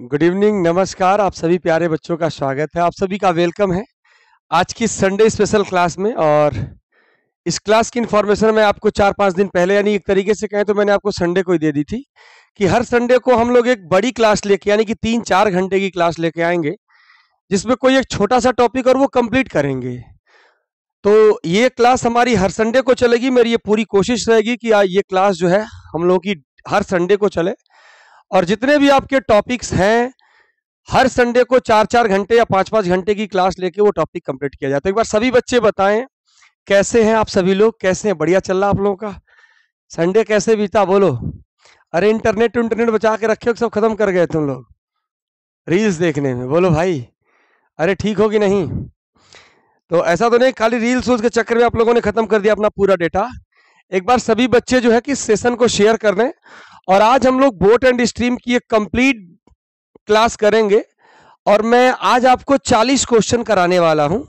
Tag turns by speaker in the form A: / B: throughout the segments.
A: Good evening नमस्कार आप सभी प्यारे बच्चों का स्वागत है आप सभी का वेलकम है आज की संडे स्पेशल क्लास में और इस क्लास की इन्फॉर्मेशन मैं आपको चार पाँच दिन पहले यानी एक तरीके से कहें तो मैंने आपको संडे को ही दे दी थी कि हर संडे को हम लोग एक बड़ी क्लास लेके यानी कि तीन चार घंटे की क्लास लेके आएंगे जिसमें कोई एक छोटा सा टॉपिक और वो कंप्लीट करेंगे तो ये क्लास हमारी हर संडे को चलेगी मेरी ये पूरी कोशिश रहेगी कि ये क्लास जो है हम लोगों की हर संडे को चले और जितने भी आपके टॉपिक्स हैं हर संडे को चार चार घंटे या पांच पांच घंटे की क्लास लेके वो टॉपिक कंप्लीट किया जाता है एक बार सभी बच्चे बताएं कैसे हैं आप सभी लोग कैसे हैं बढ़िया चल रहा आप लोगों का संडे कैसे बीता बोलो अरे इंटरनेट इंटरनेट बचा के रखे सब खत्म कर गए तुम लोग रील्स देखने में बोलो भाई अरे ठीक होगी नहीं तो ऐसा तो नहीं खाली रील्स के चक्कर में आप लोगों ने खत्म कर दिया अपना पूरा डेटा एक बार सभी बच्चे जो है कि सेशन को शेयर कर दें और आज हम लोग बोट एंड स्ट्रीम की एक कंप्लीट क्लास करेंगे और मैं आज आपको 40 क्वेश्चन कराने वाला हूं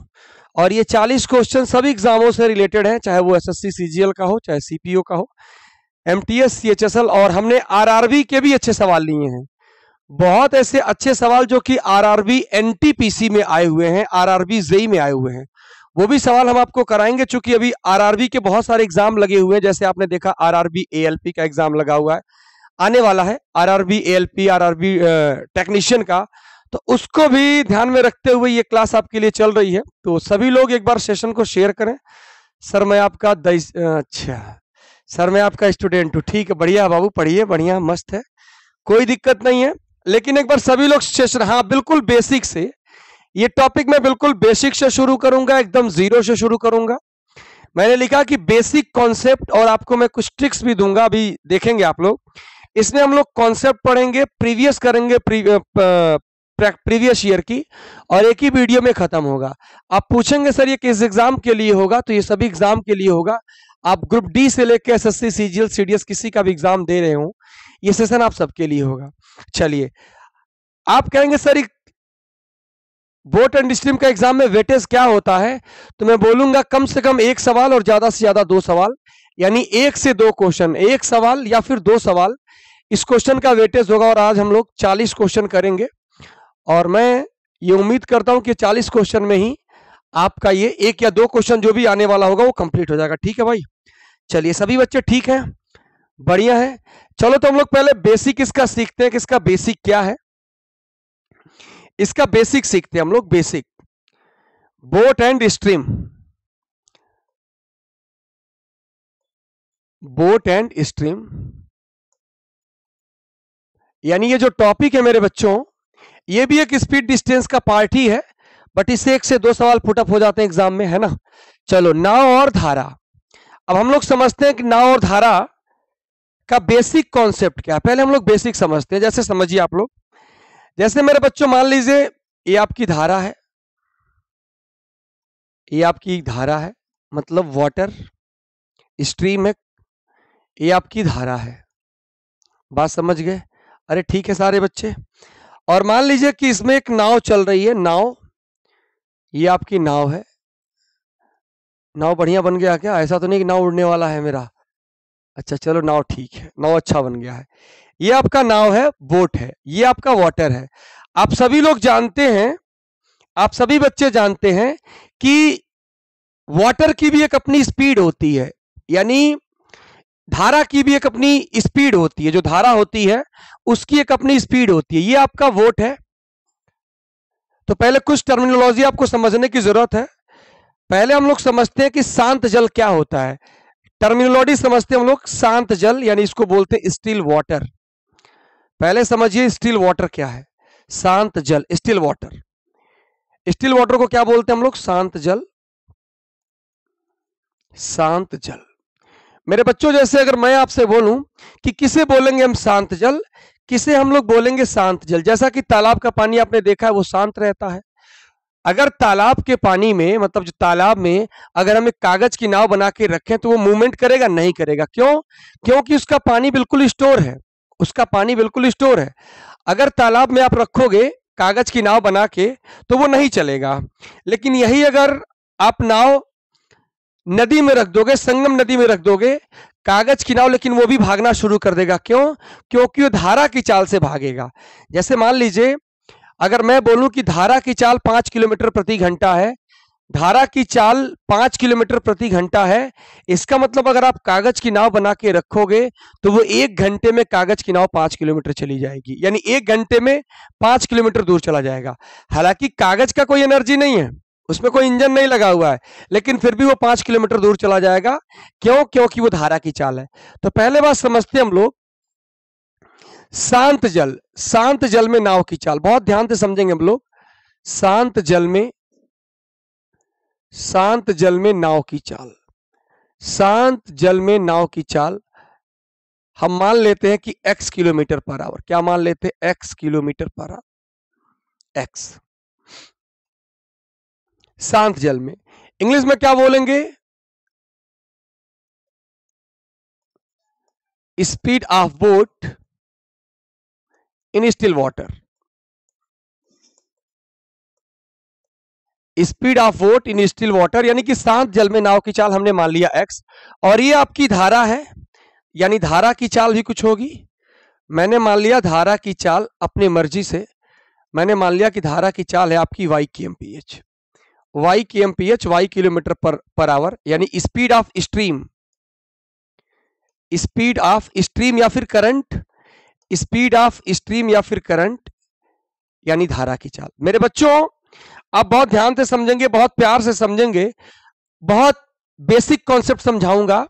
A: और ये 40 क्वेश्चन सभी एग्जामों से रिलेटेड हैं चाहे वो एसएससी सीजीएल का हो चाहे सीपीओ का हो एमटीएस सीएचएसएल और हमने आरआरबी के भी अच्छे सवाल लिए हैं बहुत ऐसे अच्छे सवाल जो कि आरआरबी एनटीपीसी में आए हुए हैं आरआरबी जेई में आए हुए हैं वो भी सवाल हम आपको कराएंगे चूंकि अभी आरआरबी के बहुत सारे एग्जाम लगे हुए हैं जैसे आपने देखा आरआरबी एएलपी का एग्जाम लगा हुआ है आने वाला है आरआरबी एएलपी आरआरबी टेक्नीशियन का तो उसको भी ध्यान में रखते हुए ये क्लास आपके लिए चल रही है तो सभी लोग एक बार सेशन को शेयर करें सर मैं आपका दई अच्छा सर मैं आपका स्टूडेंट हूँ ठीक है बढ़िया बाबू पढ़िए बढ़िया मस्त है कोई दिक्कत नहीं है लेकिन एक बार सभी लोग सेशन हाँ बिल्कुल बेसिक से ये टॉपिक मैं बिल्कुल बेसिक से शुरू करूंगा एकदम जीरो से शुरू करूंगा मैंने लिखा कि बेसिक कॉन्सेप्ट और आपको मैं कुछ ट्रिक्स भी दूंगा अभी देखेंगे आप लोग इसमें हम लोग कॉन्सेप्ट पढ़ेंगे प्रीवियस करेंगे प्रीवियस ईयर की और एक ही वीडियो में खत्म होगा आप पूछेंगे सर ये किस एग्जाम के लिए होगा तो ये सभी एग्जाम के लिए होगा आप ग्रुप डी से लेकर एस एस सी सीडीएस किसी का भी एग्जाम दे रहे हो ये सेशन आप सबके लिए होगा चलिए आप कहेंगे सर बोट एंड स्ट्रीम का एग्जाम में वेटेज क्या होता है तो मैं बोलूंगा कम से कम एक सवाल और ज्यादा से ज्यादा दो सवाल यानी एक से दो क्वेश्चन एक सवाल या फिर दो सवाल इस क्वेश्चन का वेटेज होगा और आज हम लोग 40 क्वेश्चन करेंगे और मैं ये उम्मीद करता हूं कि 40 क्वेश्चन में ही आपका ये एक या दो क्वेश्चन जो भी आने वाला होगा वो कंप्लीट हो जाएगा ठीक है भाई चलिए सभी बच्चे ठीक हैं बढ़िया है चलो तो हम लोग पहले बेसिक इसका सीखते हैं कि इसका
B: बेसिक क्या है इसका बेसिक सीखते हैं हम लोग basic boat and stream boat and stream यानी ये जो
A: टॉपिक है मेरे बच्चों ये भी एक स्पीड डिस्टेंस का पार्ट ही है बट इससे एक से दो सवाल फुटअप हो जाते हैं एग्जाम में है ना चलो नाव और धारा अब हम लोग समझते हैं कि नाव और धारा का बेसिक कॉन्सेप्ट क्या पहले हम लोग बेसिक समझते हैं जैसे समझिए आप लोग जैसे मेरे बच्चों मान लीजिए ये आपकी धारा है ये आपकी धारा है मतलब वाटर स्ट्रीम है ये आपकी धारा है बात समझ गए अरे ठीक है सारे बच्चे और मान लीजिए कि इसमें एक नाव चल रही है नाव ये आपकी नाव है नाव बढ़िया बन गया क्या ऐसा तो नहीं कि नाव उड़ने वाला है मेरा अच्छा चलो नाव ठीक है नाव अच्छा बन गया है ये आपका नाव है बोट है ये आपका वाटर है आप सभी लोग जानते हैं आप सभी बच्चे जानते हैं कि वाटर की भी एक अपनी स्पीड होती है यानी धारा की भी एक अपनी स्पीड होती है जो धारा होती है उसकी एक अपनी स्पीड होती है ये आपका वोट है तो पहले कुछ टर्मिनोलॉजी आपको समझने की जरूरत है पहले हम लोग समझते हैं कि शांत जल क्या होता है टर्मिनोलॉजी समझते हैं हम लोग शांत जल यानी इसको बोलते हैं स्टील वाटर पहले समझिए स्टील वाटर क्या है शांत जल स्टील वाटर स्टील वाटर को क्या बोलते हैं हम लोग शांत जल शांत जल मेरे बच्चों जैसे अगर मैं आपसे बोलूं कि किसे बोलेंगे हम शांत जल किसे हम लोग बोलेंगे शांत जल जैसा कि तालाब का पानी आपने देखा है वो शांत रहता है अगर तालाब के पानी में मतलब जो तालाब में अगर हम एक कागज की नाव बना के रखें तो वो मूवमेंट करेगा नहीं करेगा क्यों क्योंकि उसका पानी बिल्कुल स्टोर है उसका पानी बिल्कुल स्टोर है अगर तालाब में आप रखोगे कागज की नाव बना के तो वो नहीं चलेगा लेकिन यही अगर आप नाव नदी में रख दोगे संगम नदी में रख दोगे कागज की नाव लेकिन वो भी भागना शुरू कर देगा क्यों क्योंकि वो धारा की चाल से भागेगा जैसे मान लीजिए अगर मैं बोलूं कि धारा की चाल पांच किलोमीटर प्रति घंटा है धारा की चाल पांच किलोमीटर प्रति घंटा है इसका मतलब अगर आप कागज की नाव बना के रखोगे तो वो एक घंटे में कागज की नाव पांच किलोमीटर चली जाएगी यानी एक घंटे में पांच किलोमीटर दूर चला जाएगा हालांकि कागज का कोई एनर्जी नहीं है उसमें कोई इंजन नहीं लगा हुआ है लेकिन फिर भी वो पांच किलोमीटर दूर चला जाएगा क्यों क्योंकि वो धारा की चाल है तो पहले बात समझते हम लोग शांत जल शांत जल में नाव की चाल बहुत ध्यान से समझेंगे हम लोग शांत जल में शांत जल में नाव की चाल शांत जल में नाव की चाल हम मान लेते हैं कि x किलोमीटर पर आवर क्या मान लेते हैं
B: x kilometre per hour X शांत जल में इंग्लिश में क्या बोलेंगे speed of boat in still water speed
A: of boat in still water यानी कि शांत जल में नाव की चाल हमने मान लिया एक्स और ये आपकी धारा है यानी धारा की चाल भी कुछ होगी मैंने मान लिया धारा की चाल अपनी मर्जी से मैंने मान लिया कि धारा की चाल है आपकी वाई की M P H Y K M P H Y kilometre per per hour यानी speed of stream speed of stream या फिर करंट स्पीड ऑफ स्ट्रीम या फिर करंट यानी धारा की चाल मेरे बच्चों आप बहुत ध्यान से समझेंगे बहुत प्यार से समझेंगे बहुत बेसिक कॉन्सेप्ट समझाऊंगा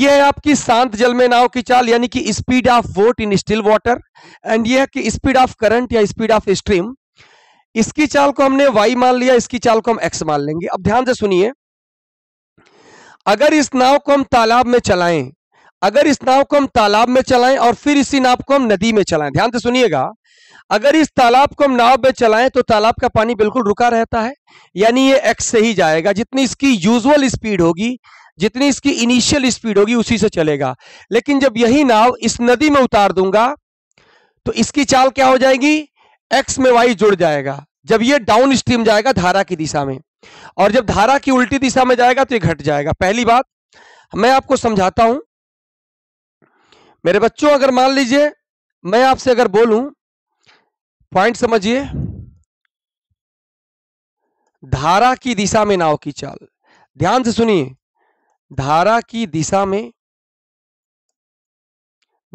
A: यह है आपकी शांत जल में नाव की चाल यानी कि speed of boat in still water and यह है कि स्पीड ऑफ करंट या स्पीड ऑफ स्ट्रीम इसकी चाल को हमने वाई मान लिया इसकी चाल को हम एक्स मान लेंगे अब ध्यान से सुनिए अगर इस नाव को हम तालाब में चलाएं अगर इस नाव को हम तालाब में चलाएं और फिर इसी नाव को हम नदी में चलाएं ध्यान से सुनिएगा अगर इस तालाब को हम नाव में चलाएं तो तालाब का पानी बिल्कुल रुका रहता है यानी ये एक्स से ही जाएगा जितनी इसकी यूजुअल स्पीड होगी जितनी इसकी इनिशियल स्पीड होगी उसी से चलेगा लेकिन जब यही नाव इस नदी में उतार दूंगा तो इसकी चाल क्या हो जाएगी एक्स में वाई जुड़ जाएगा जब ये डाउन स्ट्रीम जाएगा धारा की दिशा में और जब धारा की उल्टी दिशा में जाएगा तो ये घट जाएगा पहली बात मैं आपको समझाता हूं
B: मेरे बच्चों अगर मान लीजिए मैं आपसे अगर बोलूं पॉइंट समझिए धारा
A: की दिशा में नाव की चाल ध्यान से सुनिए धारा की दिशा में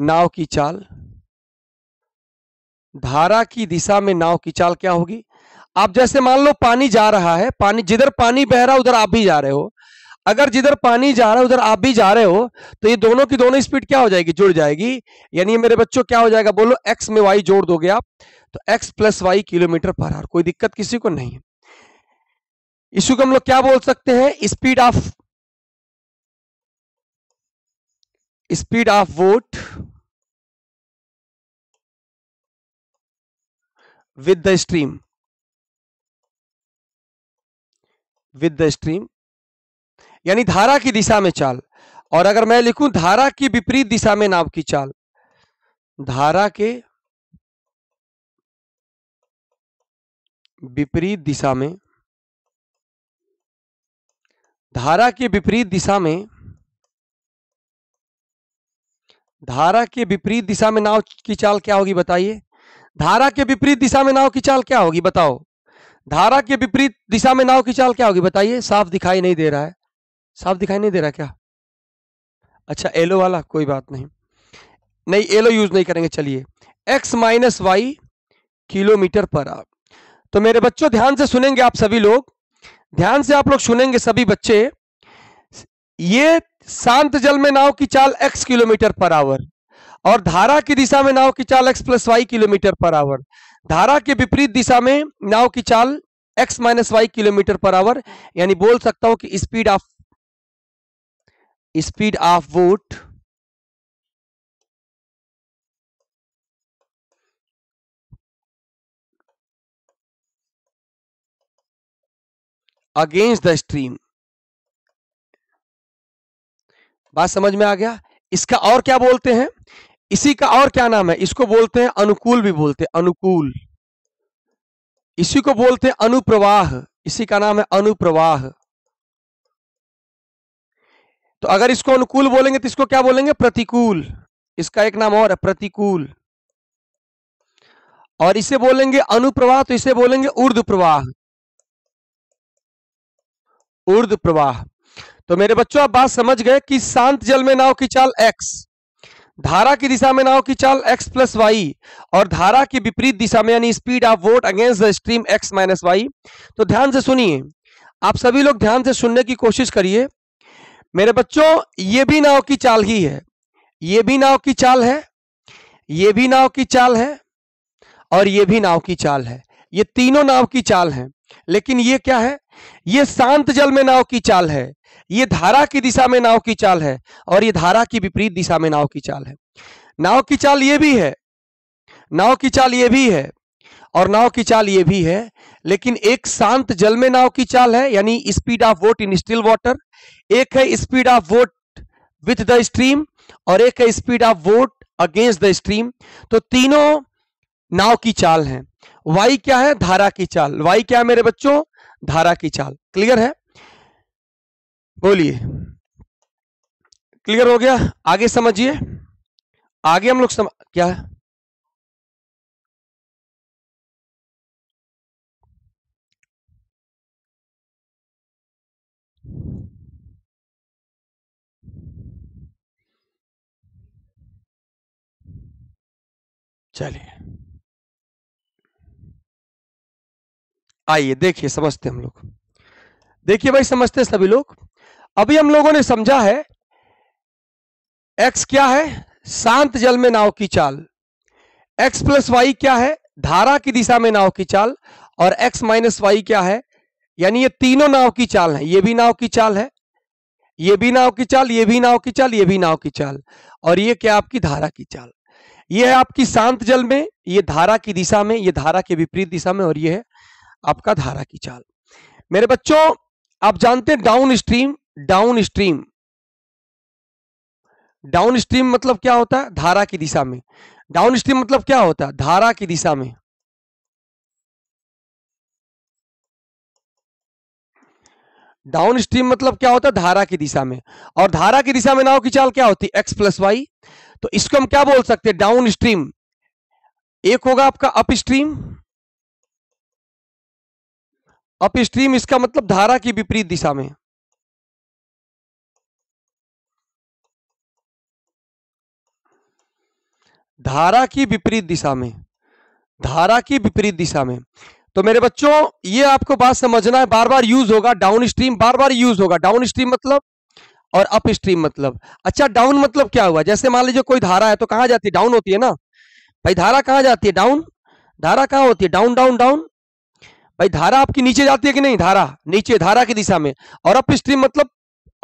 A: नाव की चाल धारा की दिशा में नाव की चाल क्या होगी आप जैसे मान लो पानी जा रहा है पानी जिधर पानी बह रहा उधर आप भी जा रहे हो अगर जिधर पानी जा रहा है उधर आप भी जा रहे हो तो ये दोनों की दोनों स्पीड क्या हो जाएगी जुड़ जाएगी यानी मेरे बच्चों क्या हो जाएगा बोलो एक्स में वाई जोड़ दोगे आप तो x plus y kilometre per hour कोई दिक्कत किसी को नहीं है
B: इसी को हम लोग क्या बोल सकते हैं speed of speed of boat with the stream with the stream यानी धारा की दिशा में चाल और अगर मैं लिखूं धारा की विपरीत दिशा में नाव की चाल धारा के विपरीत दिशा में धारा के विपरीत दिशा में
A: धारा के विपरीत दिशा में नाव की चाल क्या होगी बताइए धारा के विपरीत दिशा में नाव की चाल क्या होगी बताओ धारा के विपरीत दिशा में नाव की चाल क्या होगी बताइए साफ दिखाई नहीं दे रहा है साफ दिखाई नहीं दे रहा क्या अच्छा एलो वाला कोई बात नहीं नहीं एलो यूज नहीं करेंगे चलिए x minus y kilometre per hour तो मेरे बच्चों ध्यान से सुनेंगे आप सभी लोग ध्यान से आप लोग सुनेंगे सभी बच्चे ये शांत जल में नाव की चाल एक्स किलोमीटर पर आवर और धारा की दिशा में नाव की चाल x plus y kilometre per hour धारा के विपरीत दिशा में नाव की चाल x minus y kilometre per
B: hour यानी बोल सकता हूं कि speed of speed of boat against the stream बात समझ में आ
A: गया इसका और क्या बोलते हैं इसी का और क्या नाम है इसको बोलते हैं अनुकूल भी बोलते हैं अनुकूल इसी को बोलते हैं अनुप्रवाह इसी का नाम है
B: अनुप्रवाह तो अगर इसको अनुकूल बोलेंगे तो इसको क्या बोलेंगे प्रतिकूल इसका एक नाम और है प्रतिकूल
A: और इसे बोलेंगे अनुप्रवाह तो इसे बोलेंगे उर्द प्रवाह उर्द प्रवाह तो मेरे बच्चों आप बात समझ गए कि शांत जल में नाव की चाल एक्स धारा की दिशा में नाव की चाल x प्लस वाई और धारा की विपरीत दिशा में यानी speed of boat against the stream x minus y तो ध्यान से सुनिए आप सभी लोग ध्यान से सुनने की कोशिश करिए मेरे बच्चों ये भी नाव की चाल ही है ये भी नाव की चाल है ये भी नाव की चाल है और ये भी नाव की चाल है ये तीनों नाव की चाल है लेकिन ये क्या है ये शांत जल में नाव की चाल है ये धारा की दिशा में नाव की चाल है और ये धारा की विपरीत दिशा में नाव की चाल है नाव की चाल ये भी है नाव की चाल ये भी है और नाव की चाल ये भी है लेकिन एक शांत जल में नाव की चाल है यानी speed of boat in still water एक है speed of boat with the stream और एक है speed of boat against the stream तो तीनों नाव की चाल है वाई क्या है धारा की चाल वाई क्या है मेरे बच्चों धारा की चाल
B: क्लियर है बोलिए क्लियर हो गया आगे समझिए आगे हम लोग सम... क्या है चलिए आइए देखिए समझते हम लोग देखिए भाई समझते सभी लोग अभी हम लोगों ने समझा है
A: एक्स क्या है शांत जल में नाव की चाल एक्स प्लस वाई क्या है धारा की दिशा में नाव की चाल और एक्स माइनस वाई क्या है यानी ये तीनों नाव की चाल है ये भी नाव की चाल है ये भी नाव की चाल ये भी नाव की चाल ये भी नाव की चाल और ये क्या आपकी धारा की चाल ये है आपकी शांत जल में ये धारा की दिशा में ये धारा के विपरीत दिशा में और ये है आपका धारा की चाल मेरे बच्चों आप जानते हैं downstream downstream
B: downstream मतलब क्या होता है धारा की दिशा में डाउन स्ट्रीम मतलब क्या होता है धारा की दिशा में डाउन स्ट्रीम मतलब क्या होता है धारा की दिशा में और धारा की दिशा में नाव की चाल क्या
A: होती है एक्स प्लस वाई तो इसको हम क्या बोल सकते हैं डाउन स्ट्रीम एक होगा
B: आपका अप स्ट्रीम अपस्ट्रीम इसका मतलब धारा की विपरीत दिशा में धारा की विपरीत दिशा में
A: धारा की विपरीत दिशा में तो मेरे बच्चों ये आपको बात समझना है बार बार यूज होगा डाउन स्ट्रीम बार बार यूज होगा डाउन स्ट्रीम मतलब और अप स्ट्रीम मतलब अच्छा डाउन मतलब क्या हुआ जैसे मान लीजिए कोई धारा है तो कहां जाती है डाउन होती है ना भाई धारा कहां जाती है डाउन धारा कहां होती है डाउन डाउन डाउन भाई धारा आपकी नीचे जाती है कि नहीं धारा नीचे धारा की दिशा में और अप स्ट्रीम मतलब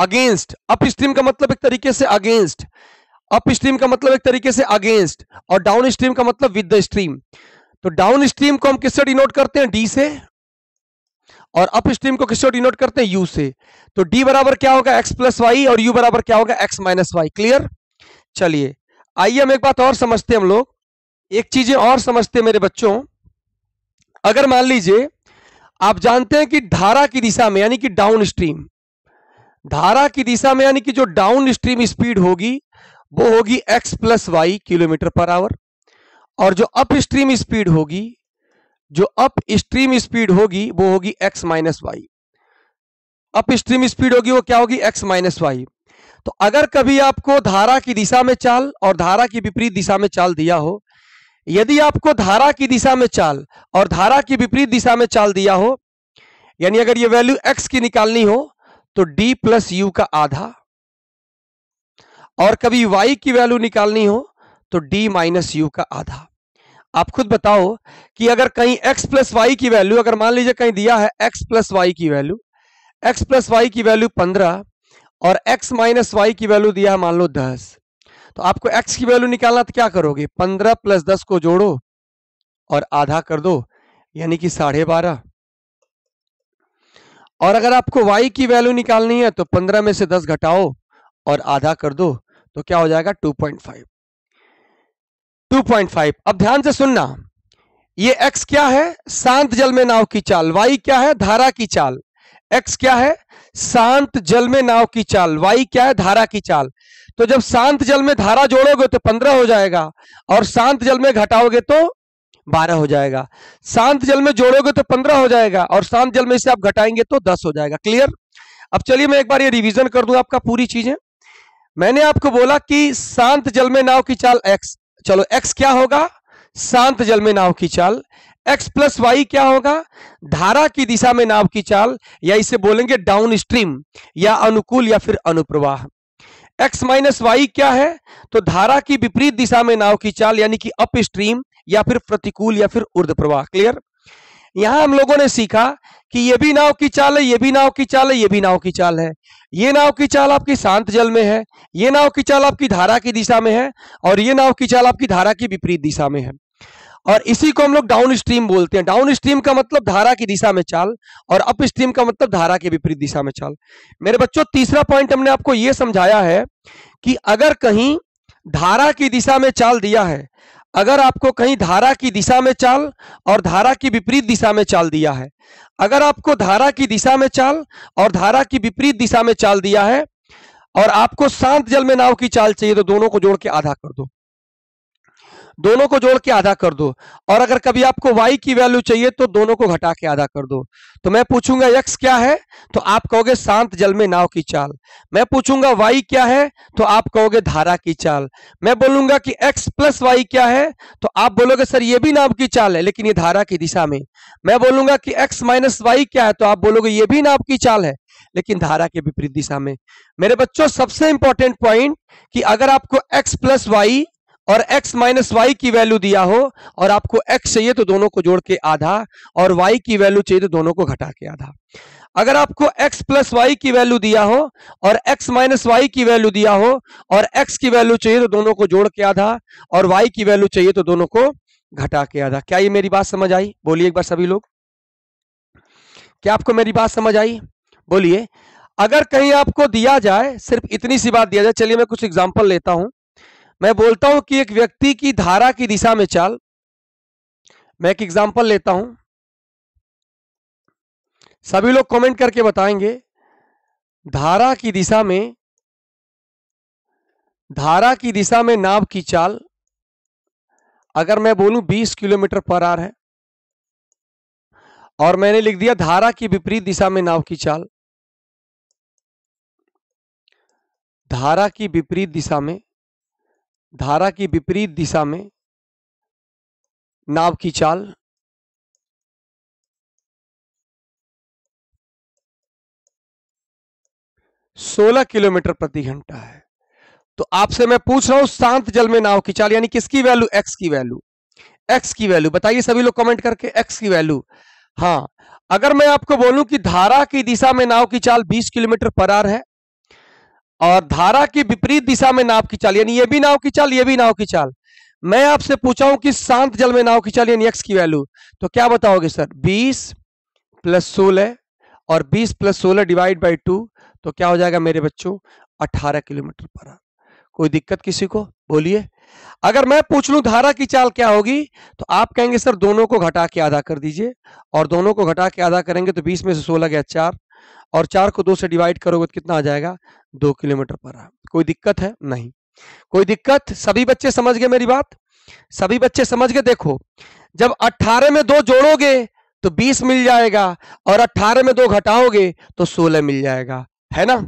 A: अगेंस्ट अप स्ट्रीम का मतलब एक तरीके से अगेंस्ट अप स्ट्रीम का मतलब एक तरीके से अगेंस्ट और डाउन स्ट्रीम का मतलब विद द स्ट्रीम तो डाउन स्ट्रीम को हम किससे डिनोट करते हैं डी से और अप स्ट्रीम को किससे डिनोट करते हैं यू से तो डी बराबर क्या होगा एक्स प्लस वाई और यू बराबर क्या होगा एक्स माइनस वाई क्लियर चलिए आइए हम एक बात और समझते हैं हम लोग एक चीजें और समझते हैं मेरे बच्चों अगर मान लीजिए आप जानते हैं कि धारा की दिशा में यानी कि डाउन स्ट्रीम धारा की दिशा में यानी कि जो डाउन स्ट्रीम स्पीड होगी वो होगी x plus y kilometre per hour और जो अप स्ट्रीम स्पीड होगी जो अप स्ट्रीम स्पीड होगी वो होगी x minus y upstream speed होगी वो क्या होगी x माइनस वाई तो अगर कभी आपको धारा की दिशा में चाल और धारा की विपरीत दिशा में चाल दिया हो यदि आपको धारा की दिशा में चाल और धारा की विपरीत दिशा में चाल दिया हो यानी अगर ये वैल्यू एक्स की निकालनी हो तो डी प्लस यू का आधा और कभी वाई की वैल्यू निकालनी हो तो डी माइनस यू का आधा आप खुद बताओ कि अगर कहीं x प्लस वाई की वैल्यू अगर मान लीजिए कहीं दिया है x प्लस वाई की वैल्यू x प्लस वाई की वैल्यू 15 और x माइनस वाई की वैल्यू दिया है मान लो दस तो आपको x की वैल्यू निकालना तो क्या करोगे पंद्रह प्लस दस को जोड़ो और आधा कर दो यानी कि साढ़े बारह और अगर आपको y की वैल्यू निकालनी है तो पंद्रह में से दस घटाओ और आधा कर दो तो क्या हो जाएगा 2.5 2.5 अब ध्यान से सुनना ये x क्या है शांत जल में नाव की चाल y क्या है धारा की चाल x क्या है शांत जल में नाव की चाल y क्या है धारा की चाल तो जब शांत जल में धारा जोड़ोगे तो पंद्रह हो जाएगा और शांत जल में घटाओगे तो बारह हो जाएगा शांत जल में जोड़ोगे तो पंद्रह हो जाएगा और शांत जल में इसे आप घटाएंगे तो दस हो जाएगा क्लियर अब चलिए मैं एक बार ये रिवीजन कर दूं आपका पूरी चीजें मैंने आपको बोला कि शांत जल में नाव की चाल एक्स चलो एक्स क्या होगा शांत जल में नाव की चाल एक्स प्लस वाई क्या होगा धारा की दिशा में नाव की चाल या इसे बोलेंगे डाउन स्ट्रीम या अनुकूल या फिर अनुप्रवाह एक्स माइनस वाई क्या है तो धारा की विपरीत दिशा में नाव की चाल यानी कि अप स्ट्रीम या फिर प्रतिकूल या फिर उर्द प्रवाह क्लियर यहां हम लोगों ने सीखा कि ये भी नाव की चाल है ये भी नाव की चाल है ये भी नाव की चाल है ये नाव की चाल आपकी शांत जल में है ये नाव की चाल आपकी धारा की दिशा में है और ये नाव की चाल आपकी धारा की विपरीत दिशा में है और इसी को हम लोग डाउन स्ट्रीम बोलते हैं डाउन स्ट्रीम का मतलब धारा की दिशा में चाल और अप स्ट्रीम का मतलब धारा के विपरीत दिशा में चाल मेरे बच्चों तीसरा पॉइंट हमने आपको ये समझाया है कि अगर कहीं धारा की दिशा में चाल दिया है अगर आपको कहीं धारा की दिशा में चाल और धारा की विपरीत दिशा में चाल दिया है अगर आपको धारा की दिशा में चाल और धारा की विपरीत दिशा में चाल दिया है और आपको शांत जल में नाव की चाल चाहिए तो दोनों को जोड़ के आधा कर दो दोनों को जोड़ के आधा कर दो और अगर कभी आपको y की वैल्यू चाहिए तो दोनों को घटा के आधा कर दो तो मैं पूछूंगा x क्या है तो आप कहोगे शांत जल में नाव की चाल मैं पूछूंगा y क्या है तो आप कहोगे धारा की चाल मैं बोलूंगा कि x प्लस वाई क्या है तो आप बोलोगे सर ये भी नाव की चाल है लेकिन ये धारा की दिशा में मैं बोलूंगा कि एक्स माइनस वाई क्या है तो आप बोलोगे ये भी नाव की चाल है लेकिन धारा के विपरीत दिशा में मेरे बच्चों सबसे इंपॉर्टेंट पॉइंट कि अगर आपको x प्लस वाई और x माइनस वाई की वैल्यू दिया हो और आपको x चाहिए तो दोनों को जोड़ के आधा और y की वैल्यू चाहिए तो दोनों को घटा के आधा अगर आपको x प्लस वाई की वैल्यू दिया हो और x माइनस वाई की वैल्यू दिया हो और x की वैल्यू चाहिए तो दोनों को जोड़ के आधा और y की वैल्यू चाहिए तो दोनों को घटा के आधा क्या ये मेरी बात समझ आई बोलिए एक बार सभी लोग क्या आपको मेरी बात समझ आई बोलिए अगर कहीं आपको दिया जाए सिर्फ इतनी सी बात दिया जाए चलिए मैं कुछ एग्जाम्पल लेता हूं मैं बोलता हूं कि एक व्यक्ति की धारा की दिशा में चाल
B: मैं एक एग्जाम्पल लेता हूं सभी लोग कमेंट करके बताएंगे धारा की दिशा में
A: धारा की दिशा में नाव की चाल अगर मैं बोलूं 20 किलोमीटर पर आर है और मैंने लिख दिया धारा की विपरीत दिशा में नाव की
B: चाल धारा की विपरीत दिशा में धारा की विपरीत दिशा में नाव की चाल सोलह किलोमीटर प्रति घंटा है तो
A: आपसे मैं पूछ रहा हूं शांत जल में नाव की चाल यानी किसकी वैल्यू एक्स की वैल्यू एक्स की वैल्यू बताइए सभी लोग कमेंट करके एक्स की वैल्यू हां अगर मैं आपको बोलूं कि धारा की दिशा में नाव की चाल 20 किलोमीटर पर आर है और धारा की विपरीत दिशा में नाव की चाल यानी ये भी नाव की चाल ये भी नाव की चाल मैं आपसे पूछा हूं कि शांत जल में नाव की चाल यानी एक्स की वैल्यू तो क्या बताओगे सर बीस प्लस सोलह और बीस प्लस सोलह डिवाइड बाई टू तो क्या हो जाएगा मेरे बच्चों अठारह किलोमीटर पर कोई दिक्कत किसी को बोलिए अगर मैं पूछ लू धारा की चाल क्या होगी तो आप कहेंगे सर दोनों को घटा के आधा कर दीजिए और दोनों को घटा के आधा करेंगे तो 20 में से 16 गया चार और चार को दो से डिवाइड करोगे तो कितना आ जाएगा दो किलोमीटर पर रहा कोई दिक्कत है नहीं कोई दिक्कत सभी बच्चे समझ गए मेरी बात सभी बच्चे समझ गए देखो जब 18 में दो जोड़ोगे तो 20 मिल जाएगा और 18 में दो घटाओगे तो 16 मिल जाएगा है ना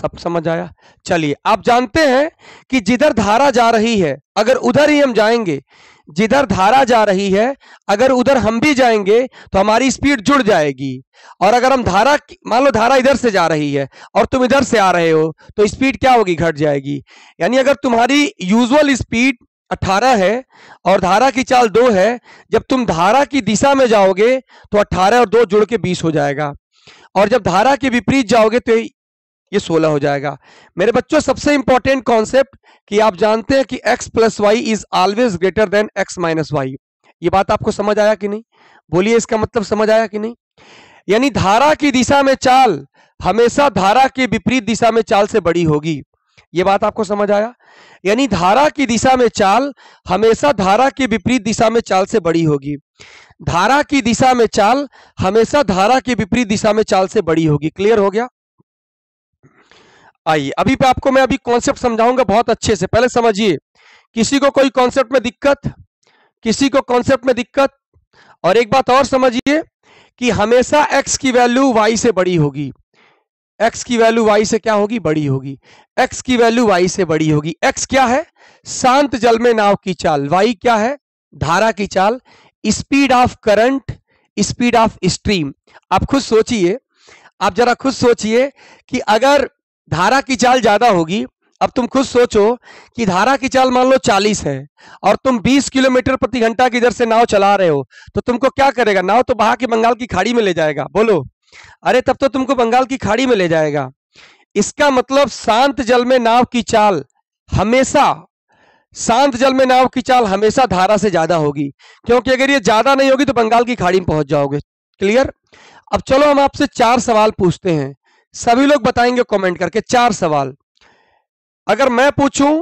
A: सब समझ आया चलिए आप जानते हैं कि जिधर धारा जा रही है अगर उधर ही हम जाएंगे जिधर धारा जा रही है अगर उधर हम भी जाएंगे तो हमारी स्पीड जुड़ जाएगी और अगर हम धारा मान लो धारा इधर से जा रही है और तुम इधर से आ रहे हो तो स्पीड क्या होगी घट जाएगी यानी अगर तुम्हारी यूजुअल स्पीड 18 है और धारा की चाल दो है जब तुम धारा की दिशा में जाओगे तो 18 और दो जुड़ के 20 हो जाएगा और जब धारा के विपरीत जाओगे तो ये सोलह हो जाएगा मेरे बच्चों सबसे इंपॉर्टेंट कॉन्सेप्ट कि आप जानते हैं कि x plus y is always greater than x minus y ये बात आपको समझ आया कि नहीं बोलिए इसका मतलब समझ आया कि नहीं यानी धारा की दिशा में चाल हमेशा धारा के विपरीत दिशा में चाल से बड़ी होगी ये बात आपको समझ आया यानी धारा की दिशा में चाल हमेशा धारा के विपरीत दिशा में चाल से बड़ी होगी धारा की दिशा में चाल हमेशा धारा के विपरीत दिशा में चाल से बड़ी होगी क्लियर हो गया आइए अभी पे आपको मैं अभी कॉन्सेप्ट समझाऊंगा बहुत अच्छे से पहले समझिए किसी को कोई कॉन्सेप्ट में दिक्कत किसी को कॉन्सेप्ट में दिक्कत और एक बात और समझिए कि हमेशा x की वैल्यू y से बड़ी होगी x की वैल्यू y से क्या होगी बड़ी होगी x की वैल्यू y से बड़ी होगी x क्या है शांत जल में नाव की चाल y क्या है धारा की चाल speed of current speed of stream आप खुद सोचिए आप जरा खुद सोचिए कि अगर धारा की चाल ज्यादा होगी अब तुम खुद सोचो कि धारा की चाल मान लो 40 है और तुम 20 किलोमीटर प्रति घंटा की दर से नाव चला रहे हो तो तुमको क्या करेगा नाव तो बहा के बंगाल की खाड़ी में ले जाएगा बोलो अरे तब तो तुमको बंगाल की खाड़ी में ले जाएगा इसका मतलब शांत जल में नाव की चाल हमेशा शांत जल में नाव की चाल हमेशा धारा से ज्यादा होगी क्योंकि अगर ये ज्यादा नहीं होगी तो बंगाल की खाड़ी में पहुंच जाओगे क्लियर अब चलो हम आपसे चार सवाल पूछते हैं सभी लोग बताएंगे कमेंट करके चार सवाल अगर मैं पूछूं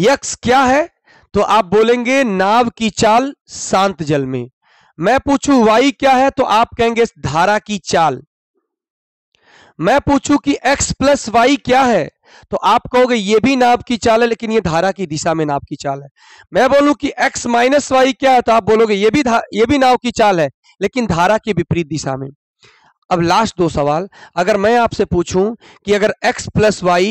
A: यक्स क्या है तो आप बोलेंगे नाव की चाल शांत जल में मैं पूछूं वाई क्या है तो आप कहेंगे धारा की चाल मैं पूछूं कि x प्लस वाई क्या है तो आप कहोगे ये भी नाव की चाल है लेकिन ये धारा की दिशा में नाव की चाल है मैं बोलूं कि x माइनस वाई क्या है तो आप बोलोगे ये भी ये भी नाव की चाल है लेकिन धारा की विपरीत दिशा में अब लास्ट दो सवाल अगर मैं आपसे पूछूं कि अगर x प्लस वाई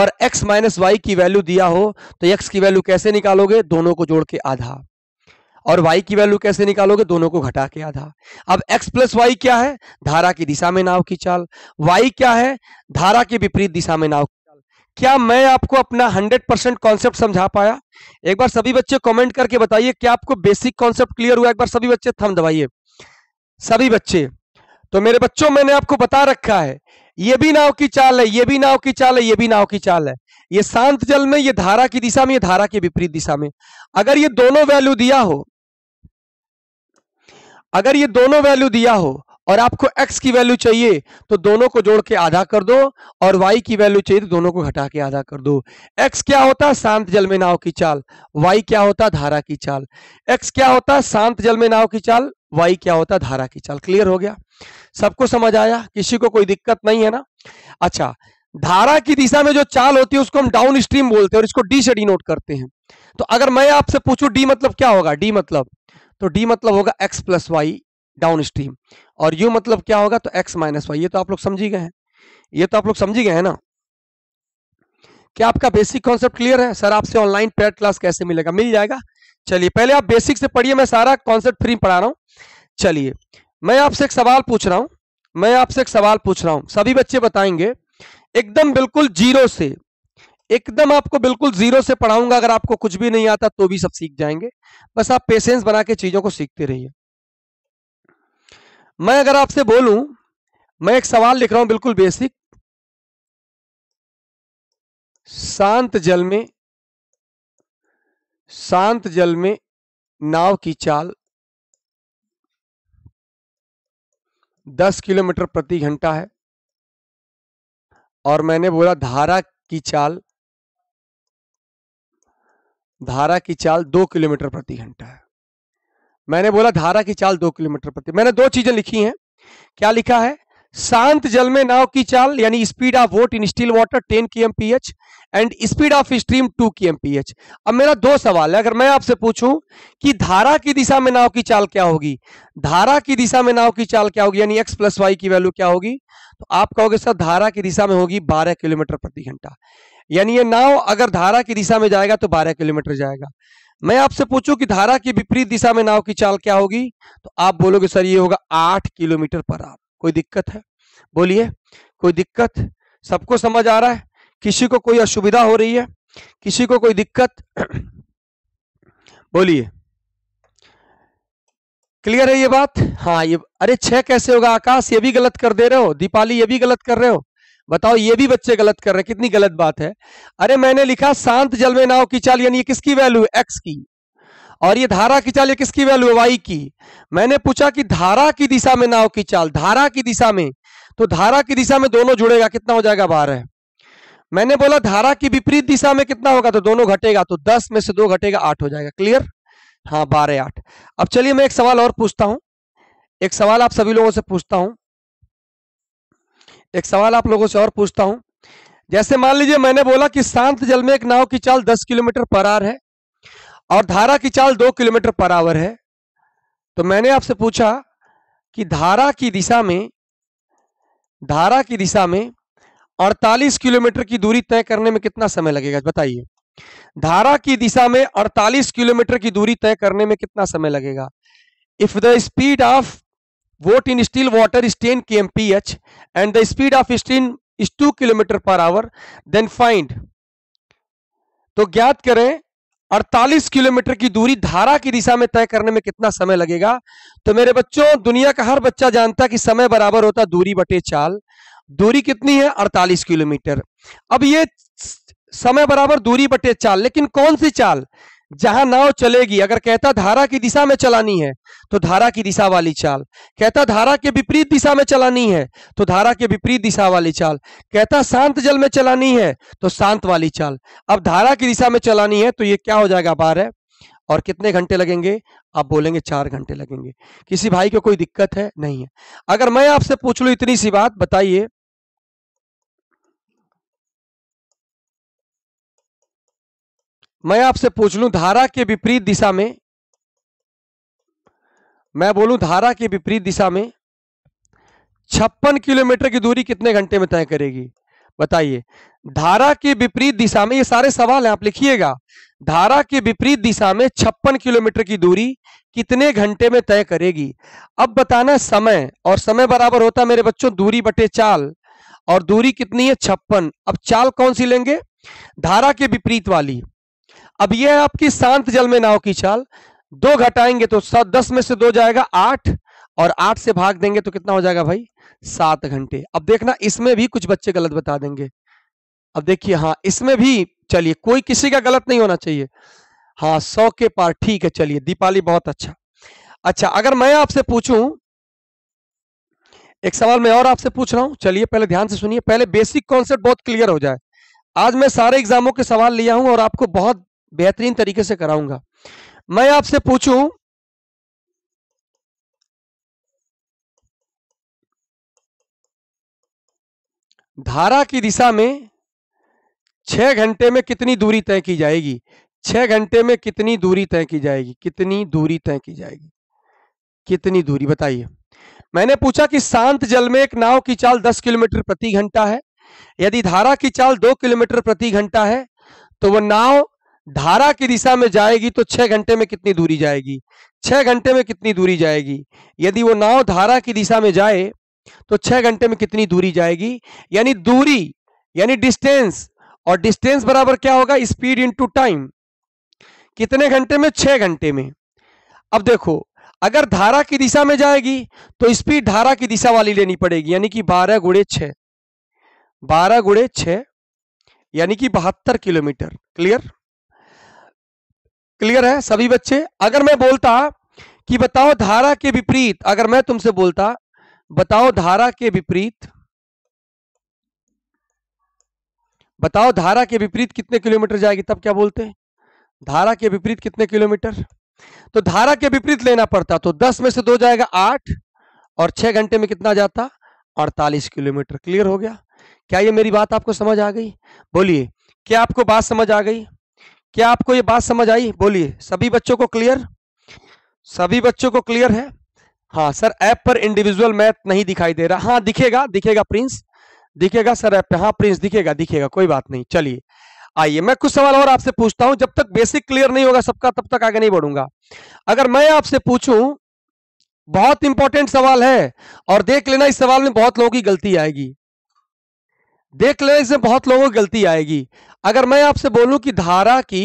A: और x माइनस वाई की वैल्यू दिया हो तो x की वैल्यू कैसे निकालोगे दोनों को जोड़ के आधा और y की वैल्यू कैसे निकालोगे दोनों को घटा के आधा अब x प्लस वाई क्या है धारा की दिशा में नाव की चाल y क्या है धारा के विपरीत दिशा में नाव की चाल क्या मैं आपको अपना 100 परसेंट कॉन्सेप्ट समझा पाया एक बार सभी बच्चे कमेंट करके बताइए क्या आपको बेसिक कॉन्सेप्ट क्लियर हुआ एक बार सभी बच्चे थम दबाइए सभी बच्चे तो मेरे बच्चों मैंने आपको बता रखा है ये भी नाव की चाल है ये भी नाव की चाल है ये भी नाव की चाल है ये शांत जल में ये धारा की दिशा में ये धारा के विपरीत दिशा में अगर ये दोनों वैल्यू दिया हो अगर ये दोनों वैल्यू दिया हो और आपको x की वैल्यू चाहिए तो दोनों को जोड़ के आधा कर दो और y की वैल्यू चाहिए तो दोनों को घटा के आधा कर दो x क्या होता है शांत जल में नाव की चाल y क्या होता है धारा की चाल x क्या होता है शांत जल में नाव की चाल वाई क्या होता है धारा की चाल क्लियर हो गया सबको समझ आया किसी को कोई दिक्कत नहीं है ना अच्छा धारा की दिशा में जो चाल होती है उसको हम डाउन स्ट्रीम बोलते हैं और इसको डी से डिनोट करते हैं तो अगर मैं आपसे पूछूं डी मतलब क्या होगा डी मतलब तो डी मतलब होगा x plus y downstream और यू मतलब क्या होगा तो एक्स माइनस वाई ये तो आप लोग समझी गए हैं ये तो आप लोग समझी गए हैं ना क्या आपका बेसिक कॉन्सेप्ट क्लियर है सर आपसे ऑनलाइन पेड क्लास कैसे मिलेगा मिल जाएगा चलिए पहले आप बेसिक से पढ़िए मैं सारा कॉन्सेप्ट फ्री पढ़ा रहा हूँ चलिए मैं आपसे एक सवाल पूछ रहा हूँ मैं आपसे एक सवाल पूछ रहा हूँ सभी बच्चे बताएंगे एकदम बिल्कुल जीरो से एकदम आपको बिल्कुल जीरो से पढ़ाऊंगा अगर आपको कुछ भी नहीं आता तो भी सब सीख जाएंगे बस आप पेशेंस बना के चीजों को सीखते रहिए
B: मैं अगर आपसे बोलूं मैं एक सवाल लिख रहा हूं बिल्कुल बेसिक शांत जल में शांत जल में नाव की चाल 10 किलोमीटर प्रति घंटा है और मैंने बोला धारा की चाल धारा की चाल दो किलोमीटर प्रति घंटा है मैंने बोला
A: धारा की चाल दो किलोमीटर प्रति मैंने दो चीजें लिखी हैं क्या लिखा है शांत जल में नाव की चाल यानी speed of boat in still water 10 K M P H and speed of stream 2 K M P H अब मेरा दो सवाल है अगर मैं आपसे पूछूं कि धारा की दिशा में नाव की चाल क्या होगी धारा की दिशा में नाव की चाल क्या होगी यानी एक्स प्लस वाई की वैल्यू क्या होगी तो आप कहोगे सर धारा की दिशा में होगी बारह किलोमीटर प्रति घंटा यानी ये नाव अगर धारा की दिशा में जाएगा तो बारह किलोमीटर जाएगा मैं आपसे पूछूं कि धारा की विपरीत दिशा में नाव की चाल क्या होगी तो आप बोलोगे सर ये होगा आठ किलोमीटर पर आप कोई दिक्कत है बोलिए कोई दिक्कत सबको समझ आ रहा है किसी को कोई असुविधा हो रही है किसी को कोई दिक्कत बोलिए क्लियर है ये बात हाँ ये अरे छह कैसे होगा आकाश ये भी गलत कर दे रहे हो दीपाली ये भी गलत कर रहे हो बताओ ये भी बच्चे गलत कर रहे हैं कितनी गलत बात है अरे मैंने लिखा शांत जल में नाव की चाल यानी किसकी वैल्यू एक्स की और ये धारा की चाल ये किसकी वैल्यू है वाई की मैंने पूछा कि धारा की दिशा में नाव की चाल धारा की दिशा में तो धारा की दिशा में दोनों जुड़ेगा कितना हो जाएगा बारह मैंने बोला धारा की विपरीत दिशा में कितना होगा तो दोनों घटेगा तो दस में से दो घटेगा आठ हो जाएगा क्लियर हाँ बारह आठ अब चलिए मैं एक सवाल और पूछता हूं एक सवाल आप सभी लोगों से पूछता हूं एक सवाल आप लोगों से और पूछता हूं जैसे मान लीजिए मैंने बोला कि शांत जल में एक नाव की चाल दस किलोमीटर पर आर है और धारा की चाल दो किलोमीटर पर आवर है तो मैंने आपसे पूछा कि धारा की दिशा में धारा की दिशा में 48 किलोमीटर की दूरी तय करने में कितना समय लगेगा बताइए धारा की दिशा में 48 किलोमीटर की दूरी तय करने में कितना समय लगेगा if the speed of boat in still water is ten के M P H and the speed of stream is two kilometre per hour then find तो ज्ञात करें अड़तालीस किलोमीटर की दूरी धारा की दिशा में तय करने में कितना समय लगेगा तो मेरे बच्चों दुनिया का हर बच्चा जानता कि समय बराबर होता दूरी बटे चाल दूरी कितनी है 48 किलोमीटर अब ये समय बराबर दूरी बटे चाल लेकिन कौन सी चाल जहां नाव चलेगी अगर कहता धारा की दिशा में चलानी है तो धारा की दिशा वाली चाल कहता धारा के विपरीत दिशा में चलानी है तो धारा के विपरीत दिशा वाली चाल कहता शांत जल में चलानी है तो शांत वाली चाल अब धारा की दिशा में चलानी है तो ये क्या हो जाएगा बार है और कितने घंटे लगेंगे आप बोलेंगे चार घंटे लगेंगे
B: किसी भाई को कोई दिक्कत है नहीं है अगर मैं आपसे पूछ लू इतनी सी बात बताइए मैं आपसे पूछ लू धारा के विपरीत दिशा में
A: मैं बोलूं धारा के विपरीत दिशा में छप्पन किलोमीटर की दूरी कितने घंटे में तय करेगी बताइए धारा के विपरीत दिशा में ये सारे सवाल हैं आप लिखिएगा धारा के विपरीत दिशा में छप्पन किलोमीटर की दूरी कितने घंटे में तय करेगी अब बताना समय और समय बराबर होता है मेरे बच्चों दूरी बटे चाल और दूरी कितनी है छप्पन अब चाल कौन सी लेंगे धारा के विपरीत वाली अब यह है आपकी शांत जल में नाव की चाल दो घटाएंगे तो सात दस में से दो जाएगा आठ और आठ से भाग देंगे तो कितना हो जाएगा भाई सात घंटे अब देखना इसमें भी कुछ बच्चे गलत बता देंगे अब देखिए हाँ इसमें भी चलिए कोई किसी का गलत नहीं होना चाहिए हाँ सौ के पार ठीक है चलिए दीपाली बहुत अच्छा अच्छा अगर मैं आपसे पूछू एक सवाल मैं और आपसे पूछ रहा हूं चलिए पहले ध्यान से सुनिए पहले बेसिक कॉन्सेप्ट बहुत क्लियर हो जाए आज मैं सारे एग्जामों के सवाल लिया हूं और आपको
B: बहुत बेहतरीन तरीके से कराऊंगा मैं आपसे पूछूं धारा की दिशा में छह घंटे में कितनी दूरी तय की जाएगी
A: छह घंटे में कितनी दूरी तय की जाएगी कितनी दूरी तय की जाएगी कितनी दूरी बताइए मैंने पूछा कि शांत जल में एक नाव की चाल 10 किलोमीटर प्रति घंटा है यदि धारा की चाल 2 किलोमीटर प्रति घंटा है तो वह नाव धारा की दिशा में जाएगी तो छह घंटे में कितनी दूरी जाएगी छह घंटे में कितनी दूरी जाएगी यदि वो नाव धारा की दिशा में जाए तो छह घंटे में कितनी दूरी जाएगी यानी दूरी यानी डिस्टेंस और डिस्टेंस बराबर क्या होगा स्पीड इंटू टाइम कितने घंटे में छह घंटे में अब देखो अगर धारा की दिशा में जाएगी तो स्पीड धारा की दिशा वाली लेनी पड़ेगी यानी कि बारह गुड़े छ बारह गुड़े छ यानी कि बहत्तर किलोमीटर क्लियर क्लियर है सभी बच्चे अगर मैं बोलता कि बताओ धारा के विपरीत अगर मैं तुमसे बोलता बताओ धारा के विपरीत बताओ धारा के विपरीत कितने किलोमीटर जाएगी तब क्या बोलते हैं धारा के विपरीत कितने किलोमीटर तो धारा के विपरीत लेना पड़ता तो 10 में से दो जाएगा 8 और 6 घंटे में कितना जाता 48 किलोमीटर क्लियर हो गया क्या ये मेरी बात आपको समझ आ गई बोलिए क्या आपको बात समझ आ गई क्या आपको ये बात समझ आई बोलिए सभी बच्चों को क्लियर सभी बच्चों को क्लियर है हाँ सर ऐप पर इंडिविजुअल मैथ नहीं दिखाई दे रहा हाँ दिखेगा दिखेगा प्रिंस दिखेगा सर ऐप पे हाँ प्रिंस दिखेगा दिखेगा कोई बात नहीं चलिए आइए मैं कुछ सवाल और आपसे पूछता हूं जब तक बेसिक क्लियर नहीं होगा सबका तब तक आगे नहीं बढ़ूंगा अगर मैं आपसे पूछू बहुत इंपॉर्टेंट सवाल है और देख लेना इस सवाल में बहुत लोगों की गलती आएगी देख ले इसमें बहुत लोगों की गलती आएगी अगर मैं आपसे बोलूं कि धारा की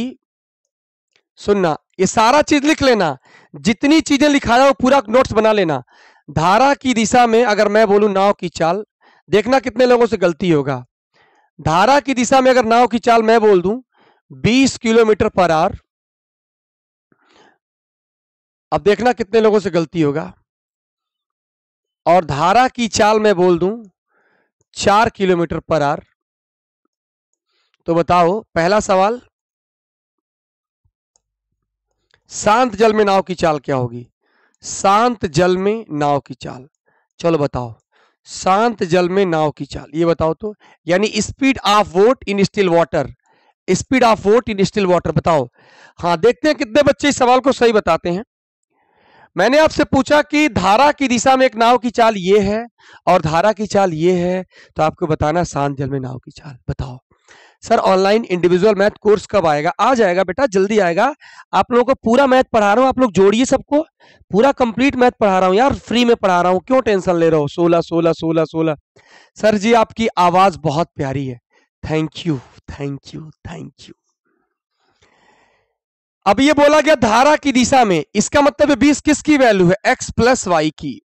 A: सुनना ये सारा चीज लिख लेना जितनी चीजें लिखाया वो पूरा नोट्स बना लेना धारा की दिशा में अगर मैं बोलूं नाव की चाल देखना कितने लोगों से गलती होगा धारा की दिशा में अगर नाव की चाल मैं बोल दूं 20
B: किलोमीटर पर आर अब देखना कितने लोगों से गलती होगा और धारा की चाल मैं बोल दूं चार
A: किलोमीटर पर आर तो बताओ पहला सवाल शांत जल में नाव की चाल क्या होगी शांत जल में नाव की चाल चलो बताओ शांत जल में नाव की चाल ये बताओ तो यानी speed of boat in still water speed of boat in still water बताओ हाँ देखते हैं कितने बच्चे इस सवाल को सही बताते हैं मैंने आपसे पूछा कि धारा की दिशा में एक नाव की चाल ये है और धारा की चाल ये है तो आपको बताना शांत जल में नाव की चाल बताओ sir online individual math course कब आएगा आ जाएगा बेटा जल्दी आएगा आप लोगों को पूरा मैथ पढ़ा रहा हूँ आप लोग जोड़िए सबको पूरा कंप्लीट मैथ पढ़ा रहा हूँ यार फ्री में पढ़ा रहा हूँ क्यों टेंशन ले रहा हो सोलह सोलह सोलह सोलह सर जी आपकी आवाज बहुत प्यारी है thank you thank you thank you अब ये बोला गया धारा की दिशा में इसका मतलब है बीस किसकी वैल्यू है एक्स प्लस वाई की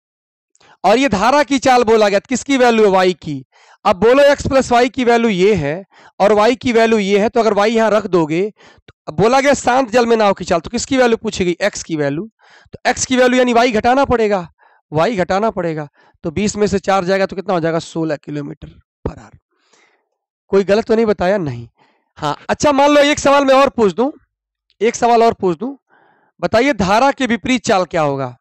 A: और ये धारा की चाल बोला गया किसकी वैल्यू है वाई की अब बोलो एक्स प्लस वाई की वैल्यू ये है और वाई की वैल्यू ये है तो अगर वाई यहां रख दोगे तो बोला गया शांत जल में नाव की चाल तो किसकी वैल्यू पूछी गई एक्स की वैल्यू तो एक्स की वैल्यू यानी वाई घटाना पड़ेगा वाई घटाना पड़ेगा तो बीस में से चार जाएगा तो कितना हो जाएगा सोलह किलोमीटर पर आर कोई गलत तो नहीं बताया नहीं हाँ अच्छा मान लो एक सवाल मैं और पूछ
B: दूं एक सवाल और पूछ दूं बताइए धारा के विपरीत चाल क्या होगा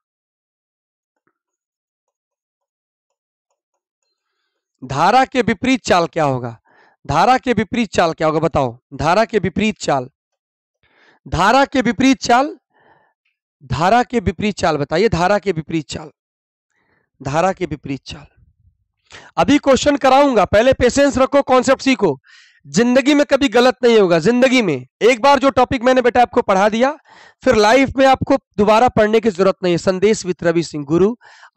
B: धारा के
A: विपरीत चाल क्या होगा धारा के विपरीत चाल क्या होगा बताओ धारा के विपरीत चाल धारा के विपरीत चाल धारा के विपरीत चाल बताइए धारा के विपरीत चाल धारा के विपरीत चाल अभी क्वेश्चन कराऊंगा पहले पेशेंस रखो कॉन्सेप्ट सीखो जिंदगी में कभी गलत नहीं होगा जिंदगी में एक बार जो टॉपिक मैंने बेटा आपको पढ़ा दिया फिर लाइफ में आपको दोबारा पढ़ने की जरूरत नहीं है संदेश विद रवि सिंह गुरु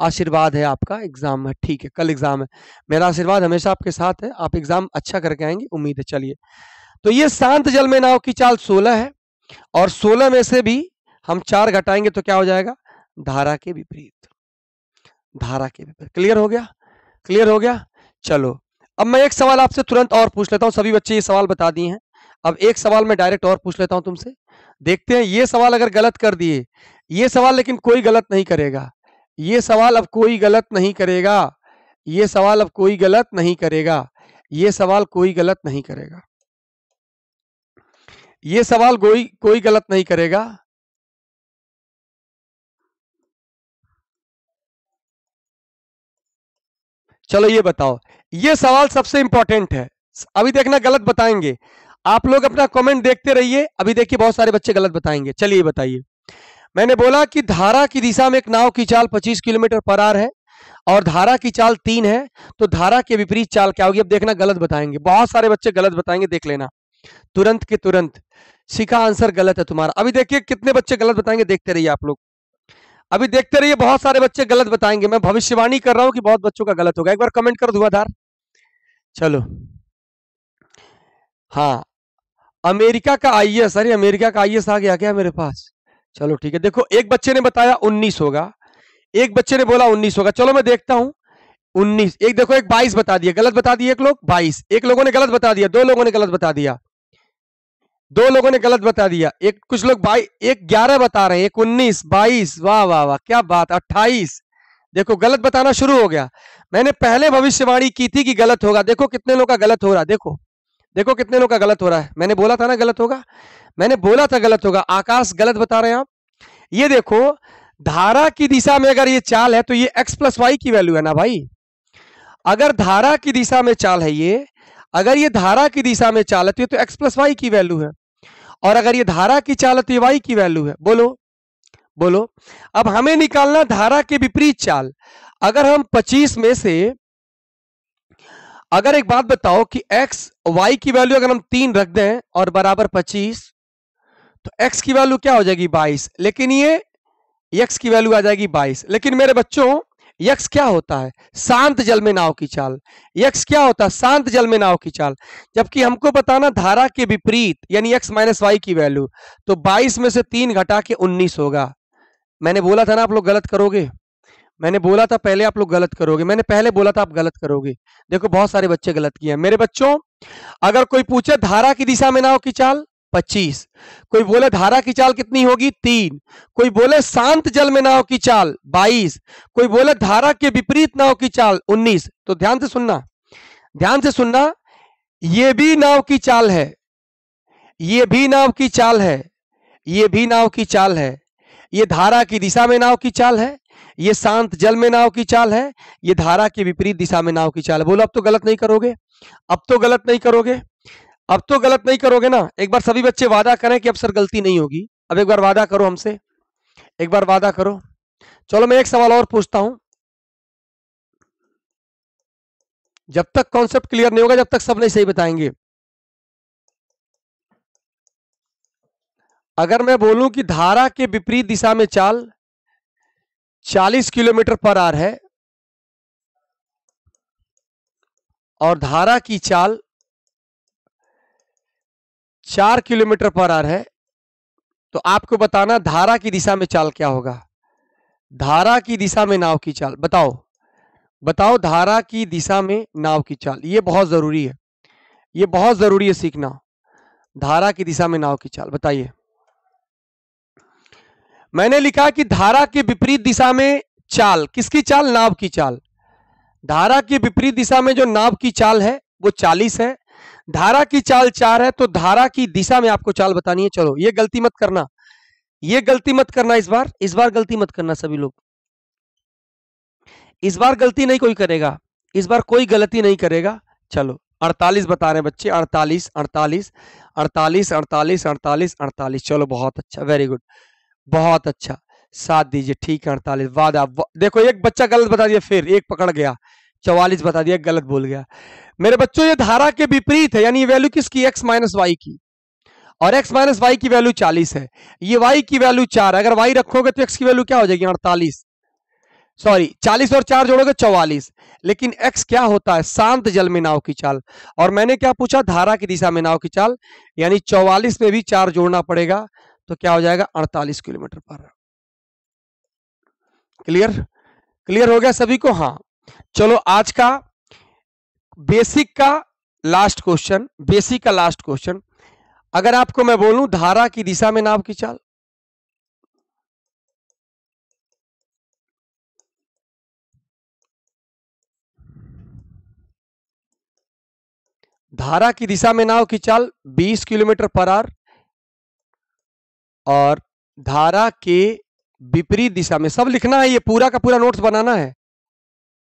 A: आशीर्वाद है आपका एग्जाम है ठीक है कल एग्जाम है मेरा आशीर्वाद हमेशा आपके साथ है आप एग्जाम अच्छा करके आएंगे उम्मीद है चलिए तो ये शांत जल में नाव की चाल सोलह है और सोलह में से भी हम चार घटाएंगे तो क्या हो जाएगा धारा के विपरीत धारा के विपरीत क्लियर हो गया क्लियर हो गया चलो अब मैं एक सवाल आपसे तुरंत और पूछ लेता हूं सभी बच्चे ये सवाल बता दिए हैं अब एक सवाल मैं डायरेक्ट और पूछ लेता हूं तुमसे देखते हैं ये सवाल अगर गलत कर दिए ये सवाल लेकिन कोई गलत नहीं करेगा ये सवाल अब कोई गलत नहीं करेगा ये सवाल अब कोई गलत नहीं करेगा
B: ये सवाल कोई गलत नहीं करेगा ये सवाल कोई कोई गलत नहीं करेगा चलो ये बताओ ये सवाल
A: सबसे इंपॉर्टेंट है अभी देखना गलत बताएंगे आप लोग अपना कमेंट देखते रहिए अभी देखिए बहुत सारे बच्चे गलत बताएंगे चलिए बताइए मैंने बोला कि धारा की दिशा में एक नाव की चाल 25 किलोमीटर पर आर है और धारा की चाल तीन है तो धारा के विपरीत चाल क्या होगी अब देखना गलत बताएंगे बहुत सारे बच्चे गलत बताएंगे देख लेना तुरंत के तुरंत सीखा आंसर गलत है तुम्हारा अभी देखिए कितने बच्चे गलत बताएंगे देखते रहिए आप लोग अभी देखते रहिए बहुत सारे बच्चे गलत बताएंगे मैं भविष्यवाणी कर रहा हूं कि बहुत बच्चों का गलत होगा एक बार कमेंट कर धार चलो हाँ अमेरिका का आई एस अरे अमेरिका का आई एस आ गया क्या मेरे पास चलो ठीक है देखो एक बच्चे ने बताया उन्नीस होगा एक बच्चे ने बोला उन्नीस होगा चलो मैं देखता हूं उन्नीस एक देखो एक बाईस बता दिया गलत बता दिया एक लोग बाईस एक लोगों ने गलत बता दिया दो लोगों ने गलत बता दिया दो लोगों ने गलत बता दिया एक कुछ लोग बाई एक ग्यारह बता रहे हैं एक उन्नीस बाईस वाह वाह वाह क्या बात अट्ठाईस देखो गलत बताना शुरू हो गया मैंने पहले भविष्यवाणी की थी कि गलत होगा देखो कितने लोग का गलत हो रहा है देखो देखो कितने लोग का गलत हो रहा है मैंने बोला था ना गलत होगा मैंने बोला था गलत होगा आकाश गलत बता रहे हैं आप ये देखो धारा की दिशा में अगर ये चाल है तो ये एक्स प्लस वाई की वैल्यू है ना भाई अगर धारा की दिशा में चाल है ये अगर ये धारा की दिशा में चाल है तो ये तो एक्स प्लस वाई की वैल्यू है और अगर ये धारा की चाल है तो ये वाई की वैल्यू है बोलो बोलो अब हमें निकालना धारा के विपरीत चाल अगर हम 25 में से अगर एक बात बताओ कि x y की वैल्यू अगर हम तीन रख दें और बराबर 25 तो x की वैल्यू क्या हो जाएगी 22 लेकिन ये x की वैल्यू आ जाएगी 22 लेकिन मेरे बच्चों यक्ष क्या होता है शांत जल में नाव की चाल यक्ष क्या होता है शांत जल में नाव की चाल जबकि हमको बताना धारा के विपरीत यानी x माइनस वाई की वैल्यू तो 22 में से तीन घटा के 19 होगा मैंने बोला था ना आप लोग गलत करोगे मैंने बोला था पहले आप लोग गलत करोगे मैंने पहले बोला था आप गलत करोगे देखो बहुत सारे बच्चे गलत किए हैं मेरे बच्चों अगर कोई पूछे धारा की दिशा में ना हो की चाल पच्चीस कोई बोले धारा की चाल कितनी होगी तीन कोई बोले शांत जल में नाव की चाल बाईस कोई बोले धारा के विपरीत नाव की चाल उन्नीस तो ध्यान से सुनना ध्यान से सुनना ये भी नाव की चाल है ये भी नाव की चाल है ये भी नाव की चाल है ये धारा की दिशा में नाव की चाल है ये शांत जल में नाव की चाल है ये धारा की विपरीत दिशा में नाव की चाल है बोलो अब तो गलत नहीं करोगे अब तो गलत नहीं करोगे अब तो गलत नहीं करोगे ना एक बार सभी बच्चे वादा करें कि अब सर गलती नहीं होगी अब एक बार वादा करो हमसे एक बार वादा करो चलो मैं एक
B: सवाल और पूछता हूं जब तक कॉन्सेप्ट क्लियर नहीं होगा जब तक सब नहीं सही बताएंगे
A: अगर मैं बोलूं कि धारा के विपरीत दिशा में चाल 40
B: किलोमीटर पर आर है और धारा की चाल 4 किलोमीटर पर आर है
A: तो आपको बताना धारा की दिशा में चाल क्या होगा धारा की दिशा में नाव की चाल बताओ बताओ धारा की दिशा में नाव की चाल ये बहुत ज़रूरी है ये बहुत ज़रूरी है सीखना धारा की दिशा में नाव की चाल बताइए मैंने लिखा कि धारा के विपरीत दिशा में चाल किसकी चाल नाव की चाल धारा की विपरीत दिशा में जो नाव की चाल है वो चालीस है धारा की चाल चार है तो धारा की दिशा में आपको चाल बतानी है चलो ये गलती मत करना ये गलती मत करना इस बार इस बार गलती मत करना सभी लोग इस बार गलती नहीं कोई करेगा इस बार कोई गलती नहीं करेगा चलो 48 बता रहे बच्चे 48 48 48 48 48 48 चलो बहुत अच्छा वेरी गुड बहुत अच्छा साथ दीजिए ठीक है अड़तालीस वादा वा, देखो एक बच्चा गलत बता दिया फिर एक पकड़ गया चौवालीस बता दिया गलत बोल गया मेरे बच्चों ये धारा के विपरीत है यानी वैल्यू किसकी एक्स माइनस वाई की और x माइनस वाई की वैल्यू चालीस है ये y की वैल्यू चार अगर y रखोगे तो x की वैल्यू क्या हो जाएगी अड़तालीस सॉरी चालीस और चार जोड़ोगे चौवालीस लेकिन x क्या होता है शांत जल में नाव की चाल और मैंने क्या पूछा धारा की दिशा में नाव की चाल यानी चौवालीस में भी चार जोड़ना पड़ेगा तो क्या हो जाएगा अड़तालीस किलोमीटर पर क्लियर क्लियर हो गया सभी को हाँ चलो आज का बेसिक का लास्ट क्वेश्चन बेसिक का लास्ट क्वेश्चन अगर आपको मैं बोलूं धारा
B: की दिशा में नाव की चाल धारा की दिशा में नाव की चाल 20 किलोमीटर पर आर
A: और धारा के विपरीत दिशा में सब लिखना है ये पूरा
B: का पूरा नोट्स बनाना है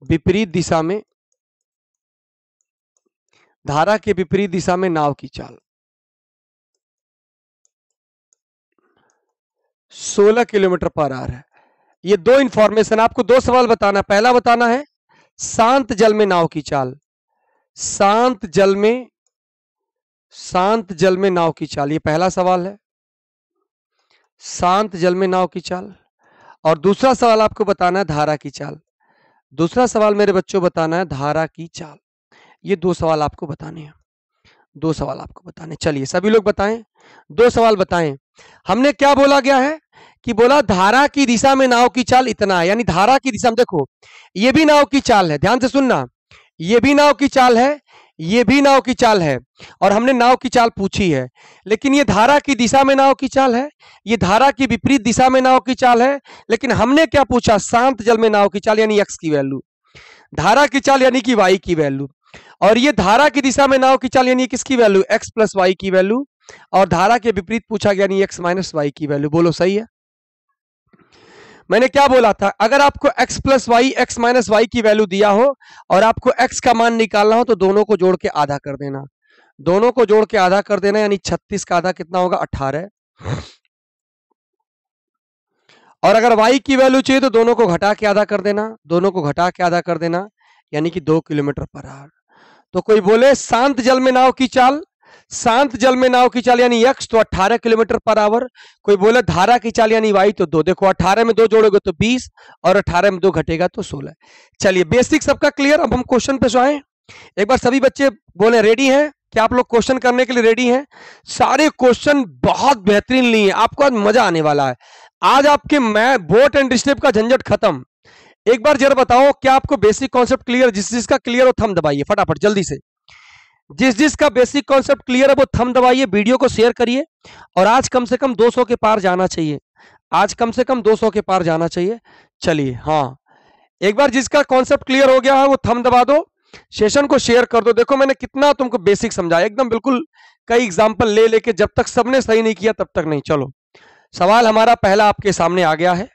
B: विपरीत दिशा में धारा के विपरीत दिशा में नाव की चाल
A: 16 किलोमीटर पर आर है ये दो इंफॉर्मेशन आपको दो सवाल बताना पहला बताना है शांत जल में नाव की चाल शांत जल में शांत जल में नाव की चाल ये पहला सवाल है शांत जल में नाव की चाल और दूसरा सवाल आपको बताना है धारा की चाल दूसरा सवाल मेरे बच्चों बताना है धारा की चाल ये दो सवाल आपको बताने हैं दो सवाल आपको बताने चलिए सभी लोग बताएं दो सवाल बताएं हमने क्या बोला गया है कि बोला धारा की दिशा में नाव की चाल इतना है यानी धारा की दिशा में देखो ये भी नाव की चाल है ध्यान से सुनना ये भी नाव की चाल है ये भी नाव की चाल है और हमने नाव की चाल पूछी है लेकिन ये धारा की दिशा में नाव की चाल है ये धारा की विपरीत दिशा में नाव की चाल है लेकिन हमने क्या पूछा शांत जल में नाव की चाल यानी एक्स की वैल्यू धारा की चाल यानी कि वाई की वैल्यू और ये धारा की दिशा में नाव की चाल यानी किसकी वैल्यू एक्स प्लस वाई की वैल्यू और धारा के विपरीत पूछा गया यानी एक्स माइनस वाई की वैल्यू बोलो सही है मैंने क्या बोला था अगर आपको x plus y x minus y की वैल्यू दिया हो और आपको x का मान निकालना हो तो दोनों को जोड़ के आधा कर देना दोनों को जोड़ के आधा कर देना यानी 36 का आधा कितना होगा 18 और अगर y की वैल्यू चाहिए तो दोनों को घटा के आधा कर देना दोनों को घटा के आधा कर देना यानी कि दो किलोमीटर पर आर तो कोई बोले शांत जल में नाव की चाल शांत जल में नाव की चाल यानी यक्ष तो 18 किलोमीटर पर आवर कोई बोला धारा की चाल यानी वाई तो दो देखो 18 में दो जोड़ोगे तो 20 और 18 में दो घटेगा तो 16 चलिए बेसिक सबका क्लियर अब हम क्वेश्चन पे सोए एक बार सभी बच्चे बोले रेडी हैं क्या आप लोग क्वेश्चन करने के लिए रेडी हैं सारे क्वेश्चन बहुत बेहतरीन लिए आपको आज मजा आने वाला है आज आपके मैं बोट एंड डिस्टेप का झंझट खत्म एक बार जरा बताओ क्या आपको बेसिक कॉन्सेप्ट क्लियर जिस चीज का क्लियर हो थम दबाइए फटाफट जल्दी से जिस जिस का बेसिक कॉन्सेप्ट क्लियर है वो थम दबाइए वीडियो को शेयर करिए और आज कम से कम 200 के पार जाना चाहिए आज कम से कम 200 के पार जाना चाहिए चलिए हाँ एक बार जिसका कॉन्सेप्ट क्लियर हो गया है वो थम दबा दो सेशन को शेयर कर दो देखो मैंने कितना तुमको बेसिक समझाया एकदम बिल्कुल कई एग्जाम्पल ले लेके जब तक सबने सही नहीं किया तब तक नहीं चलो सवाल हमारा पहला आपके सामने आ गया है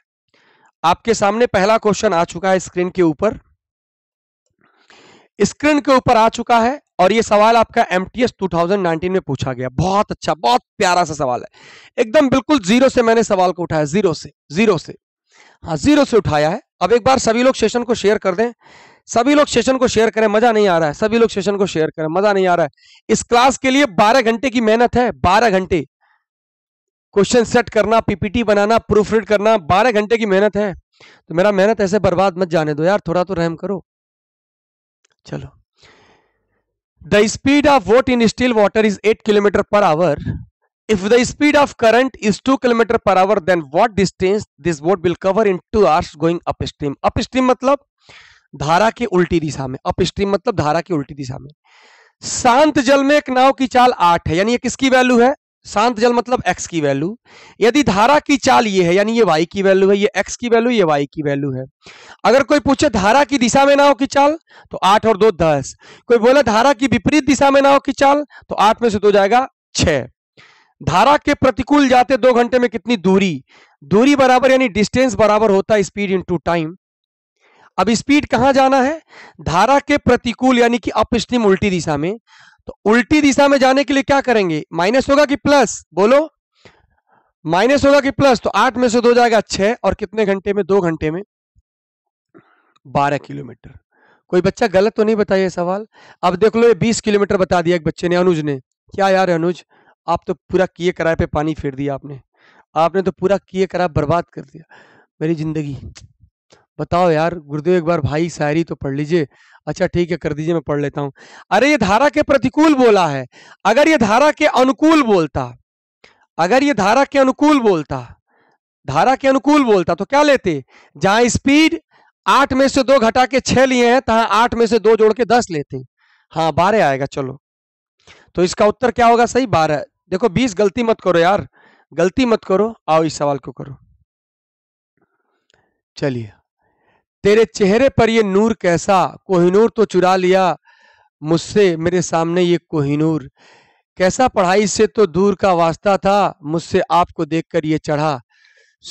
A: आपके सामने पहला क्वेश्चन आ चुका है स्क्रीन के ऊपर स्क्रीन के ऊपर आ चुका है और ये सवाल आपका एम टी में पूछा गया बहुत अच्छा बहुत प्यारा सा सवाल है एकदम बिल्कुल जीरो से मैंने सवाल को उठाया जीरो से जीरो से हाँ जीरो से उठाया है अब एक बार सभी लोग सेशन को शेयर कर दें सभी लोग सेशन को शेयर करें मजा नहीं आ रहा है सभी लोग सेशन को शेयर करें मजा नहीं आ रहा है इस क्लास के लिए 12 घंटे की मेहनत है 12 घंटे क्वेश्चन सेट करना पीपीटी बनाना प्रूफ रीड करना 12 घंटे की मेहनत है तो मेरा मेहनत ऐसे बर्बाद मत जाने दो यार थोड़ा तो रहम करो चलो the speed of boat in still water is 8 km per hour. If the speed of current is 2 km per hour, then what distance this boat will cover in 2 hours going upstream? Upstream मतलब धारा के उल्टी दिशा में upstream मतलब धारा की उल्टी दिशा में शांत जल में एक नाव की चाल आठ है यानी ये किसकी वैल्यू है शांत जल मतलब x की वैल्यू यदि धारा की चाल ये है यानी ये y की वैल्यू है ये x की वैल्यू ये y की वैल्यू है अगर कोई पूछे धारा की दिशा में ना हो कि चाल तो आठ और दो दस कोई बोले धारा की विपरीत दिशा में ना हो कि चाल तो आठ में से दो जाएगा छ धारा के प्रतिकूल जाते दो घंटे में कितनी दूरी दूरी बराबर यानी डिस्टेंस बराबर होता है स्पीड इंटू टाइम अब स्पीड कहां जाना है धारा के प्रतिकूल यानी कि अपस्ट्रीम उल्टी दिशा में तो उल्टी दिशा में जाने के लिए क्या करेंगे माइनस होगा कि प्लस बोलो माइनस होगा कि प्लस तो आठ में से दो जाएगा छह और कितने घंटे में दो घंटे में बारह किलोमीटर कोई बच्चा गलत तो नहीं बताया सवाल अब देख लो ये बीस किलोमीटर बता दिया एक बच्चे ने अनुज ने क्या यार अनुज आप तो पूरा किए कराए पे पानी फेर दिया आपने आपने तो पूरा किए करा बर्बाद कर दिया मेरी जिंदगी बताओ यार गुरुदेव एक बार भाई शायरी तो पढ़ लीजिए अच्छा ठीक है कर दीजिए मैं पढ़ लेता हूं अरे ये धारा के प्रतिकूल बोला है अगर ये धारा के अनुकूल बोलता अगर ये धारा के अनुकूल बोलता धारा के अनुकूल बोलता तो क्या लेते जहां स्पीड आठ में से दो घटा के छह लिए हैं तहां आठ में से दो जोड़ के दस लेते हाँ बारह आएगा चलो तो इसका उत्तर क्या होगा सही बारह देखो बीस गलती मत करो यार गलती मत करो आओ इस सवाल को करो चलिए तेरे चेहरे पर ये नूर कैसा कोहिनूर तो चुरा लिया मुझसे मेरे सामने ये कोहिनूर कैसा पढ़ाई से तो दूर का वास्ता था मुझसे आपको देखकर ये चढ़ा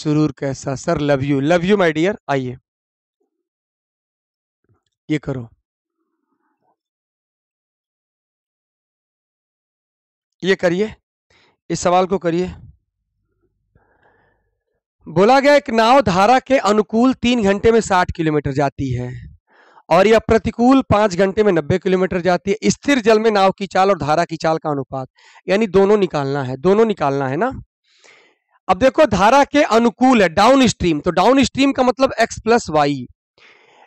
A: सुरूर कैसा sir love you love you my dear आइए
B: ये करो ये करिए इस सवाल को करिए बोला गया एक नाव धारा के अनुकूल तीन घंटे में
A: साठ किलोमीटर जाती है और यह प्रतिकूल पांच घंटे में नब्बे किलोमीटर जाती है स्थिर जल में नाव की चाल और धारा की चाल का अनुपात यानी दोनों निकालना है दोनों निकालना है ना अब देखो धारा के अनुकूल है डाउन स्ट्रीम तो डाउन स्ट्रीम का मतलब एक्स प्लस वाई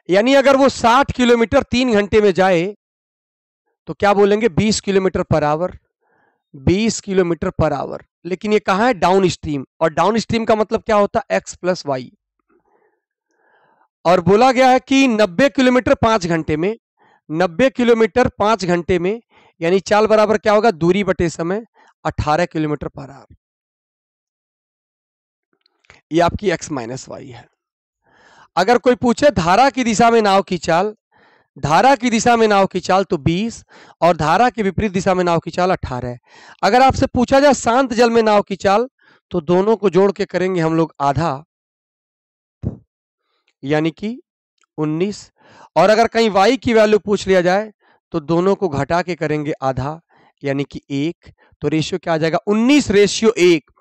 A: यानी अगर वो साठ किलोमीटर तीन घंटे में जाए तो क्या बोलेंगे बीस किलोमीटर पर आवर बीस किलोमीटर पर आवर लेकिन ये कहा है डाउन स्ट्रीम और डाउन स्ट्रीम का मतलब क्या होता है एक्स प्लस वाई और बोला गया है कि 90 किलोमीटर पांच घंटे में 90 किलोमीटर पांच घंटे में यानी चाल बराबर क्या होगा दूरी बटे समय 18 किलोमीटर पर आर ये आपकी एक्स माइनस वाई है अगर कोई पूछे धारा की दिशा में नाव की चाल धारा की दिशा में नाव की चाल तो 20 और धारा के विपरीत दिशा में नाव की चाल 18 है अगर आपसे पूछा जाए शांत जल में नाव की चाल तो दोनों को जोड़ के करेंगे हम लोग आधा यानी कि 19 और अगर कहीं वाई की वैल्यू पूछ लिया जाए तो दोनों को घटा के करेंगे आधा यानी कि एक तो रेशियो क्या आ जाएगा उन्नीस रेशियो एक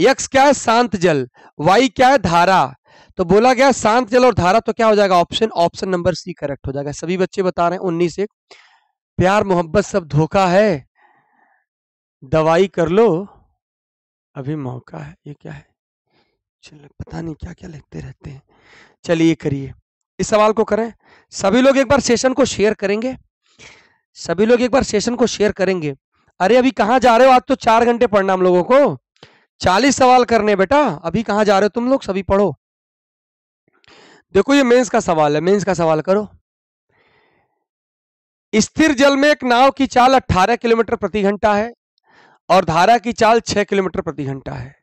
A: यक्स क्या है शांत जल वाई क्या है धारा तो बोला गया शांत जल और धारा तो क्या हो जाएगा option option number C correct हो जाएगा सभी बच्चे बता रहे हैं उन्नीस एक प्यार मोहब्बत सब धोखा है दवाई कर लो अभी मौका है ये क्या है चलो पता नहीं क्या क्या लिखते रहते हैं चलिए करिए इस सवाल को करें सभी लोग एक बार सेशन को शेयर करेंगे सभी लोग एक बार सेशन को शेयर करेंगे अरे अभी कहाँ जा रहे हो आज तो चार घंटे पढ़ना हम लोगों को चालीस सवाल करने बेटा अभी कहाँ जा रहे हो तुम लोग सभी पढ़ो देखो ये मेंस का सवाल है मेंस का सवाल करो स्थिर जल में एक नाव की चाल 18 किलोमीटर प्रति घंटा है और धारा की चाल 6 किलोमीटर प्रति घंटा है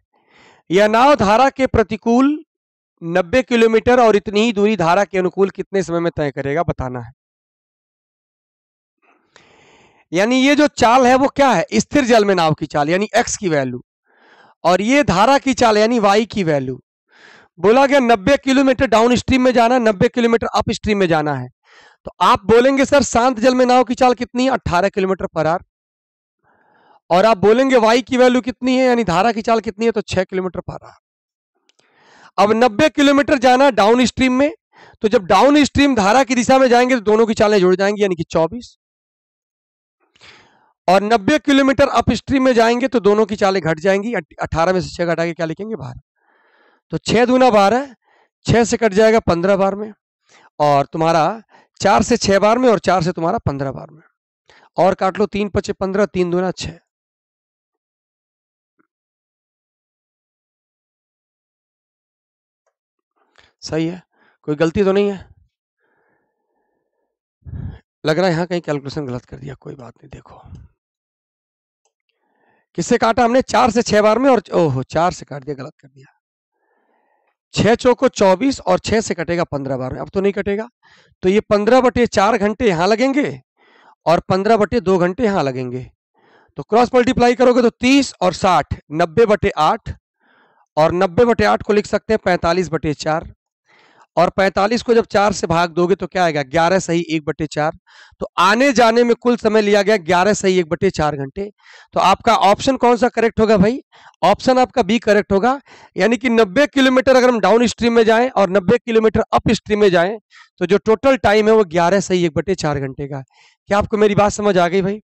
A: यह नाव धारा के प्रतिकूल 90 किलोमीटर और इतनी ही दूरी धारा के अनुकूल कितने समय में तय करेगा बताना है यानी ये जो चाल है वो क्या है स्थिर जल में नाव की चाल यानी एक्स की वैल्यू और ये धारा की चाल यानी वाई की वैल्यू बोला गया नब्बे किलोमीटर डाउन स्ट्रीम में जाना है नब्बे किलोमीटर अप स्ट्रीम में जाना है तो आप बोलेंगे सर शांत जल में नाव की चाल कितनी है अट्ठारह किलोमीटर पर आर और आप बोलेंगे वाई की वैल्यू कितनी है यानी धारा की चाल कितनी है तो छह किलोमीटर पर आर अब नब्बे किलोमीटर जाना डाउन स्ट्रीम में तो जब डाउन स्ट्रीम धारा की दिशा में जाएंगे तो दोनों की चालें जुड़ जाएंगी यानी कि चौबीस और 90 किलोमीटर अप स्ट्रीम में जाएंगे तो दोनों की चालें घट जाएंगी 18 में से छह घटा के क्या लिखेंगे बारह तो छः दूना बारह छः से कट जाएगा पंद्रह बार में और तुम्हारा चार से छः बार में और चार से तुम्हारा पंद्रह बार में और
B: काट लो तीन पचे पंद्रह तीन दूना छः सही है कोई गलती तो नहीं है लग रहा है यहां कहीं कैलकुलेशन गलत कर दिया कोई बात
A: नहीं देखो किससे काटा हमने चार से छह बार में और ओहो चार से काट दिया गलत कर दिया छह चौको चौबीस और छह से कटेगा पंद्रह बार में अब तो नहीं कटेगा तो ये पंद्रह बटे चार घंटे यहां लगेंगे और पंद्रह बटे दो घंटे यहां लगेंगे तो क्रॉस मल्टीप्लाई करोगे तो तीस और साठ नब्बे बटे आठ और नब्बे बटे आठ को लिख सकते हैं पैंतालीस बटे चार और पैंतालीस को जब चार से भाग दोगे तो क्या आएगा ग्यारह सही एक बटे चार तो आने जाने में कुल समय लिया गया ग्यारह सही एक बटे चार घंटे तो आपका ऑप्शन कौन सा करेक्ट होगा भाई ऑप्शन आपका बी करेक्ट होगा यानी कि 90 किलोमीटर अगर हम डाउन स्ट्रीम में जाएं और 90 किलोमीटर अप स्ट्रीम में जाएं तो जो टोटल टाइम है वो ग्यारह सही एक बटे चार घंटे का क्या आपको मेरी बात समझ आ गई भाई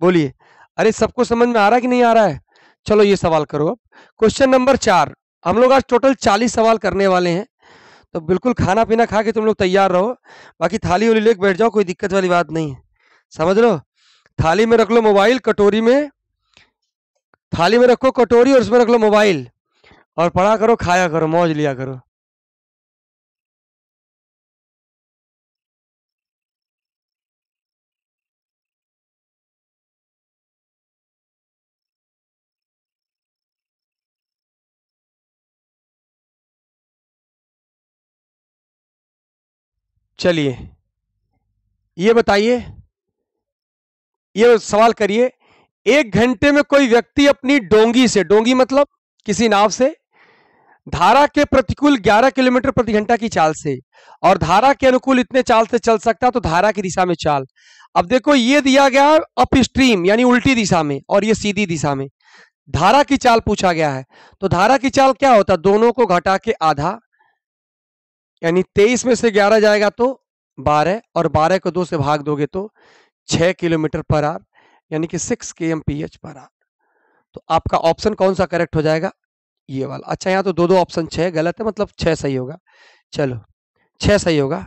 A: बोलिए अरे सबको समझ में आ रहा है कि नहीं आ रहा है चलो ये सवाल करो अब क्वेश्चन नंबर चार हम लोग आज टोटल चालीस सवाल करने वाले हैं तो बिल्कुल खाना पीना खा के तुम लोग तैयार रहो बाकी थाली वाली लेके बैठ जाओ कोई दिक्कत वाली बात नहीं है समझ लो थाली में रख लो मोबाइल कटोरी में थाली में रखो कटोरी और उसमें रख लो मोबाइल
B: और पढ़ा करो खाया करो मौज लिया करो चलिए ये बताइए ये
A: सवाल करिए एक घंटे में कोई व्यक्ति अपनी डोंगी से डोंगी मतलब किसी नाव से धारा के प्रतिकूल 11 किलोमीटर प्रति घंटा की चाल से और धारा के अनुकूल इतने चाल से चल सकता है तो धारा की दिशा में चाल अब देखो ये दिया गया अपस्ट्रीम यानी उल्टी दिशा में और ये सीधी दिशा में धारा की चाल पूछा गया है तो धारा की चाल क्या होता है दोनों को घटा के आधा यानी तेईस में से ग्यारह जाएगा तो बारह और बारह को दो से भाग दोगे तो छह किलोमीटर पर आर यानी कि six K M P H per hour तो आपका ऑप्शन कौन सा करेक्ट हो जाएगा
B: ये वाला अच्छा यहाँ तो दो दो ऑप्शन छह गलत है मतलब छह सही होगा चलो छह सही होगा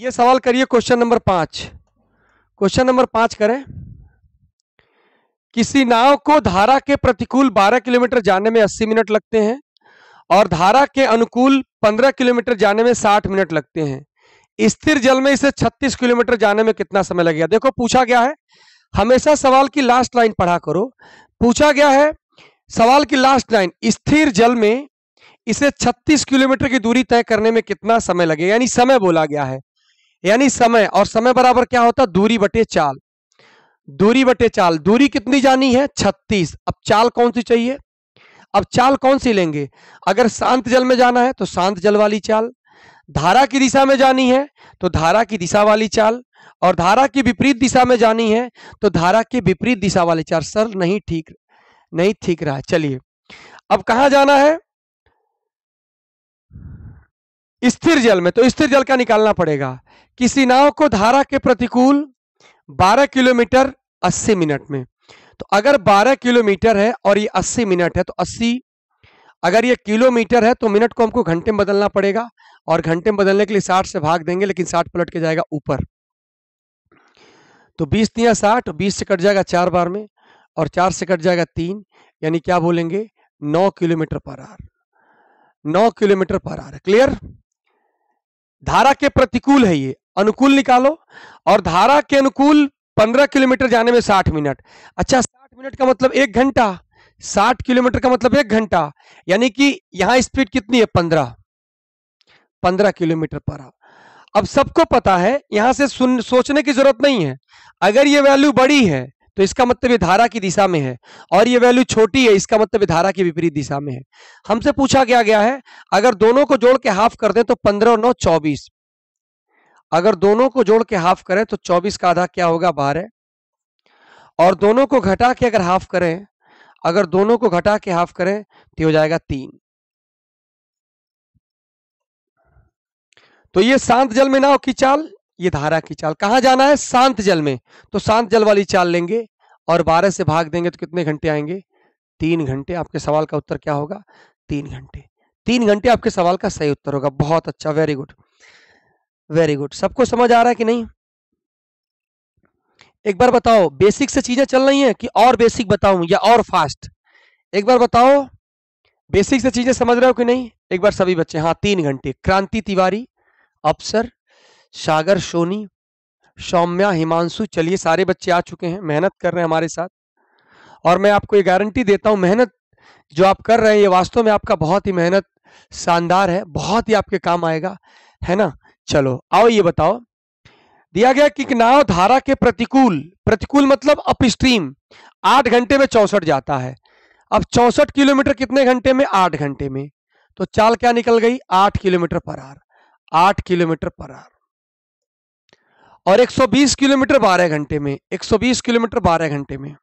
B: ये सवाल करिए क्वेश्चन नंबर पांच क्वेश्चन नंबर पांच करें किसी नाव को
A: धारा के प्रतिकूल 12 किलोमीटर जाने में 80 मिनट लगते हैं और धारा के अनुकूल 15 किलोमीटर जाने में 60 मिनट लगते हैं स्थिर जल में इसे 36 किलोमीटर जाने में कितना समय लगेगा देखो पूछा गया है हमेशा सवाल की लास्ट लाइन पढ़ा करो पूछा गया है सवाल की लास्ट लाइन स्थिर जल में इसे 36 किलोमीटर की दूरी तय करने में कितना समय लगेगा यानी समय बोला गया है यानी समय और समय बराबर क्या होता है दूरी बटे चाल दूरी बटे चाल दूरी कितनी जानी है छत्तीस अब चाल कौन सी चाहिए अब चाल कौन सी लेंगे अगर शांत जल में जाना है तो शांत जल वाली चाल धारा की दिशा में जानी है तो धारा की दिशा वाली चाल और धारा की विपरीत दिशा में जानी है तो धारा की विपरीत दिशा वाली चाल सर नहीं ठीक नहीं ठीक रहा चलिए अब कहा जाना है स्थिर जल में तो स्थिर जल का निकालना पड़ेगा किसी नाव को धारा के प्रतिकूल 12 किलोमीटर 80 मिनट में तो अगर 12 किलोमीटर है और ये 80 मिनट है तो 80 अगर ये किलोमीटर है तो मिनट को हमको घंटे में बदलना पड़ेगा और घंटे में बदलने के लिए 60 से भाग देंगे लेकिन 60 पलट के जाएगा ऊपर तो 20 दिया 60 20 से कट जाएगा चार बार में और चार से कट जाएगा तीन यानी क्या बोलेंगे नौ किलोमीटर पर आर नौ किलोमीटर पर आर क्लियर धारा के प्रतिकूल है ये अनुकूल निकालो और धारा के अनुकूल पंद्रह किलोमीटर जाने में साठ मिनट अच्छा साठ मिनट का मतलब एक घंटा साठ किलोमीटर का मतलब एक घंटा यानी कि यहां स्पीड कितनी है पंद्रह पंद्रह किलोमीटर पर अब सबको पता है यहां से सुन, सोचने की जरूरत नहीं है अगर ये वैल्यू बड़ी है तो इसका मतलब ये धारा की दिशा में है और ये वैल्यू छोटी है इसका मतलब धारा की विपरीत दिशा में है हमसे पूछा गया गया है अगर दोनों को जोड़ के हाफ कर दें तो पंद्रह नौ चौबीस अगर दोनों को जोड़ के हाफ करें तो 24 का आधा क्या होगा बारह और दोनों को घटा के अगर हाफ करें अगर दोनों को घटा के हाफ करें तो हो जाएगा तीन तो ये शांत जल में नाव की चाल ये धारा की चाल कहां जाना है शांत जल में तो शांत जल वाली चाल लेंगे और बारह से भाग देंगे तो कितने घंटे आएंगे तीन घंटे आपके सवाल का उत्तर क्या होगा तीन घंटे तीन घंटे आपके सवाल का सही उत्तर होगा बहुत अच्छा वेरी गुड वेरी गुड सबको समझ आ रहा है कि नहीं एक बार बताओ बेसिक से चीजें चल रही हैं कि और बेसिक बताऊं या और फास्ट एक बार बताओ बेसिक से चीजें समझ रहे हो कि नहीं एक बार सभी बच्चे हाँ तीन घंटे क्रांति तिवारी अफसर सागर सोनी सौम्या हिमांशु चलिए सारे बच्चे आ चुके हैं मेहनत कर रहे हैं हमारे साथ और मैं आपको ये गारंटी देता हूं मेहनत जो आप कर रहे हैं ये वास्तव में आपका बहुत ही मेहनत शानदार है बहुत ही आपके काम आएगा है ना चलो आओ ये बताओ दिया गया कि नाव धारा के प्रतिकूल प्रतिकूल मतलब अपस्ट्रीम आठ घंटे में चौसठ जाता है अब चौसठ किलोमीटर कितने घंटे में आठ घंटे में तो चाल क्या निकल गई आठ किलोमीटर पर आर आठ किलोमीटर पर आर और 120 किलोमीटर 12 घंटे में 120 किलोमीटर 12 घंटे में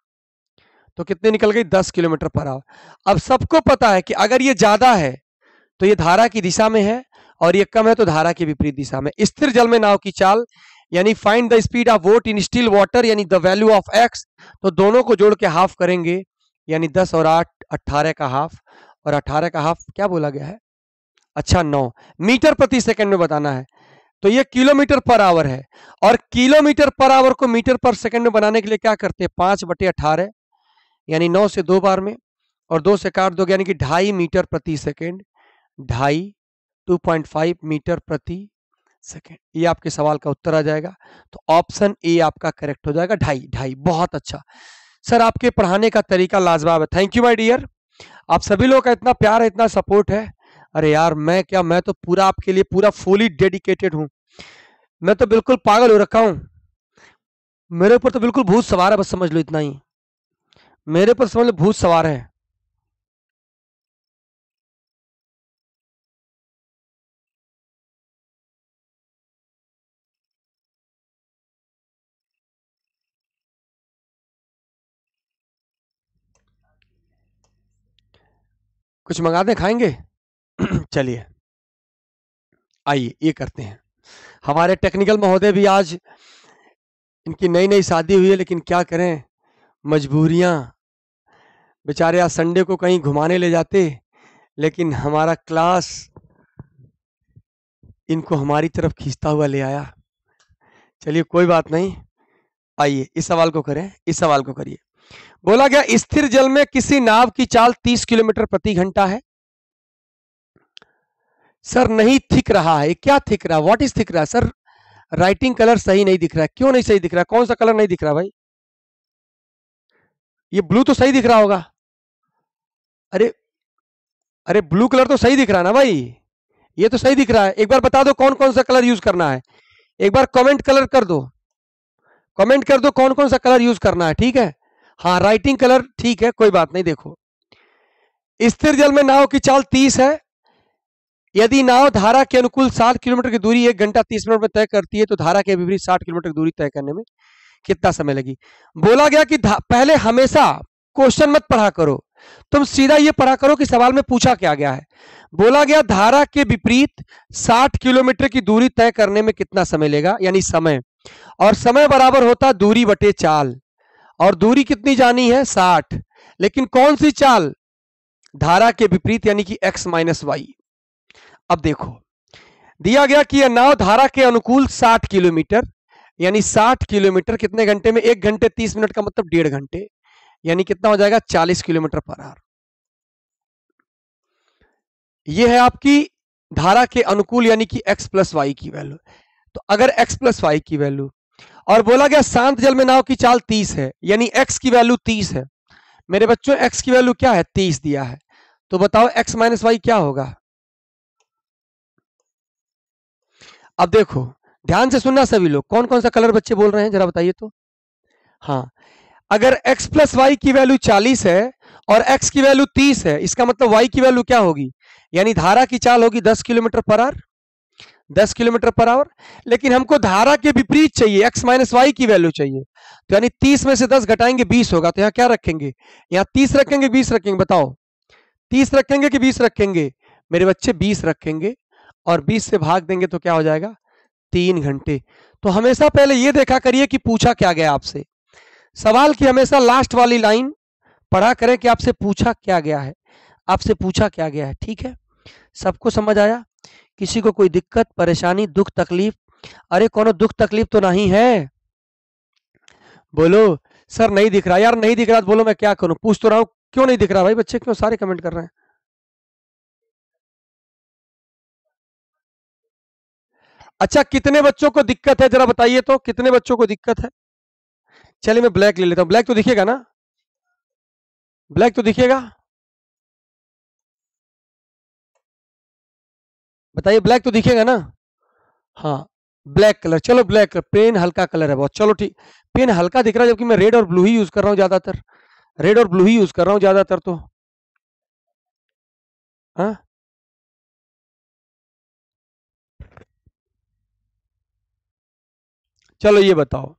A: तो कितने निकल गई 10 किलोमीटर पर आवर अब सबको पता है कि अगर ये ज्यादा है तो ये धारा की दिशा में है और ये कम है तो धारा की विपरीत दिशा में स्थिर जल में नाव की चाल यानी find the speed of boat in still water यानी द वैल्यू ऑफ एक्स तो दोनों को जोड़ के हाफ करेंगे यानी दस और आठ अट्ठारह का हाफ और अट्ठारह का हाफ क्या बोला गया है अच्छा नौ मीटर प्रति सेकंड में बताना है तो ये किलोमीटर पर आवर है और किलोमीटर पर आवर को मीटर पर सेकंड में बनाने के लिए क्या करते हैं पांच बटे अठारह यानी नौ से दो बार में और दो से काट दो यानी कि ढाई मीटर प्रति सेकंड ढाई 2.5 मीटर प्रति सेकेंड ये आपके सवाल का उत्तर आ जाएगा तो ऑप्शन ए आपका करेक्ट हो जाएगा ढाई ढाई बहुत अच्छा सर आपके पढ़ाने का तरीका लाजवाब है थैंक यू माय डियर आप सभी लोग का इतना प्यार है इतना सपोर्ट है अरे यार मैं क्या मैं तो पूरा आपके लिए पूरा फुली डेडिकेटेड हूँ मैं तो बिल्कुल पागल हो रखा हूँ
B: मेरे ऊपर तो बिल्कुल भूत सवार है बस समझ लो इतना ही मेरे ऊपर समझ लो भूत सवार है कुछ मंगाते खाएंगे चलिए
A: आइए ये करते हैं हमारे टेक्निकल महोदय भी आज इनकी नई नई शादी हुई है लेकिन क्या करें मजबूरियां बेचारे आज संडे को कहीं घुमाने ले जाते लेकिन हमारा क्लास इनको हमारी तरफ खींचता हुआ ले आया चलिए कोई बात नहीं आइए इस सवाल को करें इस सवाल को करिए बोला गया स्थिर जल में किसी नाव की चाल 30 किलोमीटर प्रति घंटा है सर नहीं थिक रहा है क्या थिक रहा व्हाट इज थिक रहा सर राइटिंग कलर सही नहीं दिख रहा क्यों नहीं
B: सही दिख रहा कौन सा कलर नहीं दिख रहा भाई ये ब्लू तो सही दिख रहा होगा अरे अरे ब्लू कलर तो सही दिख रहा ना भाई
A: ये तो सही दिख रहा है एक बार बता दो कौन कौन सा कलर यूज करना है एक बार कमेंट कलर कर दो कमेंट कर दो कौन कौन सा कलर यूज करना है ठीक है हाँ राइटिंग कलर ठीक है कोई बात नहीं देखो स्थिर जल में नाव की चाल तीस है यदि नाव धारा के अनुकूल सात किलोमीटर की दूरी एक घंटा तीस मिनट में तय करती है तो धारा के विपरीत साठ किलोमीटर की दूरी तय करने में कितना समय लगी बोला गया कि पहले हमेशा क्वेश्चन मत पढ़ा करो तुम सीधा यह पढ़ा करो कि सवाल में पूछा क्या गया है बोला गया धारा के विपरीत 60 किलोमीटर की दूरी तय करने में कितना समय लेगा यानी समय और समय बराबर होता दूरी बटे चाल और दूरी कितनी जानी है साठ लेकिन कौन सी चाल धारा के विपरीत यानी कि x माइनस वाई अब देखो दिया गया कि यह नाव धारा के अनुकूल 60 किलोमीटर यानी 60 किलोमीटर कितने घंटे में एक घंटे 30 मिनट का मतलब डेढ़ घंटे यानी कितना हो जाएगा 40 किलोमीटर पर आर यह है आपकी धारा के अनुकूल यानी कि x प्लस वाई की वैल्यू तो अगर x प्लस वाई की वैल्यू और बोला गया शांत जल में नाव की चाल तीस है यानी एक्स की वैल्यू तीस है मेरे बच्चों एक्स की वैल्यू क्या है तीस दिया है तो बताओ एक्स माइनस वाई क्या होगा अब देखो ध्यान से सुनना सभी लोग कौन कौन सा कलर बच्चे बोल रहे हैं जरा बताइए तो हाँ अगर x प्लस वाई की वैल्यू 40 है और x की वैल्यू 30 है इसका मतलब y की वैल्यू क्या होगी यानी धारा की चाल होगी 10 kilometre per hour 10 kilometre per our लेकिन हमको धारा के विपरीत चाहिए x माइनस वाई की वैल्यू चाहिए तो यानी 30 में से 10 घटाएंगे 20 होगा तो यहाँ क्या रखेंगे यहाँ 30 रखेंगे 20 रखेंगे बताओ 30 रखेंगे कि 20 रखेंगे मेरे बच्चे 20 रखेंगे और 20 से भाग देंगे तो क्या हो जाएगा तीन घंटे तो हमेशा पहले ये देखा करिए कि पूछा क्या गया आपसे सवाल की हमेशा लास्ट वाली लाइन पढ़ा करें कि आपसे पूछा क्या गया है आपसे पूछा क्या गया है ठीक है सबको समझ आया किसी को कोई दिक्कत परेशानी दुख तकलीफ अरे कोनो दुख तकलीफ तो नहीं है
B: बोलो सर नहीं दिख रहा यार नहीं दिख रहा तो बोलो मैं क्या करूं पूछ तो रहा हूं क्यों नहीं दिख रहा भाई बच्चे क्यों सारे कमेंट कर रहे हैं अच्छा कितने बच्चों को दिक्कत है जरा बताइए तो कितने बच्चों को दिक्कत है चलिए मैं ब्लैक ले लेता हूं ब्लैक तो दिखेगा ना ब्लैक तो दिखेगा बताइए ब्लैक तो दिखेगा ना हाँ ब्लैक कलर चलो ब्लैक कलर पेन हल्का कलर है बहुत चलो ठीक पेन हल्का दिख रहा है जबकि मैं रेड और ब्लू ही यूज कर रहा हूँ ज्यादातर रेड और ब्लू ही यूज कर रहा हूँ ज्यादातर तो हाँ चलो ये बताओ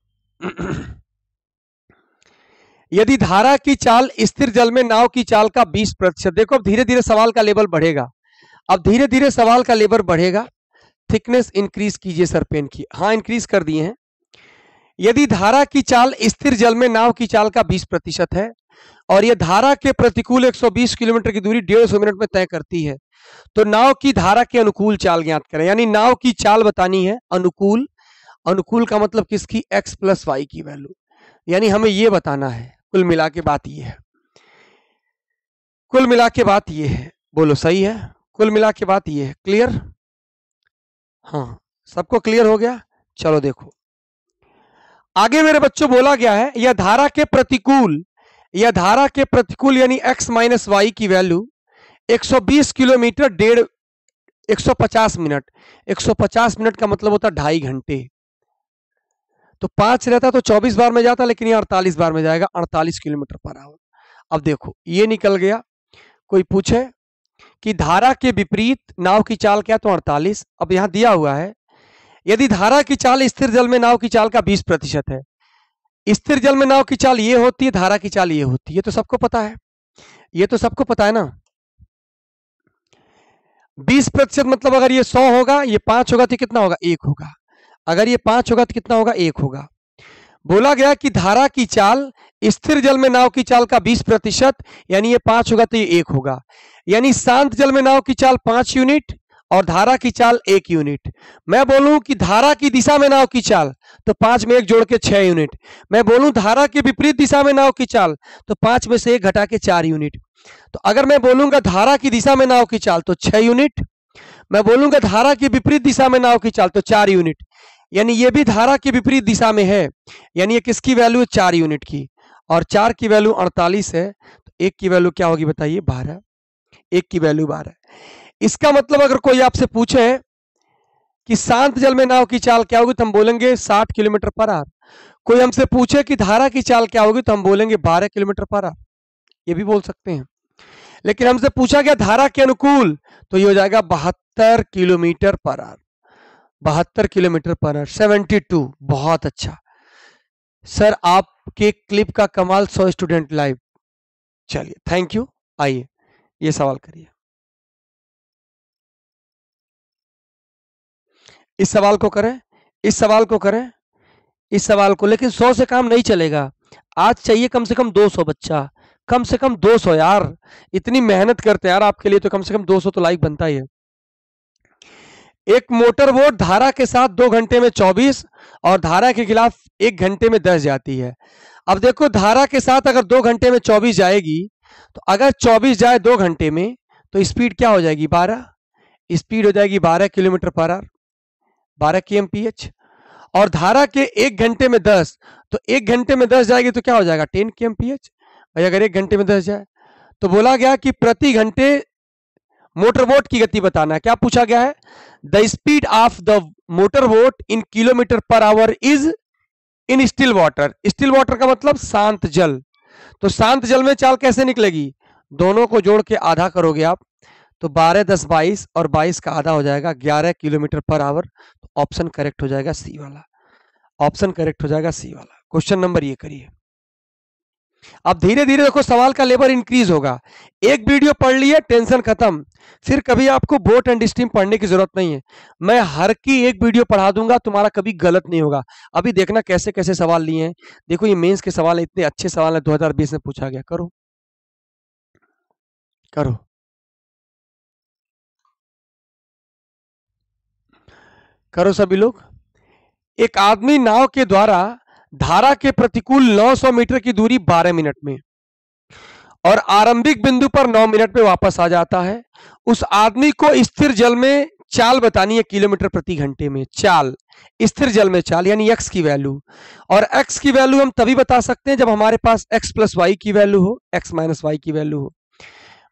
B: यदि धारा की चाल स्थिर जल में
A: नाव की चाल का 20 प्रतिशत देखो अब धीरे धीरे सवाल का लेवल बढ़ेगा अब धीरे धीरे सवाल का लेबर बढ़ेगा थिकनेस इंक्रीज कीजिए सर पेन की हाँ इंक्रीज कर दिए हैं यदि धारा की चाल स्थिर जल में नाव की चाल का 20 प्रतिशत है और यह धारा के प्रतिकूल 120 किलोमीटर की दूरी डेढ़ सौ मिनट में तय करती है तो नाव की धारा के अनुकूल चाल ज्ञात करें यानी नाव की चाल बतानी है अनुकूल अनुकूल का मतलब किसकी एक्स प्लस वाई की वैल्यू यानी हमें यह बताना है कुल मिला के बात यह है कुल मिला के बात यह है बोलो सही है कुल मिला के बात ये है क्लियर हाँ सबको क्लियर हो गया चलो देखो आगे मेरे बच्चों बोला गया है यह धारा के प्रतिकूल यह धारा के प्रतिकूल यानी x माइनस वाई की वैल्यू 120 किलोमीटर डेढ़ 150 मिनट 150 मिनट का मतलब होता ढाई घंटे तो पांच रहता तो 24 बार में जाता लेकिन ये 48 बार में जाएगा 48 किलोमीटर पर आवर अब देखो ये निकल गया कोई पूछे कि धारा के विपरीत नाव की चाल क्या तो 48 अब यहां दिया हुआ है यदि धारा की चाल स्थिर जल में नाव की चाल का 20 प्रतिशत है स्थिर जल में नाव की चाल ये होती है धारा की चाल ये होती है ये तो सबको पता है ये तो सबको पता है ना 20 प्रतिशत मतलब अगर ये 100 होगा ये पांच होगा तो कितना होगा एक होगा अगर ये पांच होगा तो कितना होगा एक होगा बोला गया कि धारा की चाल स्थिर जल में नाव की चाल का 20 प्रतिशत यानी ये पांच होगा तो ये एक होगा यानी शांत जल में नाव की चाल पांच यूनिट और धारा की चाल एक यूनिट मैं बोलूं कि धारा की दिशा में नाव की चाल तो पांच में एक जोड़ के छह यूनिट मैं बोलूं धारा के विपरीत दिशा में नाव की चाल तो पांच में से एक घटा के चार यूनिट तो अगर मैं बोलूंगा धारा की दिशा में नाव की चाल तो छह यूनिट मैं बोलूंगा धारा की विपरीत दिशा में नाव की चाल तो चार यूनिट यानी ये भी धारा की विपरीत दिशा में है यानी ये किसकी वैल्यू है चार यूनिट की और चार की वैल्यू अड़तालीस है तो एक की वैल्यू क्या होगी बताइए बारह एक की वैल्यू बारह इसका मतलब अगर कोई आपसे पूछे कि शांत जल में नाव की चाल क्या होगी तो हम बोलेंगे साठ किलोमीटर पर आर कोई हमसे पूछे कि धारा की चाल क्या होगी तो हम बोलेंगे बारह किलोमीटर पर आर ये भी बोल सकते हैं लेकिन हमसे पूछा गया धारा के अनुकूल तो ये हो जाएगा बहत्तर किलोमीटर पर आर बहत्तर kilometre per are seventy two बहुत अच्छा
B: सर आपके क्लिप का कमाल सौ स्टूडेंट लाइव चलिए थैंक यू आइए ये सवाल करिए इस सवाल को करें इस सवाल को करें इस सवाल
A: को लेकिन सौ से काम नहीं चलेगा आज चाहिए कम से कम दो सौ बच्चा कम से कम दो सौ यार इतनी मेहनत करते हैं यार आपके लिए तो कम से कम दो सौ तो लाइक बनता ही है एक मोटर वोट धारा के साथ दो घंटे में चौबीस और धारा के खिलाफ एक घंटे में दस जाती है अब देखो धारा के साथ अगर दो घंटे में चौबीस जाएगी तो अगर 24 जाए दो घंटे में तो स्पीड क्या हो जाएगी 12 स्पीड हो जाएगी 12 किलोमीटर पर आवर बारह के एम और धारा के एक घंटे में 10 तो एक घंटे में 10 जाएगी तो क्या हो जाएगा 10 के एम भाई अगर एक घंटे में 10 जाए तो बोला गया कि प्रति घंटे मोटरबोट की गति बताना है क्या पूछा गया है the speed of the motorboat in kilometre per hour is in still water still water का मतलब शांत जल तो शांत जल में चाल कैसे निकलेगी दोनों को जोड़ के आधा करोगे आप तो बारह दस बाईस और बाईस का आधा हो जाएगा ग्यारह किलोमीटर पर आवर तो ऑप्शन करेक्ट हो जाएगा सी वाला ऑप्शन करेक्ट हो जाएगा सी वाला क्वेश्चन नंबर ये करिए अब धीरे धीरे देखो सवाल का लेबर इंक्रीज होगा एक वीडियो पढ़ लिए टेंशन खत्म फिर कभी आपको बोट एंड स्टीम पढ़ने की जरूरत नहीं है मैं हर की एक वीडियो पढ़ा दूंगा तुम्हारा कभी गलत नहीं होगा अभी देखना कैसे कैसे
B: सवाल लिए हैं देखो ये मेंस के सवाल इतने अच्छे सवाल है 2020 में पूछा गया करो करो करो सभी लोग एक आदमी नाव के द्वारा
A: धारा के प्रतिकूल 900 मीटर की दूरी 12 मिनट में और आरंभिक बिंदु पर 9 मिनट में वापस आ जाता है उस आदमी को स्थिर जल में चाल बतानी है किलोमीटर प्रति घंटे में चाल स्थिर जल में चाल यानी एक्स की वैल्यू और एक्स की वैल्यू हम तभी बता सकते हैं जब हमारे पास एक्स प्लस वाई की वैल्यू हो एक्स माइनस वाई की वैल्यू हो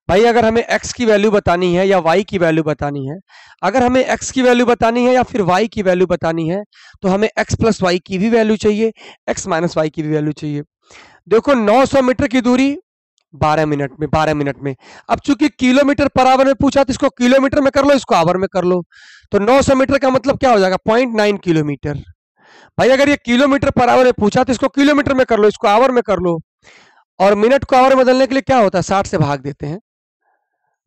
A: भाई अगर हमें x की वैल्यू बतानी है या y की वैल्यू बतानी है अगर हमें x की वैल्यू बतानी है या फिर y की वैल्यू बतानी है तो हमें x प्लस वाई की भी वैल्यू चाहिए x माइनस वाई की भी वैल्यू चाहिए देखो 900 मीटर की दूरी 12 मिनट में 12 मिनट में अब चूंकि किलोमीटर पर आवर में पूछा तो इसको किलोमीटर में कर लो इसको आवर में कर लो तो नौ मीटर का मतलब क्या हो जाएगा पॉइंट किलोमीटर भाई अगर ये किलोमीटर पर आवर में पूछा तो इसको किलोमीटर में कर लो इसको आवर में कर लो और मिनट को आवर में बदलने के लिए क्या होता है साठ से भाग देते हैं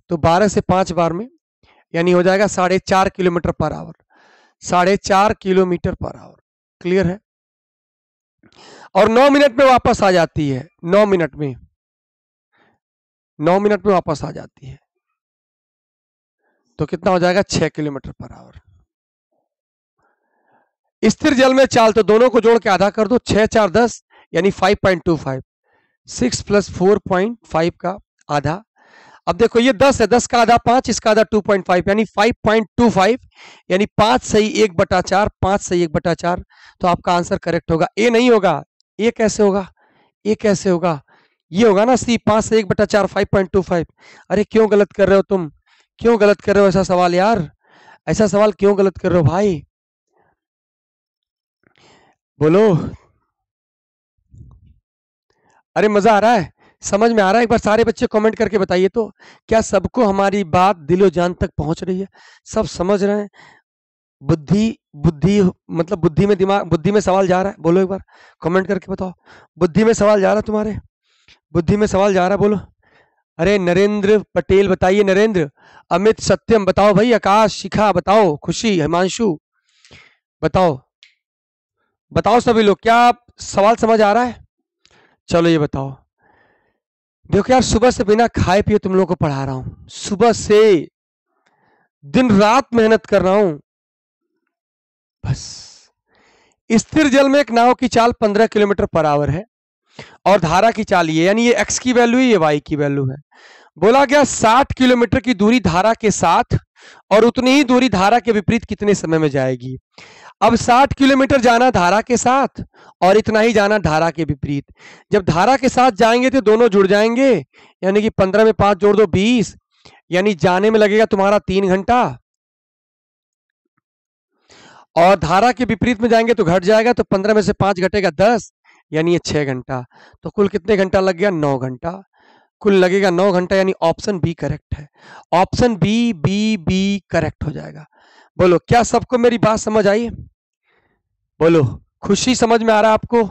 A: तो 12 से 5 बार में यानी हो जाएगा साढ़े चार किलोमीटर पर आवर साढ़े चार किलोमीटर पर आवर क्लियर है और 9 मिनट में वापस आ जाती है 9 मिनट में 9 मिनट में वापस आ जाती है तो कितना हो जाएगा 6 किलोमीटर पर आवर स्थिर जल में चाल तो दोनों को जोड़ के आधा कर दो छह चार दस यानी five point two five six plus four point five का आधा अब देखो ये 10 है 10 का आधा पांच इसका आधा 2.5 यानी फाइव यानी पांच सही एक बटा चार पांच सही एक बटा चार तो आपका आंसर करेक्ट होगा ए नहीं होगा ए कैसे होगा ए कैसे होगा ये होगा ना सी पांच से एक बटा चार फाइव पॉइंट टू फाइव अरे क्यों गलत कर रहे हो तुम क्यों गलत कर रहे हो ऐसा सवाल यार ऐसा सवाल क्यों गलत कर रहे हो भाई बोलो अरे मजा आ रहा है समझ में आ रहा है एक बार सारे बच्चे कमेंट करके बताइए तो क्या सबको हमारी बात दिलो जान तक पहुंच रही है सब समझ रहे हैं बुद्धि बुद्धि मतलब बुद्धि में दिमाग बुद्धि में सवाल जा रहा है बोलो एक बार कमेंट करके बताओ बुद्धि में सवाल जा रहा है तुम्हारे बुद्धि में सवाल जा रहा है बोलो अरे नरेंद्र पटेल बताइए नरेंद्र अमित सत्यम बताओ भाई आकाश शिखा बताओ खुशी हिमांशु बताओ बताओ सभी लोग क्या सवाल समझ आ रहा है चलो ये बताओ देखो यार सुबह से बिना खाए पिए तुम लोगों को पढ़ा रहा हूं सुबह से दिन रात मेहनत कर रहा हूं बस स्थिर जल में एक नाव की चाल 15 किलोमीटर पर आवर है और धारा की चाल ये यानी ये एक्स की वैल्यू है ये वाई की वैल्यू है बोला गया 60 किलोमीटर की दूरी धारा के साथ और उतनी ही दूरी धारा के विपरीत कितने समय में जाएगी अब 60 किलोमीटर जाना धारा के साथ और इतना ही जाना धारा के विपरीत जब धारा के साथ जाएंगे तो दोनों जुड़ जाएंगे यानी कि 15 में पांच जोड़ दो 20 यानी जाने में लगेगा तुम्हारा तीन घंटा और धारा के विपरीत में जाएंगे तो घट जाएगा तो 15 में से पांच घटेगा 10 यानी ये घंटा तो कुल कितने घंटा लग गया नौ घंटा कुल लगेगा नौ घंटा यानी ऑप्शन बी करेक्ट है option B B B correct हो जाएगा बोलो क्या सबको मेरी बात समझ आई बोलो खुशी समझ में आ रहा है आपको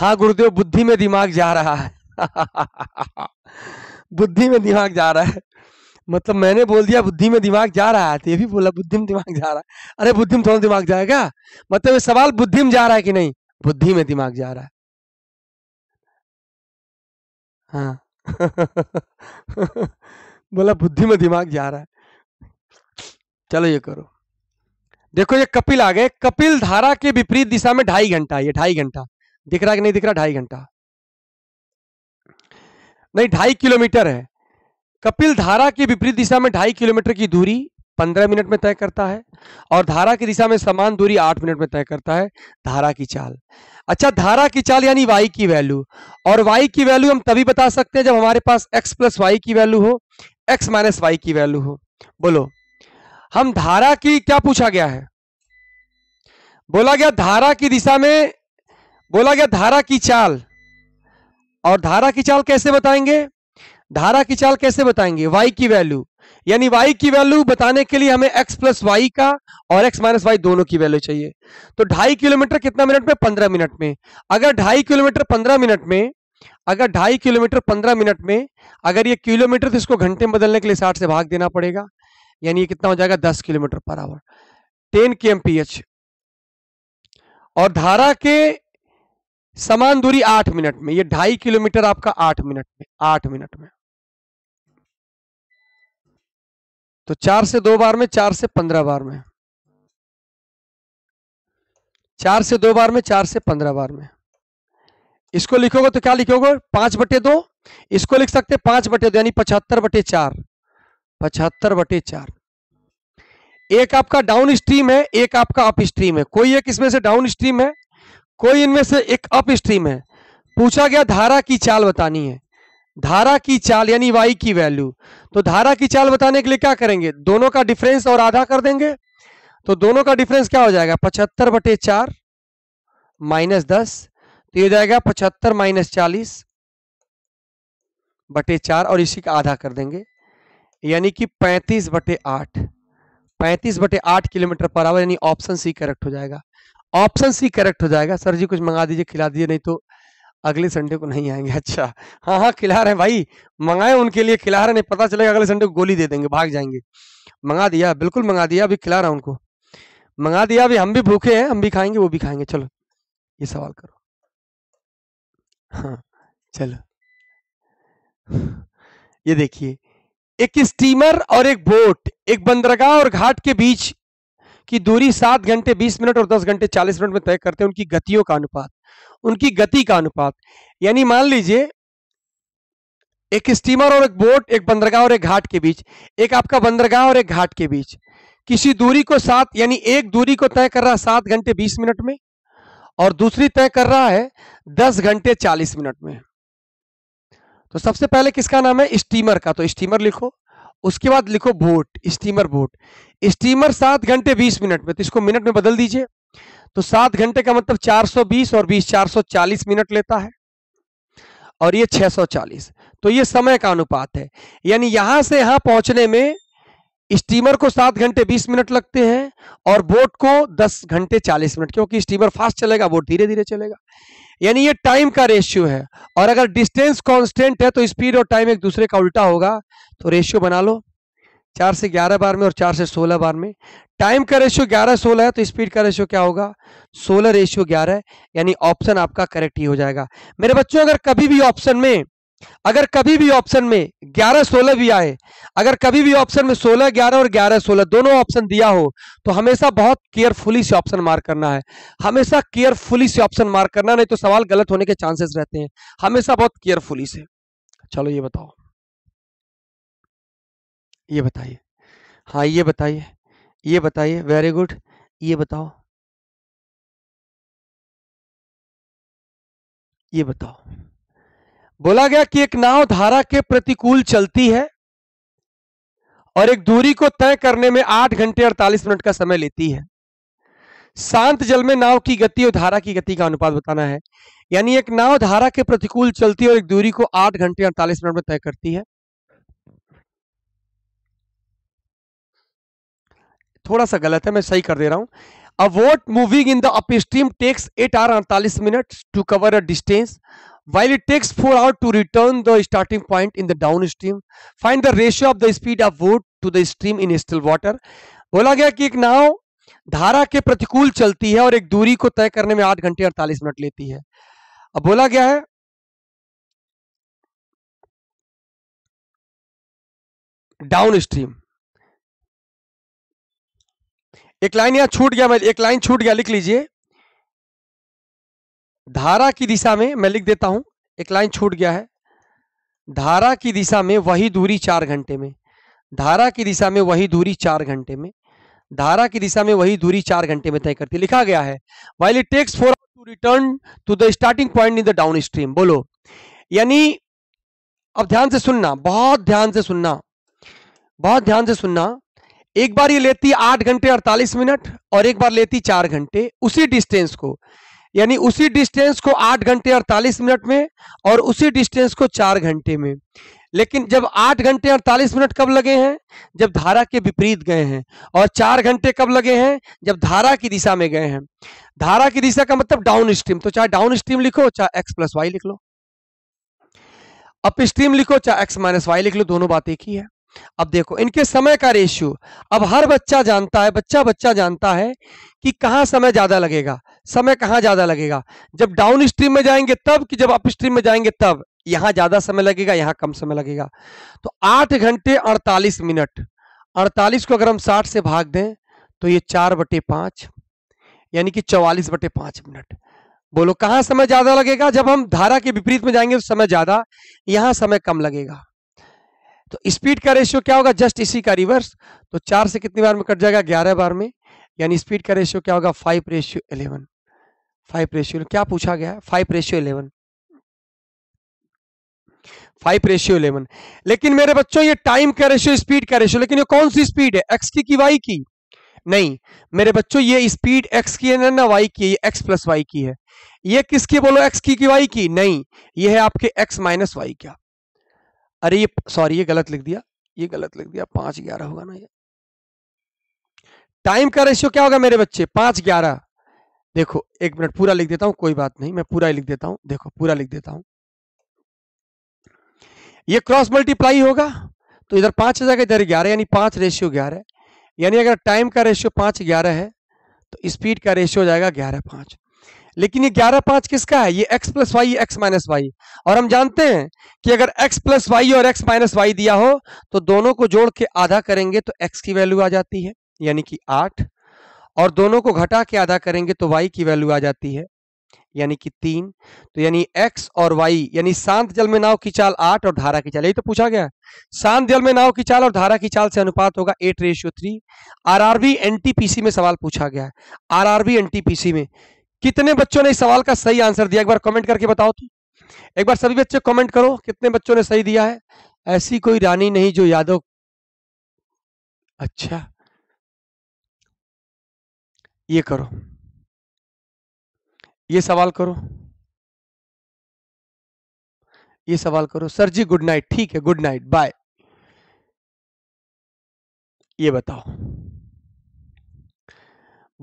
A: हाँ गुरुदेव बुद्धि में दिमाग जा रहा है बुद्धि में दिमाग जा रहा है मतलब मैंने बोल दिया बुद्धि में दिमाग जा रहा है तो ये भी बोला बुद्धि में
B: दिमाग जा रहा है अरे बुद्धि में थोड़ा दिमाग जाएगा मतलब ये सवाल बुद्धि में जा रहा है कि नहीं बुद्धि में दिमाग जा रहा है हाँ
A: बोला बुद्धि में दिमाग जा रहा है चलो ये करो देखो ये कपिल आ गए कपिल धारा के विपरीत दिशा में ढाई घंटा ये ढाई घंटा दिख रहा कि नहीं दिख रहा ढाई घंटा नहीं ढाई किलोमीटर है कपिल धारा के विपरीत दिशा में ढाई किलोमीटर की दूरी पंद्रह मिनट में तय करता है और धारा की दिशा में समान दूरी आठ मिनट में तय करता है धारा की चाल अच्छा धारा की चाल यानी वाई की वैल्यू और वाई की वैल्यू हम तभी बता सकते हैं जब हमारे पास एक्स प्लस वाई की वैल्यू हो एक्स माइनस वाई की वैल्यू हो बोलो हम धारा की क्या पूछा गया है बोला गया धारा की दिशा में बोला गया धारा की चाल और धारा की चाल कैसे बताएंगे धारा की चाल कैसे बताएंगे वाई की वैल्यू यानी वाई की वैल्यू बताने के लिए हमें एक्स प्लस वाई का और एक्स माइनस वाई दोनों की वैल्यू चाहिए तो ढाई किलोमीटर कितना मिनट में पंद्रह मिनट में अगर ढाई किलोमीटर पंद्रह मिनट में अगर ढाई किलोमीटर पंद्रह मिनट में अगर ये किलोमीटर तो इसको घंटे में बदलने के लिए साठ से भाग देना पड़ेगा यानी ये कितना हो जाएगा दस किलोमीटर पर आवर टेन के एम पी एच और धारा के समान दूरी आठ मिनट में ये ढाई किलोमीटर आपका आठ मिनट में आठ मिनट में
B: तो चार से दो बार में चार से पंद्रह बार में चार से दो बार में चार से पंद्रह बार में
A: इसको लिखोगे तो क्या लिखोगे पांच बटे दो इसको लिख सकते पांच बटे दो यानी पचहत्तर बटे चार पचहत्तर बटे चार एक आपका डाउन स्ट्रीम है एक आपका अप स्ट्रीम है कोई एक इसमें से डाउन स्ट्रीम है कोई इनमें से एक अप स्ट्रीम है पूछा गया धारा की चाल बतानी है धारा की चाल यानी वाई की वैल्यू तो धारा की चाल बताने के लिए क्या करेंगे दोनों का डिफरेंस और आधा कर देंगे तो दोनों का डिफरेंस क्या हो जाएगा पचहत्तर बटे चार माइनस दस तो ये जाएगा पचहत्तर माइनस चालीस बटे चार और इसी का आधा कर देंगे यानी कि पैंतीस बटे आठ पैंतीस बटे आठ किलोमीटर पर आवर यानी ऑप्शन सी करेक्ट हो जाएगा ऑप्शन सी करेक्ट हो जाएगा सर जी कुछ मंगा दीजिए खिला दीजिए नहीं तो अगले संडे को नहीं आएंगे अच्छा हाँ हाँ खिला रहे हैं भाई मंगाए उनके लिए खिला रहे नहीं पता चलेगा अगले संडे को गोली दे देंगे भाग जाएंगे मंगा दिया बिल्कुल मंगा दिया अभी खिला रहा उनको मंगा दिया अभी हम भी भूखे हैं हम भी खाएंगे वो भी खाएंगे चलो ये सवाल करो हाँ चलो ये देखिए एक स्टीमर और एक बोट एक बंदरगाह और घाट के बीच की दूरी सात घंटे बीस मिनट और दस घंटे चालीस मिनट में तय करते हैं उनकी गतियों का अनुपात उनकी गति का अनुपात यानी मान लीजिए एक स्टीमर और एक बोट एक बंदरगाह और एक घाट के बीच एक आपका बंदरगाह और एक घाट के बीच किसी दूरी को सात यानी एक दूरी को तय कर रहा है सात घंटे बीस मिनट में और दूसरी तय कर रहा है दस घंटे चालीस मिनट में तो सबसे पहले किसका नाम है स्टीमर का तो स्टीमर लिखो उसके बाद लिखो बोट स्टीमर बोट स्टीमर सात घंटे बीस मिनट में तो इसको मिनट में बदल दीजिए तो सात घंटे का मतलब 420 और 20 440 मिनट लेता है और ये 640 तो ये समय का अनुपात है यानी यहां से यहां पहुंचने में स्टीमर को सात घंटे बीस मिनट लगते हैं और बोट को दस घंटे चालीस मिनट क्योंकि स्टीमर फास्ट चलेगा बोट धीरे धीरे चलेगा यानी ये टाइम का रेशियो है और अगर डिस्टेंस कांस्टेंट है तो स्पीड और टाइम एक दूसरे का उल्टा होगा तो रेशियो बना लो चार से ग्यारह बार में और चार से सोलह बार में टाइम का रेशियो ग्यारह सोलह है तो स्पीड का रेशियो क्या होगा सोलह रेशियो ग्यारह यानी ऑप्शन आपका करेक्ट ही हो जाएगा मेरे बच्चों अगर कभी भी ऑप्शन में अगर कभी भी ऑप्शन में ग्यारह सोलह भी आए अगर कभी भी ऑप्शन में सोलह ग्यारह और ग्यारह सोलह दोनों ऑप्शन दिया हो तो हमेशा बहुत केयरफुली से ऑप्शन मार्क करना है हमेशा केयरफुली से ऑप्शन मार्क करना नहीं तो सवाल गलत होने के चांसेस रहते हैं हमेशा बहुत केयरफुली से चलो ये बताओ
B: ये बताइए हाँ ये बताइए ये बताइए वेरी गुड ये बताओ ये बताओ बोला गया कि एक नाव धारा के प्रतिकूल
A: चलती है और एक दूरी को तय करने में आठ घंटे अड़तालीस मिनट का समय लेती है शांत जल में नाव की गति और धारा की गति का अनुपात बताना है यानी एक नाव धारा के प्रतिकूल चलती है और एक दूरी को आठ घंटे अड़तालीस मिनट में तय करती है थोड़ा सा गलत है मैं सही कर दे रहा हूं a moving in the upstream takes eight hour अड़तालीस minute to cover a distance while it takes four hour to return the starting point in the downstream find the ratio of the speed of boat to the stream in still water बोला गया कि एक
B: नाव धारा के प्रतिकूल चलती है और एक दूरी को तय करने में आठ घंटे अड़तालीस मिनट लेती है अब बोला गया है डाउन स्ट्रीम एक लाइन यहां छूट गया मैं एक लाइन छूट गया लिख लीजिए
A: धारा की दिशा में मैं लिख देता हूं एक लाइन छूट गया है धारा की दिशा में वही दूरी चार घंटे में धारा की दिशा में वही दूरी चार घंटे में धारा की दिशा में वही दूरी चार घंटे में तय करती लिखा गया है while it takes four to return to the starting point in the downstream बोलो यानी अब ध्यान से सुनना बहुत ध्यान से सुनना बहुत ध्यान से सुनना एक बार ये लेती आठ घंटे अड़तालीस मिनट और एक बार लेती चार घंटे उसी डिस्टेंस को यानी उसी डिस्टेंस को आठ घंटे अड़तालीस मिनट में और उसी डिस्टेंस को चार घंटे में लेकिन जब आठ घंटे अड़तालीस मिनट कब लगे हैं जब धारा के विपरीत गए हैं और चार घंटे कब लगे हैं जब धारा की दिशा में गए हैं धारा की दिशा का मतलब डाउन स्ट्रीम तो चाहे डाउन स्ट्रीम लिखो चाहे एक्स प्लस वाई लिख लो अप स्ट्रीम लिखो चाहे एक्स माइनस वाई लिख लो दोनों बात एक ही है अब देखो इनके समय का रेशियो अब हर बच्चा जानता है बच्चा बच्चा जानता है कि कहाँ समय ज़्यादा लगेगा समय कहाँ ज़्यादा लगेगा जब डाउन स्ट्रीम में जाएंगे तब कि जब अप स्ट्रीम में जाएंगे तब यहां ज़्यादा समय लगेगा यहां कम समय लगेगा तो आठ घंटे अड़तालीस मिनट अड़तालीस को अगर हम साठ से भाग दें तो ये चार बटे पांच यानी कि चौवालीस बटे पांच मिनट बोलो कहां समय ज़्यादा लगेगा जब हम धारा के विपरीत में जाएंगे तो समय ज़्यादा यहां समय कम लगेगा तो स्पीड का रेशियो क्या होगा जस्ट इसी का रिवर्स तो चार से कितनी बार में कट जाएगा ग्यारह बार में यानी स्पीड का रेशियो क्या होगा five ratio eleven five ratio क्या पूछा गया है five ratio eleven five ratio eleven लेकिन मेरे बच्चों ये टाइम का रेशियो स्पीड का रेशियो लेकिन ये कौन सी स्पीड है एक्स की वाई की नहीं मेरे बच्चों ये स्पीड एक्स की है ना ना वाई की है ये एक्स प्लस वाई की है ये किसकी बोलो एक्स की वाई की नहीं ये है आपके एक्स माइनस वाई का अरे ये सॉरी ये गलत लिख दिया ये गलत लिख दिया पांच ग्यारह होगा ना ये टाइम का रेशियो क्या होगा मेरे बच्चे पांच ग्यारह देखो एक मिनट पूरा लिख देता हूं कोई बात नहीं मैं पूरा ही लिख देता हूं देखो पूरा लिख देता हूं ये क्रॉस मल्टीप्लाई होगा तो इधर पांच हजार का इधर ग्यारह यानी पांच रेशियो ग्यारह यानी अगर टाइम का रेशियो पांच ग्यारह है तो स्पीड का रेशियो हो जाएगा ग्यारह पांच लेकिन ये ग्यारह पांच किसका है ये x plus y x minus y और हम जानते हैं कि अगर x प्लस वाई और x माइनस वाई दिया हो तो दोनों को जोड़ के आधा करेंगे तो x की वैल्यू आ जाती है यानी कि आठ और दोनों को घटा के आधा करेंगे तो y की वैल्यू आ जाती है यानी कि तीन तो यानी x और y यानी शांत जल में नाव की चाल आठ और धारा की चाल यही तो पूछा गया शांत जल में नाव की चाल और धारा की चाल से अनुपात होगा eight ratio three R R B N T P C में सवाल पूछा गया है R R B N T P C में कितने बच्चों ने इस सवाल का सही आंसर दिया एक बार कमेंट करके बताओ तो एक बार सभी बच्चे कमेंट करो कितने बच्चों ने सही दिया है ऐसी कोई
B: रानी नहीं जो यादव अच्छा ये करो ये सवाल करो ये सवाल करो सर जी गुड नाइट ठीक है गुड नाइट बाय ये बताओ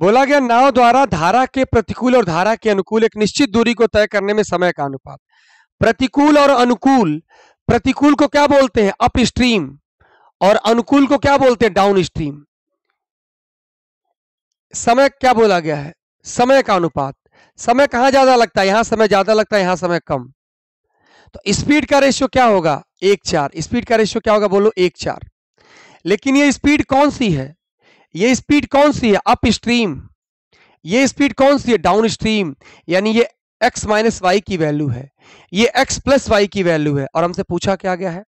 A: बोला गया नाव द्वारा धारा के प्रतिकूल और धारा के अनुकूल एक निश्चित दूरी को तय करने में समय का अनुपात प्रतिकूल और अनुकूल प्रतिकूल को क्या बोलते हैं अपस्ट्रीम और अनुकूल को क्या बोलते हैं डाउन स्ट्रीम समय क्या बोला गया है समय का अनुपात समय कहां ज्यादा लगता है यहां समय ज्यादा लगता है यहां समय कम तो स्पीड का रेशियो क्या होगा एक चार स्पीड का रेशियो क्या होगा बोलो एक चार लेकिन ये स्पीड कौन सी है ये स्पीड कौन सी है अप स्ट्रीम ये स्पीड कौन सी है डाउन स्ट्रीम यानी ये x माइनस वाई की वैल्यू है ये x प्लस वाई की वैल्यू है और हमसे पूछा क्या गया है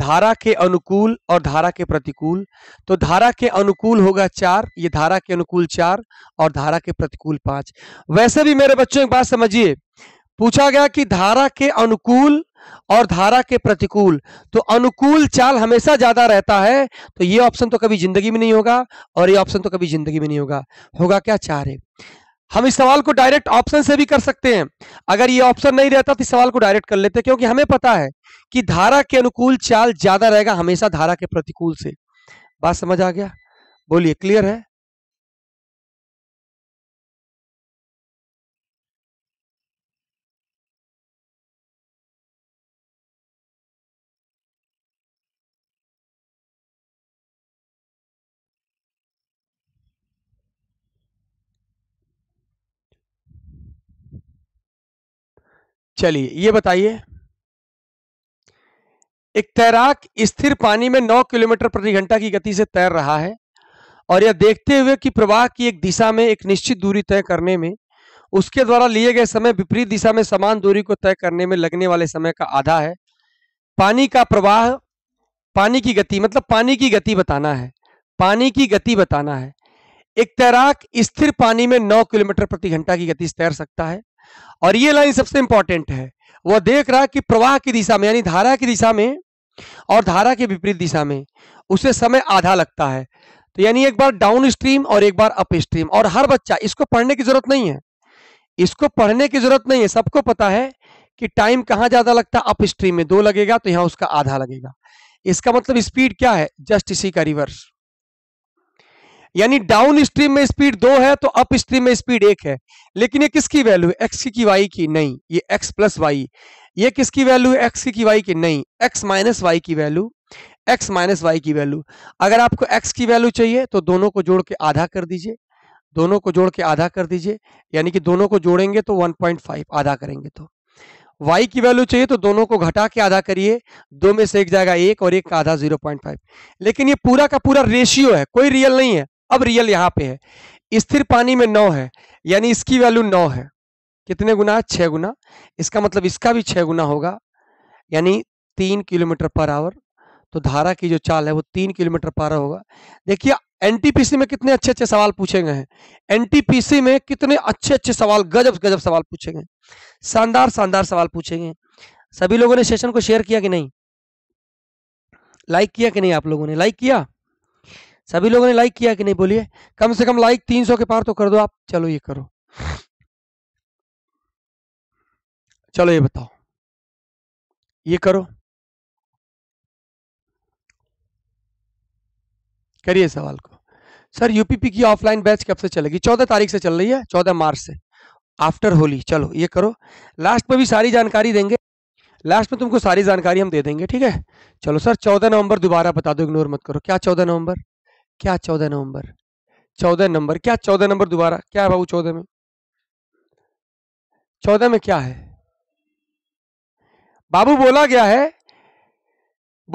A: धारा के अनुकूल और धारा के प्रतिकूल तो धारा के अनुकूल होगा चार ये धारा के अनुकूल चार और धारा के प्रतिकूल पांच वैसे भी मेरे बच्चों एक बात समझिए पूछा गया कि धारा के अनुकूल और धारा के प्रतिकूल तो अनुकूल चाल हमेशा ज्यादा रहता है तो ये ऑप्शन तो कभी जिंदगी में नहीं होगा और ये ऑप्शन तो कभी जिंदगी में नहीं होगा होगा क्या चार है हम इस सवाल को डायरेक्ट ऑप्शन से भी कर सकते हैं अगर ये ऑप्शन नहीं रहता तो इस सवाल को डायरेक्ट कर लेते क्योंकि हमें पता है कि धारा के अनुकूल चाल ज्यादा
B: रहेगा हमेशा धारा के प्रतिकूल से बात समझ आ गया बोलिए क्लियर है चलिए ये बताइए एक तैराक
A: स्थिर पानी में 9 किलोमीटर प्रति घंटा की गति से तैर रहा है और यह देखते हुए कि प्रवाह की एक दिशा में एक निश्चित दूरी तय करने में उसके द्वारा लिए गए समय विपरीत दिशा में समान दूरी को तय करने में लगने वाले समय का आधा है पानी का प्रवाह पानी की गति मतलब पानी की गति बताना है पानी की गति बताना है एक तैराक स्थिर पानी में 9 किलोमीटर प्रति घंटा की गति से तैर सकता है और ये लाइन सबसे इंपॉर्टेंट है वो देख रहा है कि प्रवाह की दिशा में यानी धारा की दिशा में और धारा के विपरीत दिशा में उसे समय आधा लगता है तो यानी एक बार डाउन स्ट्रीम और एक बार अप स्ट्रीम और हर बच्चा इसको पढ़ने की जरूरत नहीं है इसको पढ़ने की जरूरत नहीं है सबको पता है कि टाइम कहां ज्यादा लगता है अप स्ट्रीम में दो लगेगा तो यहां उसका आधा लगेगा इसका मतलब स्पीड क्या है जस्ट इसी का रिवर्स यानी डाउन स्ट्रीम में स्पीड दो है तो अप स्ट्रीम में स्पीड एक है लेकिन ये किसकी वैल्यू है एक्स की वाई की नहीं ये एक्स प्लस वाई ये किसकी वैल्यू है एक्स की वाई की नहीं एक्स माइनस वाई की वैल्यू एक्स माइनस वाई की वैल्यू अगर आपको एक्स की वैल्यू चाहिए तो दोनों को जोड़ के आधा कर दीजिए दोनों को जोड़ के आधा कर दीजिए यानी कि दोनों को जोड़ेंगे तो फाइव आधा करेंगे तो y की वैल्यू चाहिए तो दोनों को घटा के आधा करिए दो में से एक जाएगा एक और एक का आधा 0.5 लेकिन ये पूरा का पूरा रेशियो है कोई रियल नहीं है अब रियल यहां पे है स्थिर पानी में नौ है यानी इसकी वैल्यू नौ है कितने गुना छह गुना इसका मतलब इसका भी छह गुना होगा यानी तीन किलोमीटर पर आवर तो धारा की जो चाल है वो तीन किलोमीटर पर आवर होगा देखिए एनटीपीसी में कितने अच्छे अच्छे सवाल पूछे गए हैं एनटीपीसी में कितने अच्छे अच्छे सवाल गजब गजब सवाल पूछे गए शानदार शानदार सवाल पूछे गए सभी लोगों ने सेशन को शेयर किया कि नहीं लाइक किया कि नहीं आप लोगों ने लाइक किया सभी लोगों ने लाइक किया कि नहीं बोलिए कम से कम
B: लाइक 300 के पार तो कर दो आप चलो ये करो चलो ये बताओ ये करो करिए सवाल को सर यूपीपी की ऑफलाइन
A: बैच कब से चलेगी चौदह तारीख से चल रही है चौदह मार्च से आफ्टर होली चलो ये करो लास्ट में भी सारी जानकारी देंगे लास्ट में तुमको सारी जानकारी हम दे देंगे ठीक है चलो सर चौदह नवंबर दोबारा बता दो इग्नोर मत करो क्या चौदह नवंबर क्या चौदह नवंबर चौदह नंबर क्या चौदह नंबर दोबारा क्या है बाबू चौदह में चौदह में क्या है बाबू बोला गया है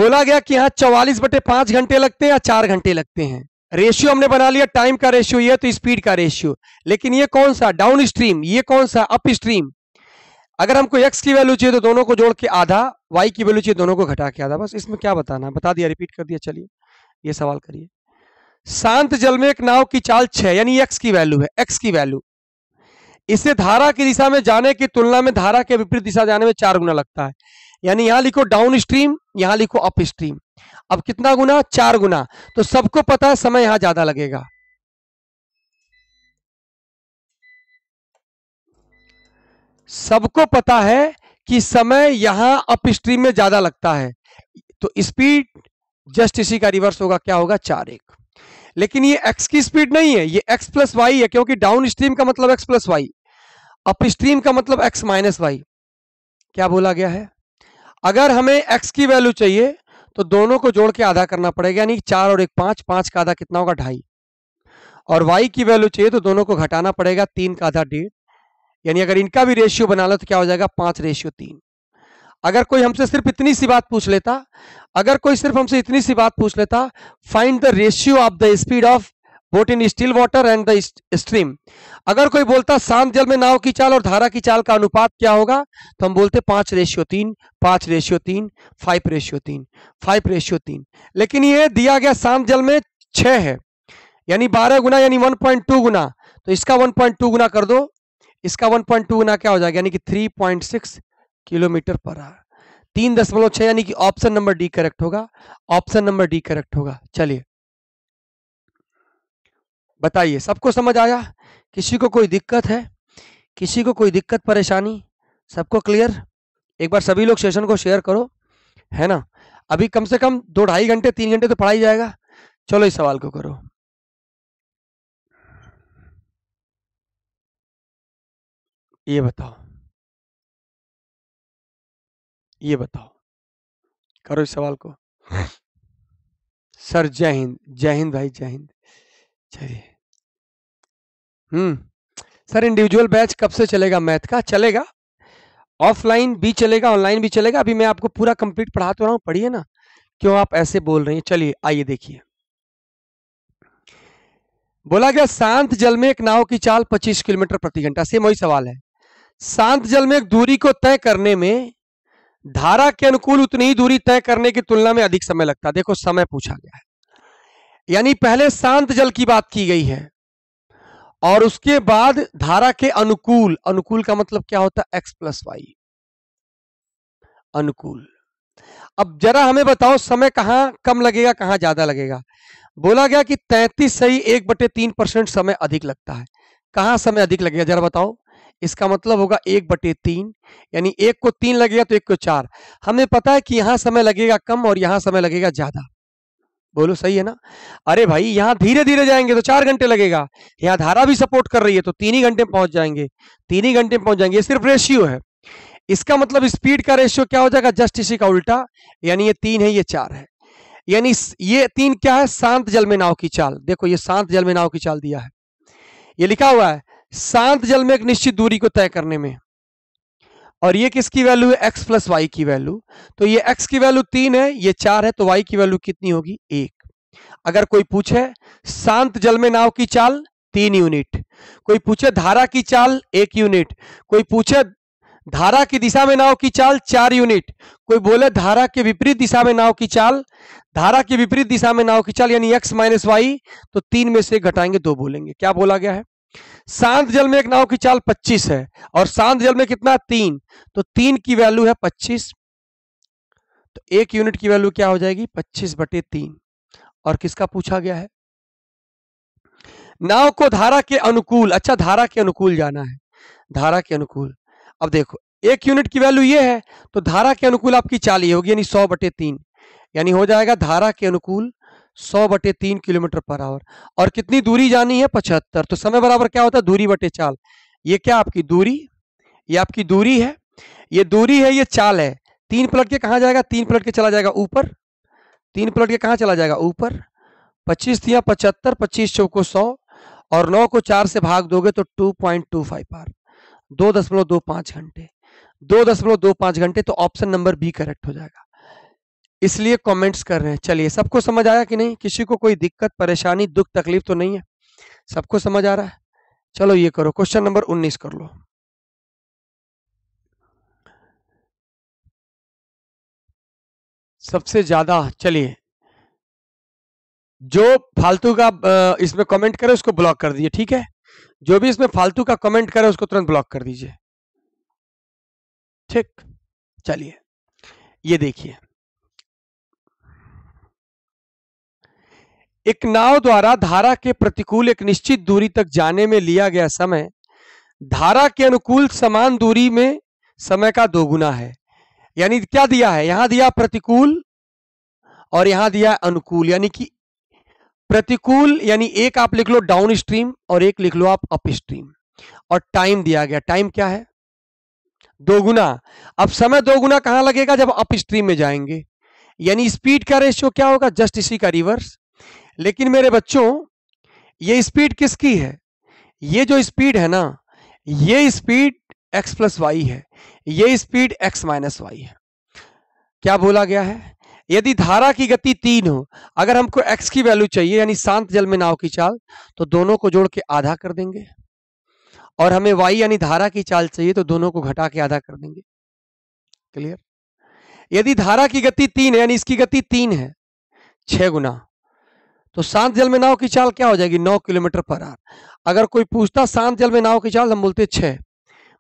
A: बोला गया कि यहां चौवालीस बटे पांच घंटे लगते हैं या चार घंटे लगते हैं रेशियो हमने बना लिया टाइम का रेशियो ये तो स्पीड का रेशियो लेकिन ये कौन सा डाउन स्ट्रीम ये कौन सा अप स्ट्रीम अगर हमको एक्स की वैल्यू चाहिए तो दोनों को जोड़ के आधा वाई की वैल्यू चाहिए दोनों को घटा के आधा बस इसमें क्या बताना बता दिया रिपीट कर दिया चलिए ये सवाल करिए शांत जल में एक नाव की चाल छह यानी एक्स की वैल्यू है एक्स की वैल्यू इससे धारा की दिशा में जाने की तुलना में धारा के विपरीत दिशा जाने में चार गुना लगता है यानी यहां लिखो डाउन स्ट्रीम यहां लिखो अप स्ट्रीम
B: अब कितना गुना चार गुना तो सबको पता है समय यहां ज्यादा लगेगा सबको
A: पता है कि समय यहां अप स्ट्रीम में ज्यादा लगता है तो स्पीड जस्ट इसी का रिवर्स होगा क्या होगा चार एक लेकिन ये एक्स की स्पीड नहीं है ये एक्स प्लस वाई है क्योंकि डाउन स्ट्रीम का मतलब x plus y upstream का मतलब एक्स माइनस वाई क्या बोला गया है अगर हमें एक्स की वैल्यू चाहिए तो दोनों को जोड़ के आधा करना पड़ेगा यानी चार और एक पांच पांच का आधा कितना होगा ढाई और वाई की वैल्यू चाहिए तो दोनों को घटाना पड़ेगा तीन का आधा डेढ़ यानी अगर इनका भी रेशियो बना लो तो क्या हो जाएगा पांच रेशियो तीन अगर कोई हमसे सिर्फ इतनी सी बात पूछ लेता अगर कोई सिर्फ हमसे इतनी सी बात पूछ लेता find the ratio of the speed of boat in still water and the stream अगर कोई बोलता शांत जल में नाव की चाल और धारा की चाल का अनुपात क्या होगा तो हम बोलते पांच रेशियो तीन पांच रेशियो तीन फाइव रेशियो तीन फाइव रेशियो तीन लेकिन ये दिया गया शांत जल में छह है यानी बारह गुना यानी वन पॉइंट टू गुना तो इसका वन पॉइंट टू गुना कर दो इसका वन पॉइंट टू गुना क्या हो जाएगा यानी कि three point six kilometre per hour तीन दशमलव छह यानी कि ऑप्शन नंबर डी करेक्ट होगा ऑप्शन नंबर डी करेक्ट होगा चलिए बताइए सबको समझ आया किसी को कोई दिक्कत है किसी को कोई दिक्कत परेशानी सबको क्लियर एक बार सभी लोग सेशन को शेयर करो है ना अभी कम से कम
B: दो ढाई घंटे तीन घंटे तो पढ़ाई जाएगा चलो इस सवाल को करो ये बताओ ये बताओ करो इस सवाल को सर जय हिंद जय हिंद भाई जय हिंद चलिए
A: हम्म सर इंडिविजुअल बैच कब से चलेगा मैथ का चलेगा ऑफलाइन भी चलेगा ऑनलाइन भी चलेगा अभी मैं आपको पूरा कंप्लीट पढ़ा तो रहा हूं पढ़िए ना क्यों आप ऐसे बोल रहे हैं चलिए आइए देखिए बोला गया शांत जल में एक नाव की चाल 25 किलोमीटर प्रति घंटा सेम वही सवाल है शांत जल में एक दूरी को तय करने में धारा के अनुकूल उतनी ही दूरी तय करने की तुलना में अधिक समय लगता देखो समय पूछा गया है यानी पहले शांत जल की बात की गई है और उसके बाद धारा के अनुकूल अनुकूल का मतलब क्या होता है एक्स प्लस वाई अनुकूल अब जरा हमें बताओ समय कहां कम लगेगा कहां ज्यादा लगेगा बोला गया कि तैतीस से ही एक बटे तीन परसेंट समय अधिक लगता है कहां समय अधिक लगेगा जरा बताओ इसका मतलब होगा एक बटे तीन यानी एक को तीन लगेगा तो एक को चार हमें पता है कि यहाँ समय लगेगा कम और यहाँ समय लगेगा ज्यादा बोलो सही है ना अरे भाई यहाँ धीरे धीरे जाएंगे तो चार घंटे लगेगा यहाँ धारा भी सपोर्ट कर रही है तो तीन ही घंटे में पहुंच जाएंगे तीन ही घंटे में पहुंच जाएंगे ये सिर्फ रेशियो है इसका मतलब स्पीड का रेशियो क्या हो जाएगा जस्ट इसी का उल्टा यानी ये तीन है ये चार है यानी ये तीन क्या है शांत जल में नाव की चाल देखो ये शांत जल में नाव की चाल दिया है ये लिखा हुआ है शांत जल में एक निश्चित दूरी को तय करने में और ये किसकी वैल्यू है एक्स प्लस वाई की वैल्यू तो ये एक्स की वैल्यू तीन है ये चार है तो वाई की वैल्यू कितनी होगी एक अगर कोई पूछे शांत जल में नाव की चाल तीन यूनिट कोई पूछे धारा की चाल एक यूनिट कोई पूछे धारा की दिशा में नाव की चाल चार यूनिट कोई बोले धारा के विपरीत दिशा में नाव की चाल धारा के विपरीत दिशा में नाव की चाल यानी एक्स माइनस वाई तो तीन में से घटाएंगे दो बोलेंगे क्या बोला गया है शांत जल में एक नाव की चाल 25 है और शांत जल में कितना तीन तो तीन की वैल्यू है 25 तो एक यूनिट की वैल्यू क्या हो जाएगी 25 बटे तीन और किसका पूछा गया है नाव को धारा के अनुकूल अच्छा धारा के अनुकूल जाना है धारा के अनुकूल अब देखो एक यूनिट की वैल्यू ये है तो धारा के अनुकूल आपकी चाल ये होगी यानी सौ बटे तीन यानी हो जाएगा धारा के अनुकूल सौ बटे तीन किलोमीटर पर आवर और कितनी दूरी जानी है पचहत्तर तो समय बराबर क्या होता है दूरी बटे चाल ये क्या आपकी दूरी ये आपकी दूरी है ये दूरी है ये चाल है तीन पलट के कहाँ जाएगा तीन पलट के चला जाएगा ऊपर तीन पलट के कहाँ चला जाएगा ऊपर पच्चीस दिया पचहत्तर पच्चीस चौको सौ और नौ को चार से भाग दोगे तो two point two five or दो दशमलव दो पांच घंटे दो दशमलव दो पांच घंटे तो ऑप्शन नंबर बी करेक्ट हो जाएगा इसलिए कमेंट्स कर रहे हैं चलिए सबको समझ आया कि नहीं किसी को कोई दिक्कत परेशानी दुख तकलीफ तो नहीं है सबको
B: समझ आ रहा है चलो ये करो क्वेश्चन नंबर उन्नीस कर लो सबसे ज्यादा चलिए जो फालतू का इसमें कमेंट करे उसको ब्लॉक कर
A: दीजिए ठीक है जो भी इसमें फालतू का कमेंट करे उसको तुरंत ब्लॉक कर दीजिए
B: ठीक चलिए ये देखिए एक नाव द्वारा धारा के प्रतिकूल एक निश्चित दूरी
A: तक जाने में लिया गया समय धारा के अनुकूल समान दूरी में समय का दोगुना है यानी क्या दिया है यहां दिया प्रतिकूल और यहां दिया अनुकूल यानी कि प्रतिकूल यानी एक आप लिख लो डाउन स्ट्रीम और एक लिख लो आप अप स्ट्रीम और टाइम दिया गया टाइम क्या है दोगुना अब समय दोगुना कहां लगेगा जब अप स्ट्रीम में जाएंगे यानी स्पीड का रेशियो क्या होगा जस्ट इसी का रिवर्स लेकिन मेरे बच्चों ये स्पीड किसकी है ये जो स्पीड है ना ये स्पीड एक्स प्लस वाई है ये स्पीड एक्स माइनस वाई है क्या बोला गया है यदि धारा की गति तीन हो अगर हमको एक्स की वैल्यू चाहिए यानी शांत जल में नाव की चाल तो दोनों को जोड़ के आधा कर देंगे और हमें वाई यानी धारा की चाल चाहिए तो दोनों को घटा के आधा कर देंगे क्लियर यदि धारा की गति तीन है यानी इसकी गति तीन है छह गुना तो शांत जल में नाव की चाल क्या हो जाएगी नौ किलोमीटर पर आर अगर कोई पूछता शांत जल में नाव की चाल हम बोलते छः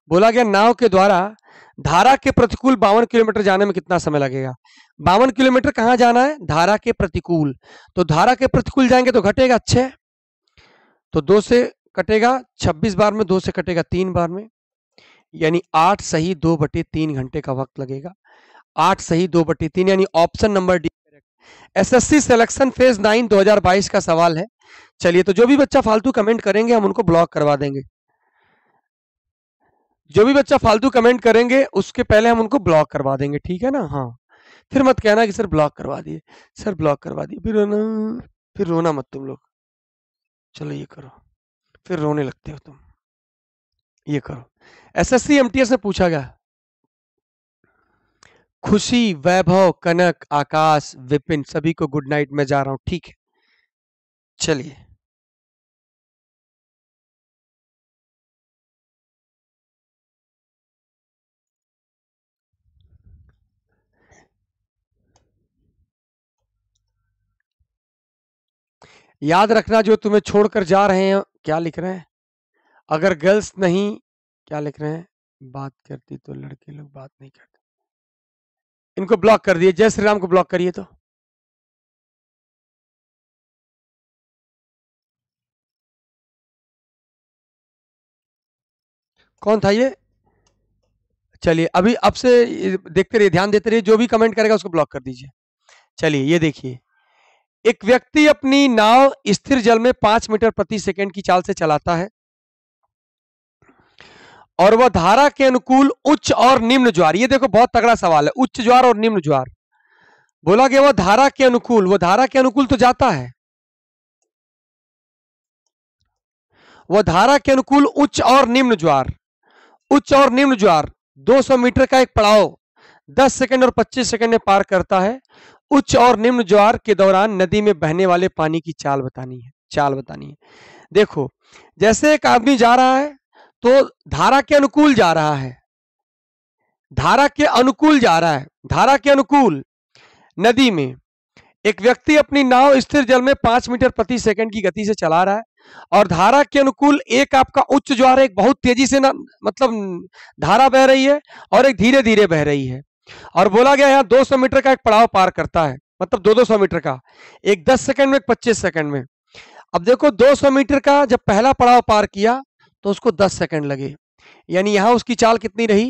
A: बोला गया नाव के द्वारा धारा के प्रतिकूल बावन किलोमीटर जाने में कितना समय लगेगा बावन किलोमीटर कहाँ जाना है धारा के प्रतिकूल तो धारा के प्रतिकूल जाएंगे तो घटेगा छ तो दो से कटेगा छब्बीस बार में दो से कटेगा तीन बार में यानी आठ सही दो बटे तीन घंटे का वक्त लगेगा आठ सही दो बटे तीन यानी option number D SSC selection phase nine 2022 का सवाल है चलिए तो जो भी बच्चा फालतू कमेंट करेंगे हम उनको ब्लॉक करवा देंगे जो भी बच्चा फालतू कमेंट करेंगे उसके पहले हम उनको ब्लॉक करवा देंगे ठीक है ना हाँ फिर मत कहना कि सर ब्लॉक करवा दिए सर ब्लॉक करवा दिए फिर रोना फिर रोना मत तुम लोग चलो ये करो फिर रोने लगते हो तुम ये करो एसएससी एमटीएस में पूछा गया
B: खुशी वैभव कनक आकाश विपिन सभी को गुड नाइट में जा रहा हूं ठीक है चलिए याद रखना जो तुम्हें छोड़कर जा रहे हैं क्या
A: लिख रहे हैं अगर गर्ल्स नहीं क्या लिख रहे हैं बात करती तो लड़के
B: लोग बात नहीं करते इनको ब्लॉक कर दिए जय श्री राम को ब्लॉक करिए तो कौन था ये
A: चलिए अभी अब से देखते रहिए ध्यान देते रहिए जो भी कमेंट करेगा उसको ब्लॉक कर दीजिए चलिए ये देखिए एक व्यक्ति अपनी नाव स्थिर जल में पांच मीटर प्रति सेकंड की चाल से चलाता है और वह धारा के अनुकूल उच्च और
B: निम्न ज्वार ये देखो बहुत तगड़ा सवाल है उच्च ज्वार और निम्न ज्वार बोला गया वह धारा के अनुकूल वह धारा के अनुकूल तो जाता है वह धारा के अनुकूल उच्च और निम्न ज्वार उच्च और निम्न ज्वार 200
A: मीटर का एक पड़ाव 10 सेकंड और 25 सेकंड में पार करता है उच्च और निम्न ज्वार के दौरान नदी में बहने वाले पानी की चाल बतानी है चाल बतानी है देखो जैसे एक आदमी जा रहा है तो धारा के अनुकूल जा रहा है धारा के अनुकूल जा रहा है धारा के अनुकूल नदी में एक व्यक्ति अपनी नाव स्थिर जल में पांच मीटर प्रति सेकंड की गति से चला रहा है और धारा के अनुकूल एक आपका उच्च ज्वार एक बहुत तेजी से ना मतलब धारा बह रही है और एक धीरे धीरे बह रही है और बोला गया दो 200 मीटर का एक पड़ाव पार करता है मतलब दो दो सौ मीटर का एक दस सेकंड में एक पच्चीस सेकंड में अब देखो सौ मीटर का जब पहला पड़ाव पार किया तो उसको 10 सेकंड लगे यानी यहां उसकी चाल कितनी रही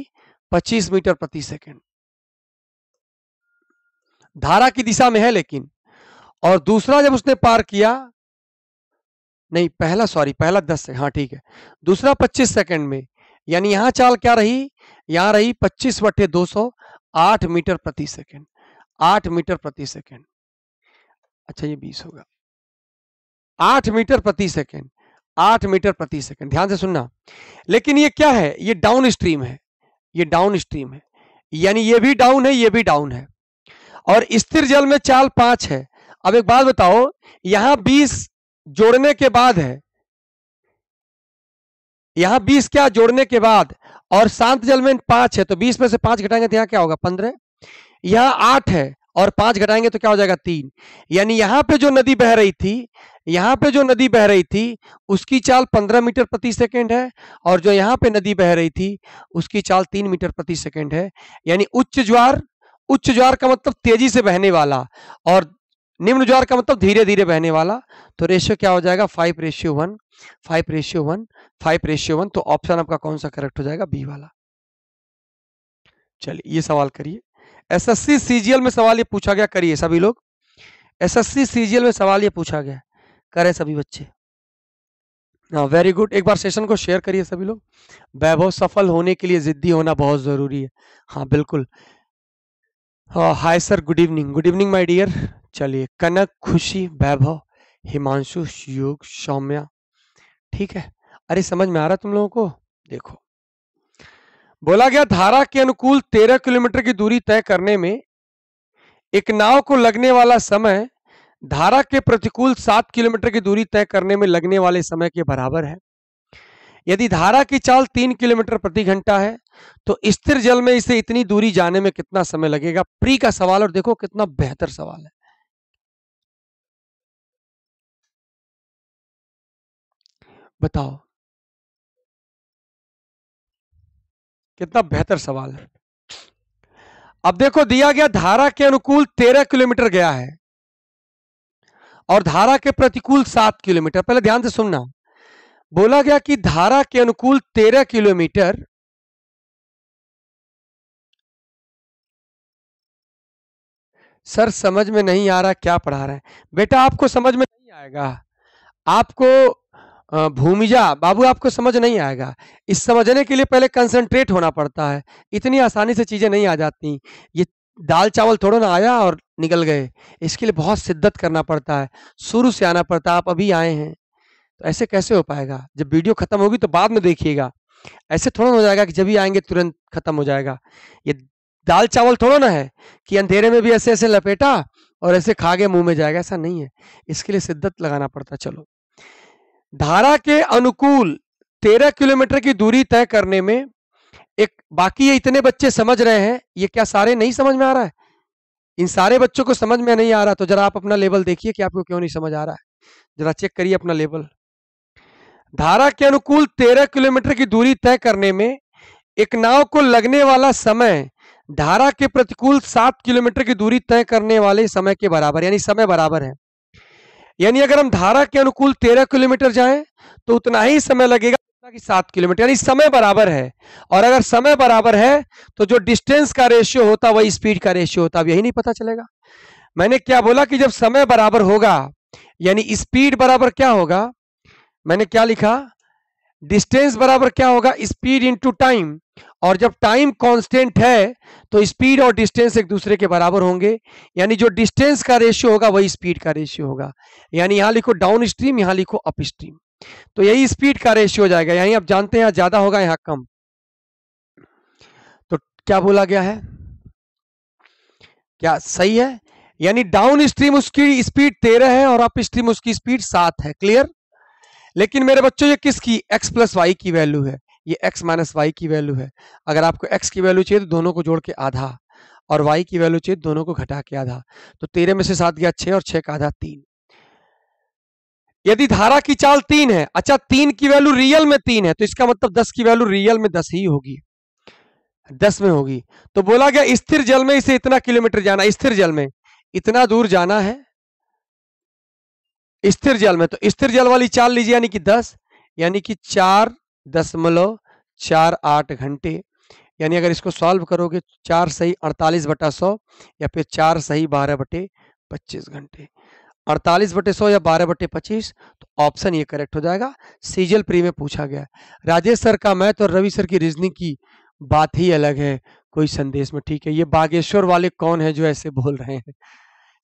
A: 25 मीटर प्रति सेकंड धारा की दिशा में है लेकिन और दूसरा जब उसने पार किया नहीं पहला सॉरी पहला दस सेकंड हाँ ठीक है दूसरा पच्चीस सेकंड में यानी यहां चाल क्या रही यहां रही पच्चीस वटे दो सौ आठ मीटर प्रति सेकंड आठ मीटर प्रति सेकंड अच्छा ये बीस होगा आठ मीटर प्रति सेकंड आठ मीटर प्रति सेकंड ध्यान से सुनना लेकिन ये क्या है ये डाउन स्ट्रीम है ये डाउन स्ट्रीम है यानी ये भी डाउन है ये भी डाउन है और स्थिर जल में चाल पांच है अब एक बात बताओ यहां बीस जोड़ने के बाद है यहां बीस क्या जोड़ने के बाद और शांत जल में पांच है तो बीस में से पांच घटाएंगे तो यहां क्या होगा पंद्रह यहां आठ है और पांच घटाएंगे तो क्या हो जाएगा तीन यानी यहां पे जो नदी बह रही थी यहां पे जो नदी बह रही थी उसकी चाल पंद्रह मीटर प्रति सेकंड है और जो यहां पे नदी बह रही थी उसकी चाल तीन मीटर प्रति सेकंड है यानी उच्च ज्वार उच्च ज्वार का मतलब तेजी से बहने वाला और निम्न ज्वार का मतलब धीरे धीरे बहने वाला तो रेशियो क्या हो जाएगा five ratio one five ratio one five ratio one तो ऑप्शन आपका कौन सा करेक्ट हो जाएगा बी वाला चलिए ये सवाल करिए एसएससी सीजीएल में सवाल ये पूछा गया करिए सभी लोग एसएससी सीजीएल में सवाल ये पूछा गया करें सभी बच्चे हाँ वेरी गुड एक बार सेशन को शेयर करिए सभी लोग वैभव सफल होने के लिए जिद्दी होना बहुत जरूरी है हाँ बिल्कुल hi sir good evening good evening my dear चलिए कनक खुशी वैभव हिमांशु योग सौम्या ठीक है अरे समझ में आ रहा तुम लोगों को देखो बोला गया धारा के अनुकूल तेरह किलोमीटर की दूरी तय करने में एक नाव को लगने वाला समय धारा के प्रतिकूल सात किलोमीटर की दूरी तय करने में लगने वाले समय के बराबर है यदि धारा की चाल तीन किलोमीटर प्रति घंटा है तो स्थिर जल में
B: इसे इतनी दूरी जाने में कितना समय लगेगा प्री का सवाल और देखो कितना बेहतर सवाल है बताओ कितना बेहतर सवाल है अब देखो दिया गया धारा के अनुकूल तेरह किलोमीटर गया है
A: और धारा के प्रतिकूल सात किलोमीटर पहले ध्यान से सुनना
B: बोला गया कि धारा के अनुकूल तेरह किलोमीटर सर समझ में नहीं आ रहा क्या
A: पढ़ा रहा है बेटा आपको समझ में नहीं आएगा आपको भूमिजा बाबू आपको समझ नहीं आएगा इस समझने के लिए पहले कंसंट्रेट होना पड़ता है इतनी आसानी से चीज़ें नहीं आ जाती ये दाल चावल थोड़ा ना आया और निकल गए इसके लिए बहुत शिद्दत करना पड़ता है शुरू से आना पड़ता है आप अभी आए हैं तो ऐसे कैसे हो पाएगा जब वीडियो ख़त्म होगी तो बाद में देखिएगा ऐसे थोड़ा हो जाएगा कि जब भी आएंगे तुरंत ख़त्म हो जाएगा ये दाल चावल थोड़ा ना है कि अंधेरे में भी ऐसे ऐसे लपेटा और ऐसे खा के मुंह में जाएगा ऐसा नहीं है इसके लिए शिद्दत लगाना पड़ता चलो धारा के अनुकूल तेरह किलोमीटर की दूरी तय करने में एक बाकी ये इतने बच्चे समझ रहे हैं ये क्या सारे नहीं समझ में आ रहा है इन सारे बच्चों को समझ में नहीं आ रहा तो जरा आप अपना लेवल देखिए कि आपको क्यों नहीं समझ आ रहा है जरा चेक करिए अपना लेवल धारा के अनुकूल तेरह किलोमीटर की दूरी तय करने में एक नाव को लगने वाला समय धारा के प्रतिकूल सात किलोमीटर की दूरी तय करने वाले समय के बराबर यानी समय बराबर है यानी अगर हम धारा के अनुकूल तेरह किलोमीटर जाएं तो उतना ही समय लगेगा जितना कि सात किलोमीटर यानी समय बराबर है और अगर समय बराबर है तो जो डिस्टेंस का रेशियो होता वही स्पीड का रेशियो होता अब यही नहीं पता चलेगा मैंने क्या बोला कि जब समय बराबर होगा यानी स्पीड बराबर क्या होगा मैंने क्या लिखा डिस्टेंस बराबर क्या होगा स्पीड इंटू टाइम और जब टाइम कांस्टेंट है तो स्पीड और डिस्टेंस एक दूसरे के बराबर होंगे यानी जो डिस्टेंस का रेशियो होगा वही स्पीड का रेशियो होगा यानी यहां लिखो डाउन स्ट्रीम यहां लिखो अप स्ट्रीम तो यही स्पीड का रेशियो हो जाएगा यानी आप जानते हैं ज्यादा होगा यहां कम तो क्या बोला गया है क्या सही है यानी डाउन स्ट्रीम उसकी स्पीड तेरह है और अप स्ट्रीम उसकी स्पीड सात है क्लियर लेकिन मेरे बच्चों ये किसकी एक्स प्लस वाई की वैल्यू है ये x माइनस वाई की वैल्यू है अगर आपको x की वैल्यू चाहिए तो दोनों को जोड़ के आधा और y की वैल्यू चाहिए तो दोनों को घटा के आधा तो तेरह में से सात गया छः और छः का आधा तीन यदि धारा की चाल तीन है अच्छा तीन की वैल्यू रियल में तीन है तो इसका मतलब दस की वैल्यू रियल में दस ही होगी दस में होगी तो बोला गया स्थिर जल में इसे इतना किलोमीटर जाना स्थिर जल में इतना दूर जाना है स्थिर जल में तो स्थिर जल वाली चाल लीजिए यानी कि दस यानी कि चार दशमलव चार आठ घंटे यानी अगर इसको सॉल्व करोगे चार सही अड़तालीस बटा सौ या फिर चार सही बारह बटे पच्चीस घंटे अड़तालीस बटे सौ या बारह बटे पच्चीस तो ऑप्शन ये करेक्ट हो जाएगा सीजल प्री में पूछा गया राजेश सर का मैथ और रवि सर की रीजनिंग की बात ही अलग है कोई संदेश में ठीक है ये बागेश्वर वाले कौन है जो ऐसे बोल रहे हैं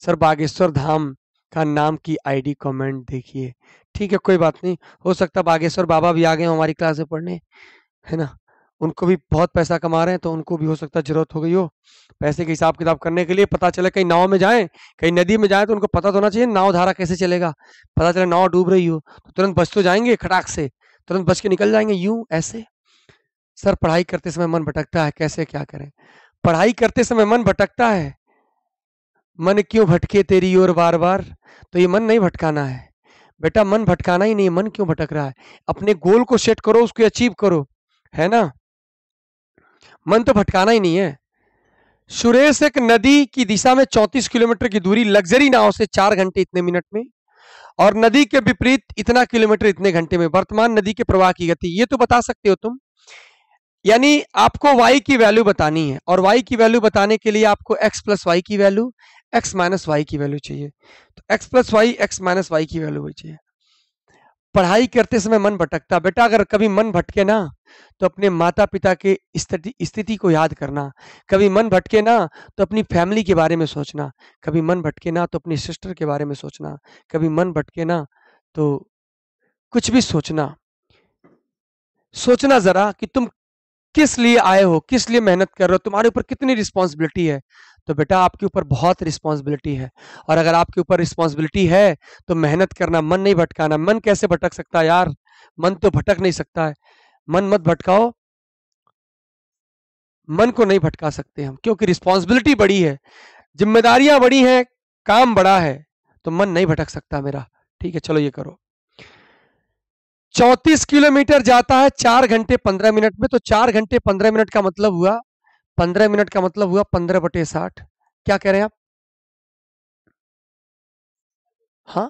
A: सर बागेश्वर धाम का नाम की आईडी कमेंट देखिए ठीक है कोई बात नहीं हो सकता बागेश्वर बाबा भी आ गए हमारी क्लास में पढ़ने है ना उनको भी बहुत पैसा कमा रहे हैं तो उनको भी हो सकता है जरूरत हो गई हो पैसे के हिसाब किताब करने के लिए पता चले कहीं नाव में जाएं कहीं नदी में जाएं तो उनको पता तो होना चाहिए नाव धारा कैसे चलेगा पता चले नाव डूब रही हो तो तुरंत बच तो जाएंगे खटाक से तुरंत बच के निकल जाएंगे यूं ऐसे सर पढ़ाई करते समय मन भटकता है कैसे क्या करें पढ़ाई करते समय मन भटकता है मन क्यों भटके तेरी ओर बार बार तो ये मन नहीं भटकाना है बेटा मन भटकाना ही नहीं मन क्यों भटक रहा है अपने गोल को सेट करो उसको अचीव करो है ना मन तो भटकाना ही नहीं है सुरेश एक नदी की दिशा में 34 किलोमीटर की दूरी लग्जरी नाव से चार घंटे इतने मिनट में और नदी के विपरीत इतना किलोमीटर इतने घंटे में वर्तमान नदी के प्रवाह की गति ये तो बता सकते हो तुम यानी आपको y की वैल्यू बतानी है और y की वैल्यू बताने के लिए आपको x प्लस वाई की वैल्यू एक्स माइनस वाई की वैल्यू चाहिए तो x plus y x minus y की वैल्यू भी चाहिए पढ़ाई करते समय मन भटकता बेटा अगर कभी मन भटके ना तो अपने माता पिता के स्थिति स्थिति को याद करना कभी मन भटके ना तो अपनी फैमिली के बारे में सोचना कभी मन भटके ना तो अपनी सिस्टर के बारे में सोचना कभी मन भटके ना तो कुछ भी सोचना सोचना जरा कि तुम किस लिए आए हो किस लिए मेहनत कर रहे हो तुम्हारे ऊपर कितनी रिस्पॉन्सिबिलिटी है तो बेटा आपके ऊपर बहुत रिस्पॉन्सिबिलिटी है और अगर आपके ऊपर रिस्पॉन्सिबिलिटी है तो मेहनत करना मन नहीं भटकाना मन कैसे भटक सकता है यार मन तो भटक नहीं सकता है मन मत भटकाओ मन को नहीं भटका सकते हम क्योंकि रिस्पॉन्सिबिलिटी बड़ी है जिम्मेदारियां बड़ी हैं काम बड़ा है तो मन नहीं भटक सकता मेरा ठीक है चलो ये करो चौतीस किलोमीटर जाता है चार घंटे पंद्रह मिनट में तो चार घंटे पंद्रह मिनट का मतलब हुआ पंद्रह
B: मिनट का मतलब हुआ पंद्रह बटे साठ क्या कह रहे हैं आप हाँ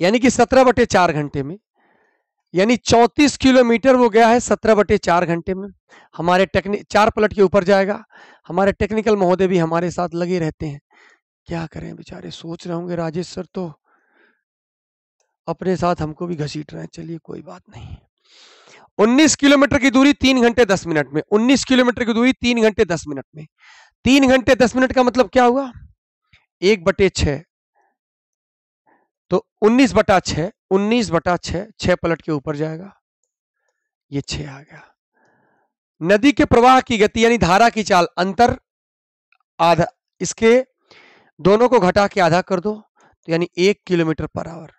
B: यानी कि सत्रह बटे चार घंटे
A: में यानी चौंतीस किलोमीटर वो गया है सत्रह बटे चार घंटे में हमारे टेक्निक चार पलट के ऊपर जाएगा हमारे टेक्निकल महोदय भी हमारे साथ लगे रहते हैं क्या करें बेचारे सोच रहे होंगे राजेश सर तो अपने साथ हमको भी घसीट रहे हैं चलिए कोई बात नहीं 19 किलोमीटर की दूरी तीन घंटे दस मिनट में 19 किलोमीटर की दूरी तीन घंटे दस मिनट में तीन घंटे दस मिनट का मतलब क्या हुआ एक बटे छ तो 19 बटा छ 19 बटा छ छ पलट के ऊपर जाएगा ये छ आ गया नदी के प्रवाह की गति यानी धारा की चाल अंतर आधा इसके दोनों को घटा के आधा कर दो तो यानी एक किलोमीटर पर आवर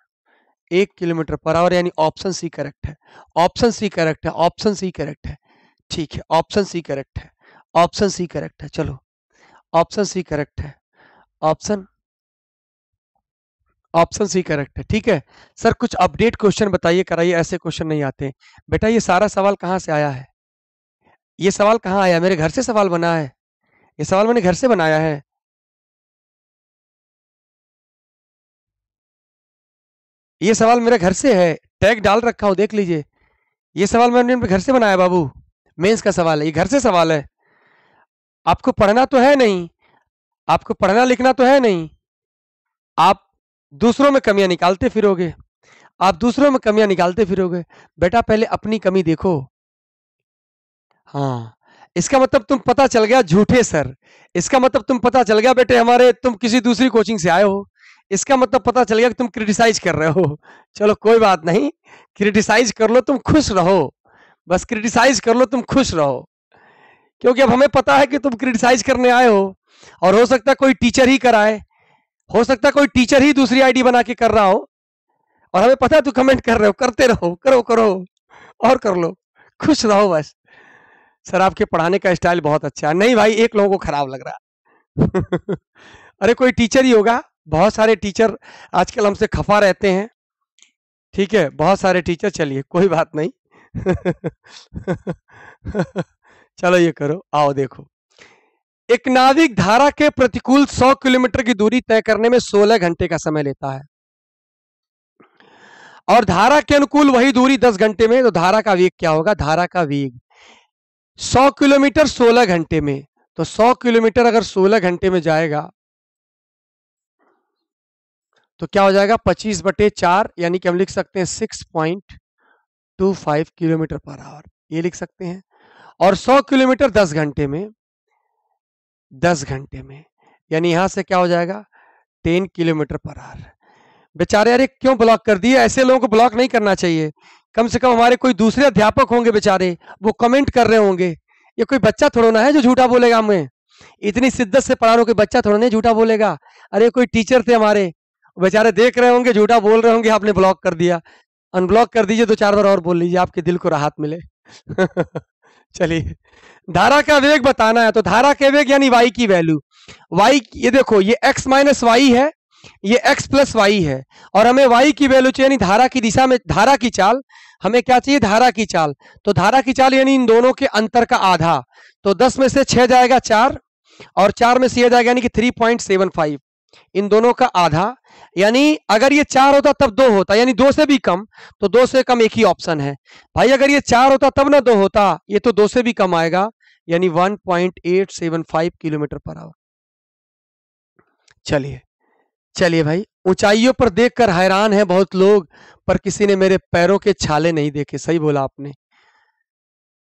A: एक किलोमीटर पर आवर यानी ऑप्शन सी करेक्ट है ऑप्शन सी करेक्ट है ऑप्शन सी करेक्ट है ठीक है ऑप्शन सी करेक्ट है ऑप्शन सी करेक्ट है चलो ऑप्शन सी करेक्ट है ऑप्शन ऑप्शन सी करेक्ट है ठीक है सर कुछ अपडेट क्वेश्चन बताइए कराइए ऐसे क्वेश्चन नहीं आते बेटा ये सारा सवाल कहाँ से आया है ये
B: सवाल कहाँ आया मेरे घर से सवाल बना है ये सवाल मैंने घर से बनाया है ये सवाल मेरे घर से है टैग डाल रखा हो देख लीजिए ये सवाल मैंने घर से बनाया बाबू मेंस का सवाल है ये
A: घर से सवाल है आपको पढ़ना तो है नहीं आपको पढ़ना लिखना तो है नहीं आप दूसरों में कमियां निकालते फिरोगे आप दूसरों में कमियां निकालते फिरोगे बेटा पहले अपनी कमी देखो हाँ इसका मतलब तुम पता चल गया झूठे सर इसका मतलब तुम पता चल गया बेटे हमारे तुम किसी दूसरी कोचिंग से आए हो इसका मतलब पता चल गया कि तुम क्रिटिसाइज कर रहे हो चलो कोई बात नहीं क्रिटिसाइज कर लो तुम खुश रहो बस क्रिटिसाइज कर लो तुम खुश रहो क्योंकि अब हमें पता है कि तुम क्रिटिसाइज करने आए हो और हो सकता है कोई टीचर ही कराए हो सकता है कोई टीचर ही दूसरी आईडी बना के कर रहा हो और हमें पता है तू कमेंट कर रहे हो करते रहो करो करो और कर लो खुश रहो बस सर आपके पढ़ाने का स्टाइल बहुत अच्छा है नहीं भाई एक लोगों को खराब लग रहा अरे कोई टीचर ही होगा बहुत सारे टीचर आजकल हमसे खफा रहते हैं ठीक है बहुत सारे टीचर चलिए कोई बात नहीं चलो ये करो आओ देखो एक नाविक धारा के प्रतिकूल 100 किलोमीटर की दूरी तय करने में 16 घंटे का समय लेता है और धारा के अनुकूल वही दूरी 10 घंटे में तो धारा का वेग क्या होगा धारा का वेग 100 किलोमीटर 16 घंटे में तो 100 किलोमीटर अगर 16 घंटे में जाएगा तो क्या हो जाएगा पच्चीस बटे चार यानी कि हम लिख सकते हैं six point two five kilometre per hour ये लिख सकते हैं और सौ किलोमीटर दस घंटे में दस घंटे में यानी यहां से क्या हो जाएगा टेन किलोमीटर पर आवर बेचारे यार क्यों ब्लॉक कर दिया ऐसे लोगों को ब्लॉक नहीं करना चाहिए कम से कम हमारे कोई दूसरे अध्यापक होंगे बेचारे वो कमेंट कर रहे होंगे ये कोई बच्चा थोड़ा ना है जो झूठा बोलेगा हमें इतनी शिद्दत से पढ़ा रहा कोई बच्चा थोड़ा नहीं झूठा बोलेगा अरे कोई टीचर थे हमारे बेचारे देख रहे होंगे झूठा बोल रहे होंगे आपने ब्लॉक कर दिया अनब्लॉक कर दीजिए तो चार बार और बोल लीजिए आपके दिल को राहत मिले चलिए धारा का वेग बताना है तो धारा के वेग यानी वाई की वैल्यू वाई ये देखो ये एक्स माइनस वाई है ये एक्स प्लस वाई है और हमें वाई की वैल्यू चाहिए यानी धारा की दिशा में धारा की चाल हमें क्या चाहिए धारा की चाल तो धारा की चाल यानी इन दोनों के अंतर का आधा तो दस में से छह जाएगा चार और चार में से जाएगा यानी कि थ्री पॉइंट सेवन फाइव इन दोनों का आधा यानी अगर ये चार होता तब दो होता यानी दो से भी कम तो दो से कम एक ही ऑप्शन है भाई अगर ये चार होता तब ना दो होता ये तो दो से भी कम आएगा यानी 1.875 किलोमीटर पर आवर चलिए चलिए भाई ऊंचाइयों पर देखकर हैरान है बहुत लोग पर किसी ने मेरे पैरों के छाले नहीं देखे सही बोला आपने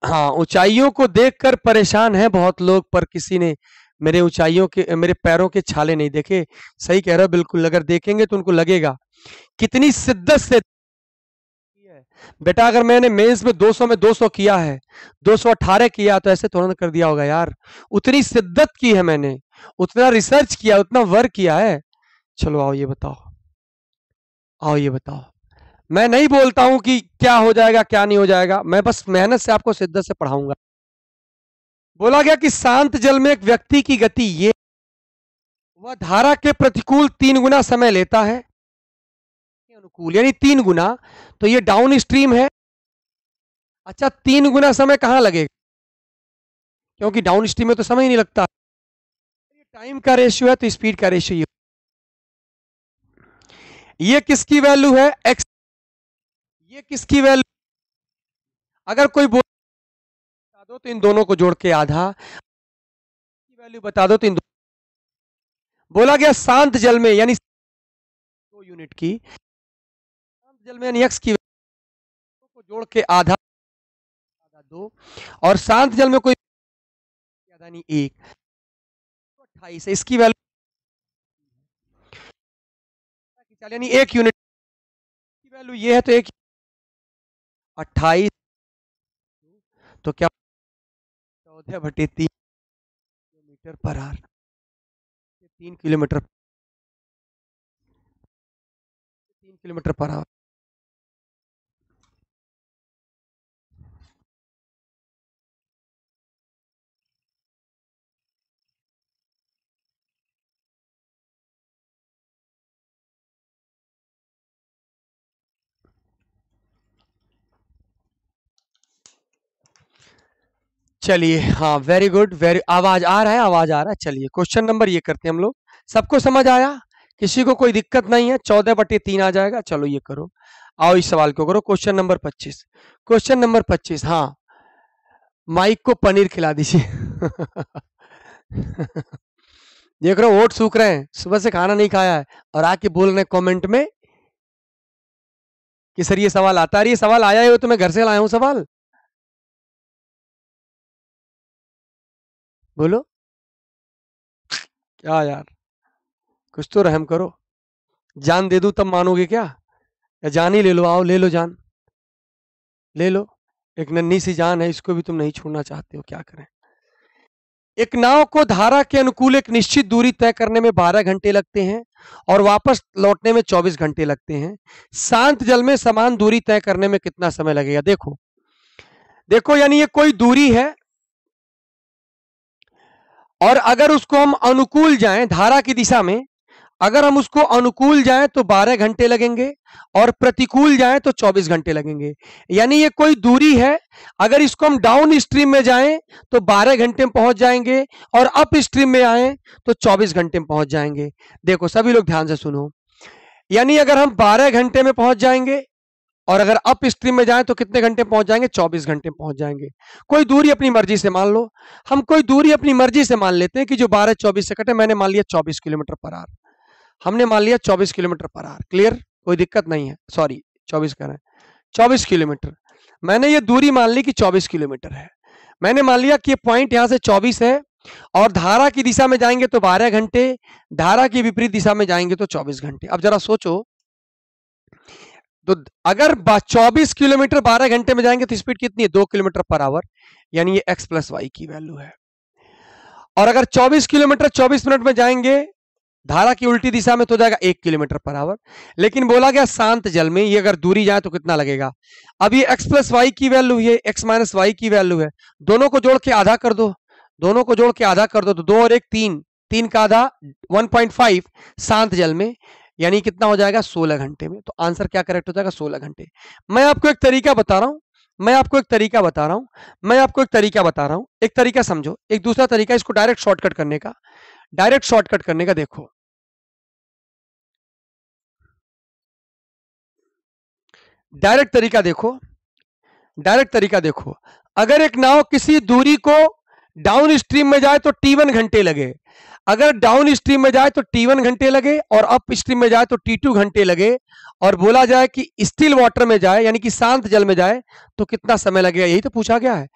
A: हाँ ऊंचाइयों को देखकर परेशान है बहुत लोग पर किसी ने मेरे ऊंचाइयों के मेरे पैरों के छाले नहीं देखे सही कह रहे हो बिल्कुल अगर देखेंगे तो उनको लगेगा कितनी शिद्दत से बेटा अगर मैंने मेंस में 200 में 200 किया है 218 किया तो ऐसे थोड़ा कर दिया होगा यार उतनी शिद्दत की है मैंने उतना रिसर्च किया उतना वर्क किया है चलो आओ ये बताओ आओ ये बताओ मैं नहीं बोलता हूं कि क्या हो जाएगा क्या नहीं हो जाएगा मैं बस मेहनत से आपको शिद्दत से पढ़ाऊंगा बोला गया कि शांत जल में एक व्यक्ति की गति ये वह धारा के प्रतिकूल तीन गुना समय लेता है अनुकूल यानी तीन गुना तो ये डाउन स्ट्रीम है अच्छा तीन गुना समय कहां लगेगा
B: क्योंकि डाउन स्ट्रीम में तो समय ही नहीं लगता टाइम का रेशियो है तो स्पीड का रेशियो ये किसकी वैल्यू है एक्स ये किसकी वैल्यू अगर कोई बोल दो तो इन दोनों को जोड़ के आधा की वैल्यू बता दो तो इन दो बोला गया शांत जल में यानी दो यूनिट की शांत जल में यानी एक्स की को जोड़ के आधा आधा दो और शांत जल में कोई तो यानी एक अट्ठाईस तो इसकी वैल्यू यानी एक यूनिट की वैल्यू ये है तो एक अट्ठाईस तो क्या चौदह बटे तीन किलोमीटर पर आर तीन किलोमीटर तीन किलोमीटर पर आवर चलिए
A: हाँ वेरी गुड वेरी आवाज आ रहा है आवाज आ रहा है चलिए क्वेश्चन नंबर ये करते हैं हम लोग सबको समझ आया किसी को कोई दिक्कत नहीं है चौदह बटे तीन आ जाएगा चलो ये करो आओ इस सवाल को करो क्वेश्चन नंबर पच्चीस क्वेश्चन नंबर पच्चीस हाँ माइक को पनीर
B: खिला दीजिए
A: देख रहे हो ओट सूख रहे हैं सुबह
B: से खाना नहीं खाया है और आके बोल रहे कॉमेंट में कि सर ये सवाल आता है ये सवाल आया है तो मैं घर से लाया हूँ सवाल बोलो क्या यार कुछ तो रहम करो जान दे दू तब मानोगे क्या या जान ही ले लो आओ ले लो
A: जान ले लो एक नन्ही सी जान है इसको भी तुम नहीं छोड़ना चाहते हो क्या करें एक नाव को धारा के अनुकूल एक निश्चित दूरी तय करने में 12 घंटे लगते हैं और वापस लौटने में 24 घंटे लगते हैं शांत जल में समान दूरी तय करने में कितना समय लगेगा देखो देखो यानी ये कोई दूरी है और अगर उसको हम अनुकूल जाए धारा की दिशा में अगर हम उसको अनुकूल जाए तो 12 घंटे लगेंगे और प्रतिकूल जाए तो 24 घंटे लगेंगे यानी ये कोई दूरी है अगर इसको हम डाउन स्ट्रीम में जाएं तो 12 घंटे में पहुंच जाएंगे और अप स्ट्रीम में आए तो 24 घंटे में पहुंच जाएंगे देखो सभी लोग ध्यान से सुनो यानी अगर हम 12 घंटे में पहुंच जाएंगे और अगर अप स्ट्रीम में जाएं तो कितने घंटे पहुंच जाएंगे 24 घंटे पहुंच जाएंगे कोई दूरी अपनी मर्जी से मान लो हम कोई दूरी अपनी मर्जी से मान लेते हैं कि जो 12 24 सेकंड है मैंने मान लिया 24 किलोमीटर पर आर हमने मान लिया 24 किलोमीटर पर आर क्लियर कोई दिक्कत नहीं है सॉरी 24 कह रहे हैं चौबीस किलोमीटर मैंने ये दूरी मान ली कि चौबीस किलोमीटर है मैंने मान लिया कि पॉइंट यहाँ से चौबीस है और धारा की दिशा में जाएंगे तो बारह घंटे धारा की विपरीत दिशा में जाएंगे तो चौबीस घंटे अब जरा सोचो तो अगर 24 किलोमीटर 12 घंटे में जाएंगे तो स्पीड कितनी है दो किलोमीटर पर आवर यानी ये x प्लस वाई की वैल्यू है और अगर 24 किलोमीटर 24 मिनट में जाएंगे धारा की उल्टी दिशा में तो जाएगा एक किलोमीटर पर आवर लेकिन बोला गया शांत जल में ये अगर दूरी जाए तो कितना लगेगा अब ये x प्लस वाई की वैल्यू है x माइनस वाई की वैल्यू है दोनों को जोड़ के आधा कर दो दोनों को जोड़ के आधा कर दो तो दो और एक तीन तीन का आधा वन फाइव शांत जल में यानी कितना हो जाएगा सोलह घंटे में तो आंसर क्या करेक्ट हो जाएगा सोलह घंटे मैं आपको एक तरीका बता रहा हूं मैं आपको एक तरीका बता रहा हूं मैं आपको एक तरीका बता रहा हूं एक
B: तरीका समझो एक दूसरा तरीका इसको डायरेक्ट शॉर्टकट करने का डायरेक्ट शॉर्टकट करने का देखो डायरेक्ट तरीका देखो डायरेक्ट तरीका देखो अगर एक नाव किसी दूरी को
A: डाउन स्ट्रीम में जाए तो टी वन घंटे लगे अगर डाउन स्ट्रीम में जाए तो टी वन घंटे लगे और अप स्ट्रीम में जाए तो टी टू घंटे लगे और बोला जाए कि स्टील वाटर में जाए यानी कि शांत जल में जाए तो कितना समय लगेगा यही तो पूछा गया है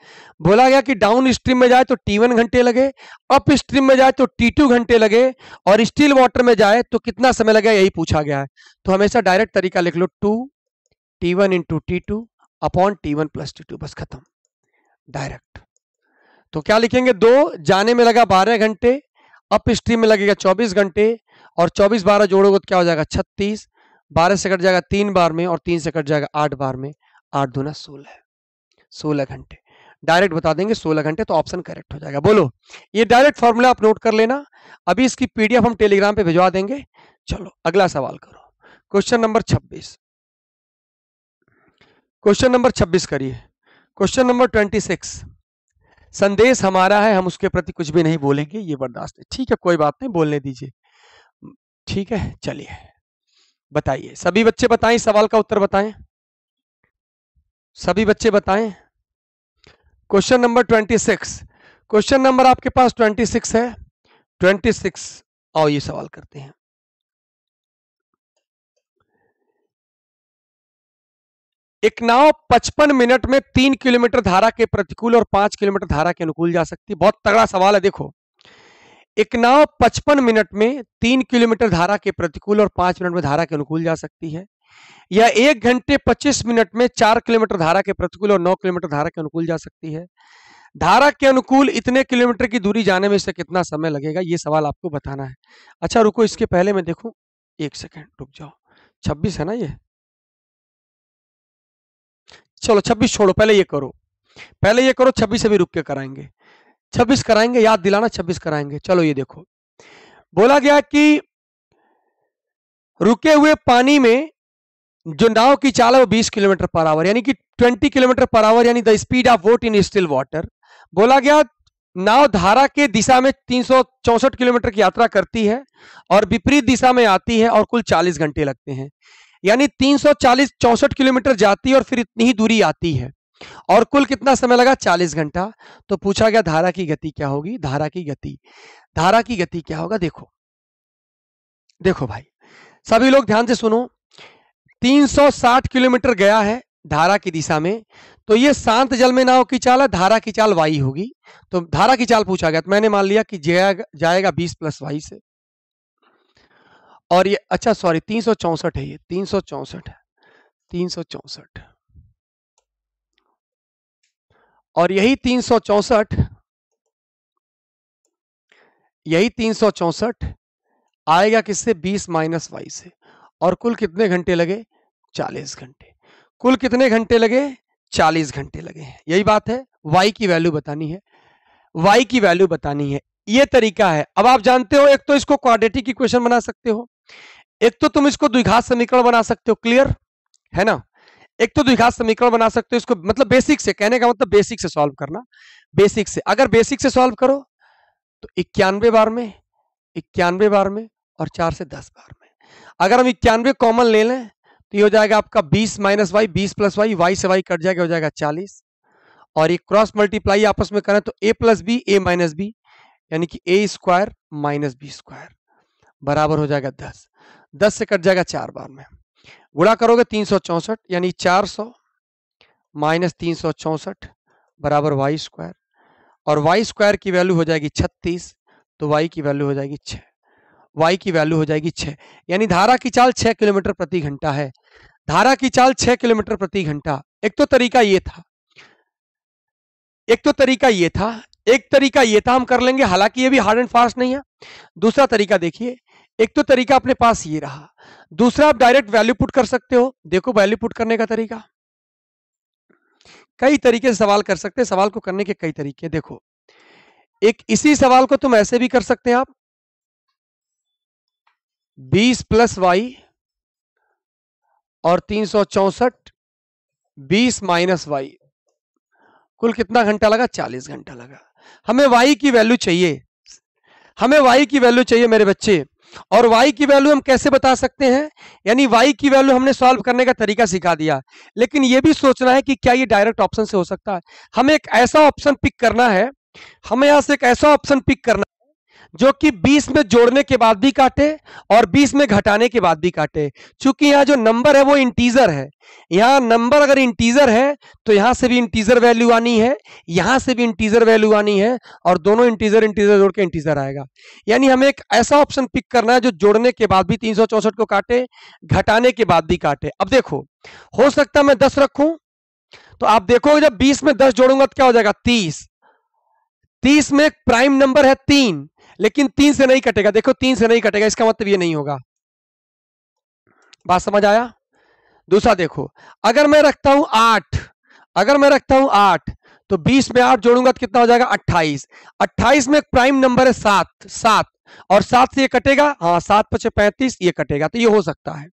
A: बोला गया कि डाउन स्ट्रीम में जाए तो टी वन घंटे लगे अप स्ट्रीम में जाए तो टी टू घंटे लगे और स्टील वाटर में जाए तो कितना समय लगेगा यही पूछा गया है तो हमेशा डायरेक्ट तरीका लिख लो two T one into T two upon T one plus T two बस खत्म डायरेक्ट तो क्या लिखेंगे दो जाने में लगा बारह घंटे अप स्ट्रीम में लगेगा 24 घंटे और 24 बारह जोड़ोगे तो क्या हो जाएगा 36 बारह से कट जाएगा तीन बार में और तीन से कट जाएगा आठ बार में आठ दूना सोलह सोलह घंटे डायरेक्ट बता देंगे 16 घंटे तो ऑप्शन करेक्ट हो जाएगा बोलो ये डायरेक्ट फॉर्मूला आप नोट कर लेना अभी इसकी पीडीएफ हम टेलीग्राम पे भिजवा देंगे चलो अगला सवाल करो क्वेश्चन नंबर 26 क्वेश्चन नंबर 26 करिए क्वेश्चन नंबर 26 संदेश हमारा है हम उसके प्रति कुछ भी नहीं बोलेंगे ये बर्दाश्त है ठीक है कोई बात नहीं बोलने दीजिए ठीक है चलिए बताइए सभी बच्चे बताएं सवाल का उत्तर बताएं सभी बच्चे बताएं question number twenty six
B: question number आपके पास ट्वेंटी सिक्स है ट्वेंटी सिक्स और ये सवाल करते हैं एक नाव पचपन मिनट में तीन किलोमीटर धारा के प्रतिकूल और पांच किलोमीटर धारा के अनुकूल
A: जा सकती है बहुत तगड़ा सवाल है देखो एक नाव पचपन मिनट में तीन किलोमीटर धारा के प्रतिकूल और पांच मिनट में धारा के अनुकूल जा सकती है या एक घंटे पच्चीस मिनट में चार किलोमीटर धारा के प्रतिकूल और नौ किलोमीटर धारा के अनुकूल जा सकती है धारा के अनुकूल इतने किलोमीटर की दूरी जाने में इससे कितना समय लगेगा ये सवाल आपको बताना है अच्छा रुको इसके पहले मैं देखू एक सेकेंड रुक जाओ छब्बीस है ना ये चलो छब्बीस छोड़ो पहले ये करो पहले ये करो छब्बीस अभी रुक के कराएंगे छब्बीस कराएंगे याद दिलाना छब्बीस कराएंगे चलो ये देखो बोला गया कि रुके हुए पानी में जो नाव की चाल है वो 20 किलोमीटर पर आवर यानी कि 20 किलोमीटर पर आवर यानी the speed of boat in still water बोला गया नाव धारा के दिशा में तीन किलोमीटर की यात्रा करती है और विपरीत दिशा में आती है और कुल चालीस घंटे लगते हैं यानी 340 चौसठ किलोमीटर जाती है और फिर इतनी ही दूरी आती है और कुल कितना समय लगा 40 घंटा तो पूछा गया धारा की गति क्या होगी धारा की गति धारा की गति क्या होगा देखो देखो भाई सभी लोग ध्यान से सुनो 360 किलोमीटर गया है धारा की दिशा में तो ये शांत जल में नाव की चाल है धारा की चाल वाई होगी तो धारा की चाल पूछा गया तो मैंने मान लिया कि जाएगा बीस प्लस वाई से और ये अच्छा सॉरी तीन सौ चौसठ है ये तीन सौ चौसठ तीन सौ चौसठ
B: और यही तीन सौ चौसठ यही तीन सौ चौसठ आएगा
A: किससे बीस माइनस वाई से और कुल कितने घंटे लगे चालीस घंटे कुल कितने घंटे लगे चालीस घंटे लगे यही बात है वाई की वैल्यू बतानी है वाई की वैल्यू बतानी है ये तरीका है अब आप जानते हो एक तो इसको क्वाड्रेटिक इक्वेशन बना सकते हो एक तो तुम इसको द्विघात समीकरण बना सकते हो क्लियर है ना एक तो द्विघात समीकरण बना सकते हो इसको मतलब बेसिक से कहने का मतलब बेसिक से सॉल्व करना बेसिक से अगर बेसिक से सॉल्व करो तो इक्यानवे बार में इक्यानवे बार में और चार से दस बार में अगर हम इक्यानवे कॉमन ले लें तो ये हो जाएगा आपका बीस माइनस वाई बीस प्लस वाई वाई से वाई कट जाएगा हो जाएगा चालीस और ये क्रॉस मल्टीप्लाई आपस में करें तो A plus B A minus B यानी कि A square minus B square बराबर हो जाएगा दस दस से कट जाएगा चार बार में गुणा करोगे तीन सौ चौंसठ यानी चार सौ माइनस तीन सौ चौंसठ बराबर वाई स्क्वायर और वाई स्क्वायर की वैल्यू हो जाएगी छत्तीस तो वाई की वैल्यू हो जाएगी छः वाई की वैल्यू हो जाएगी छः यानी धारा की चाल छः किलोमीटर प्रति घंटा है धारा की चाल छः किलोमीटर प्रति घंटा एक तो तरीका ये था एक तो तरीका ये था एक तरीका ये था हम कर लेंगे हालांकि ये भी हार्ड एंड फास्ट नहीं है दूसरा तरीका देखिए एक तो तरीका अपने पास ये रहा दूसरा आप डायरेक्ट वैल्यू पुट कर सकते हो देखो वैल्यू पुट करने का तरीका कई तरीके से सवाल कर सकते हैं सवाल को करने के कई तरीके देखो एक इसी सवाल को तुम ऐसे भी कर सकते हैं आप 20 प्लस वाई और तीन सौ चौसठ बीस माइनस वाई कुल कितना घंटा लगा 40 घंटा लगा हमें वाई की वैल्यू चाहिए हमें वाई की वैल्यू चाहिए मेरे बच्चे और y की वैल्यू हम कैसे बता सकते हैं यानी y की वैल्यू हमने सॉल्व करने का तरीका सिखा दिया लेकिन ये भी सोचना है कि क्या ये डायरेक्ट ऑप्शन से हो सकता है हमें एक ऐसा ऑप्शन पिक करना है हमें यहां से एक ऐसा ऑप्शन पिक करना जो कि 20 में जोड़ने के बाद भी काटे और 20 में घटाने के बाद भी काटे क्योंकि यहां जो नंबर है वो इंटीजर है यहां नंबर अगर इंटीजर है तो यहां से भी इंटीजर वैल्यू आनी है यहां से भी इंटीजर वैल्यू आनी है और दोनों इंटीजर इंटीजर जोड़ के इंटीजर आएगा यानी हमें एक ऐसा ऑप्शन पिक करना है जो जोड़ने के बाद भी तीन को काटे घटाने के बाद भी काटे अब देखो हो सकता मैं दस रखू तो आप देखोगे जब बीस में दस जोड़ूंगा तो क्या हो जाएगा तीस तीस में एक प्राइम नंबर है तीन लेकिन तीन से नहीं कटेगा देखो तीन से नहीं कटेगा इसका मतलब ये नहीं होगा बात समझ आया दूसरा देखो अगर मैं रखता हूं आठ अगर मैं रखता हूं आठ तो बीस में आठ जोड़ूंगा तो कितना हो जाएगा अट्ठाईस अट्ठाईस में प्राइम नंबर है सात सात और सात से ये कटेगा हाँ सात पचे पैंतीस ये कटेगा तो ये हो सकता है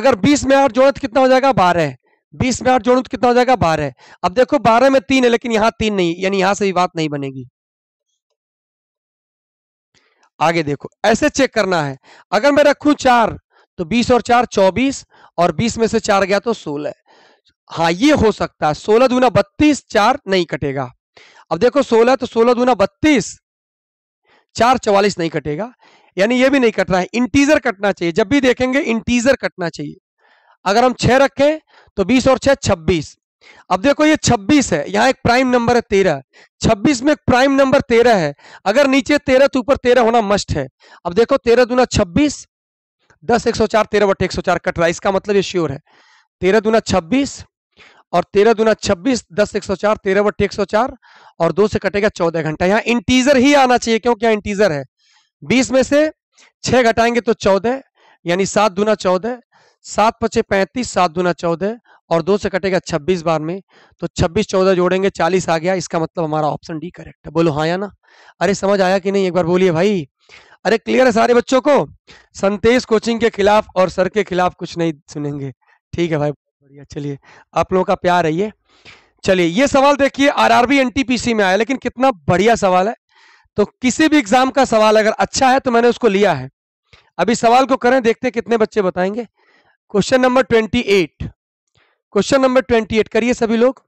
A: अगर बीस में आठ जोड़े तो कितना हो जाएगा बारह बीस में आठ जोड़ू तो कितना हो जाएगा बारह अब देखो बारह में तीन है लेकिन यहां तीन नहीं यानी यहां से भी बात नहीं बनेगी आगे देखो ऐसे चेक करना है अगर मैं रखू चार तो बीस और चार चौबीस और बीस में से चार गया तो सोलह हाँ ये हो सकता है सोलह दूना बत्तीस चार नहीं कटेगा अब देखो सोलह तो सोलह दूना बत्तीस चार चौवालीस नहीं कटेगा यानी ये भी नहीं कट रहा है इंटीजर कटना चाहिए जब भी देखेंगे इंटीजर कटना चाहिए अगर हम छह रखें तो बीस और छह छब्बीस अब देखो ये 26 है यहां एक प्राइम नंबर है 13 26 में एक प्राइम नंबर 13 है अगर नीचे 13 तो ऊपर 13 होना मस्ट है अब देखो 13 दुना 26 10 चार तेरह बटे चार कट रहा है इसका मतलब ये श्योर है 13 दुना 26 और 13 दूना 26 10 चार तेरह बटे चार और दो से कटेगा चौदह घंटा यहाँ इंटीजर ही आना चाहिए क्योंकि यहाँ इंटीजर है बीस में से छह घटाएंगे तो चौदह यानी सात दुना चौदह सात पचे पैंतीस सात दुना चौदह और दो से कटेगा छब्बीस बार में तो छब्बीस चौदह जोड़ेंगे चालीस आ गया इसका मतलब हमारा ऑप्शन डी करेक्ट है बोलो हाँ या ना अरे समझ आया कि नहीं एक बार बोलिए भाई अरे क्लियर है सारे बच्चों को संतेश कोचिंग के खिलाफ और सर के खिलाफ कुछ नहीं सुनेंगे ठीक है भाई बढ़िया चलिए आप लोगों का प्यार है ये चलिए ये सवाल देखिए आरआरबी एनटीपीसी में आया लेकिन कितना बढ़िया सवाल है तो किसी भी एग्जाम का सवाल अगर अच्छा है तो मैंने उसको लिया है अभी सवाल को करें देखते कितने बच्चे बताएंगे question number twenty eight question number twenty eight करिए सभी लोग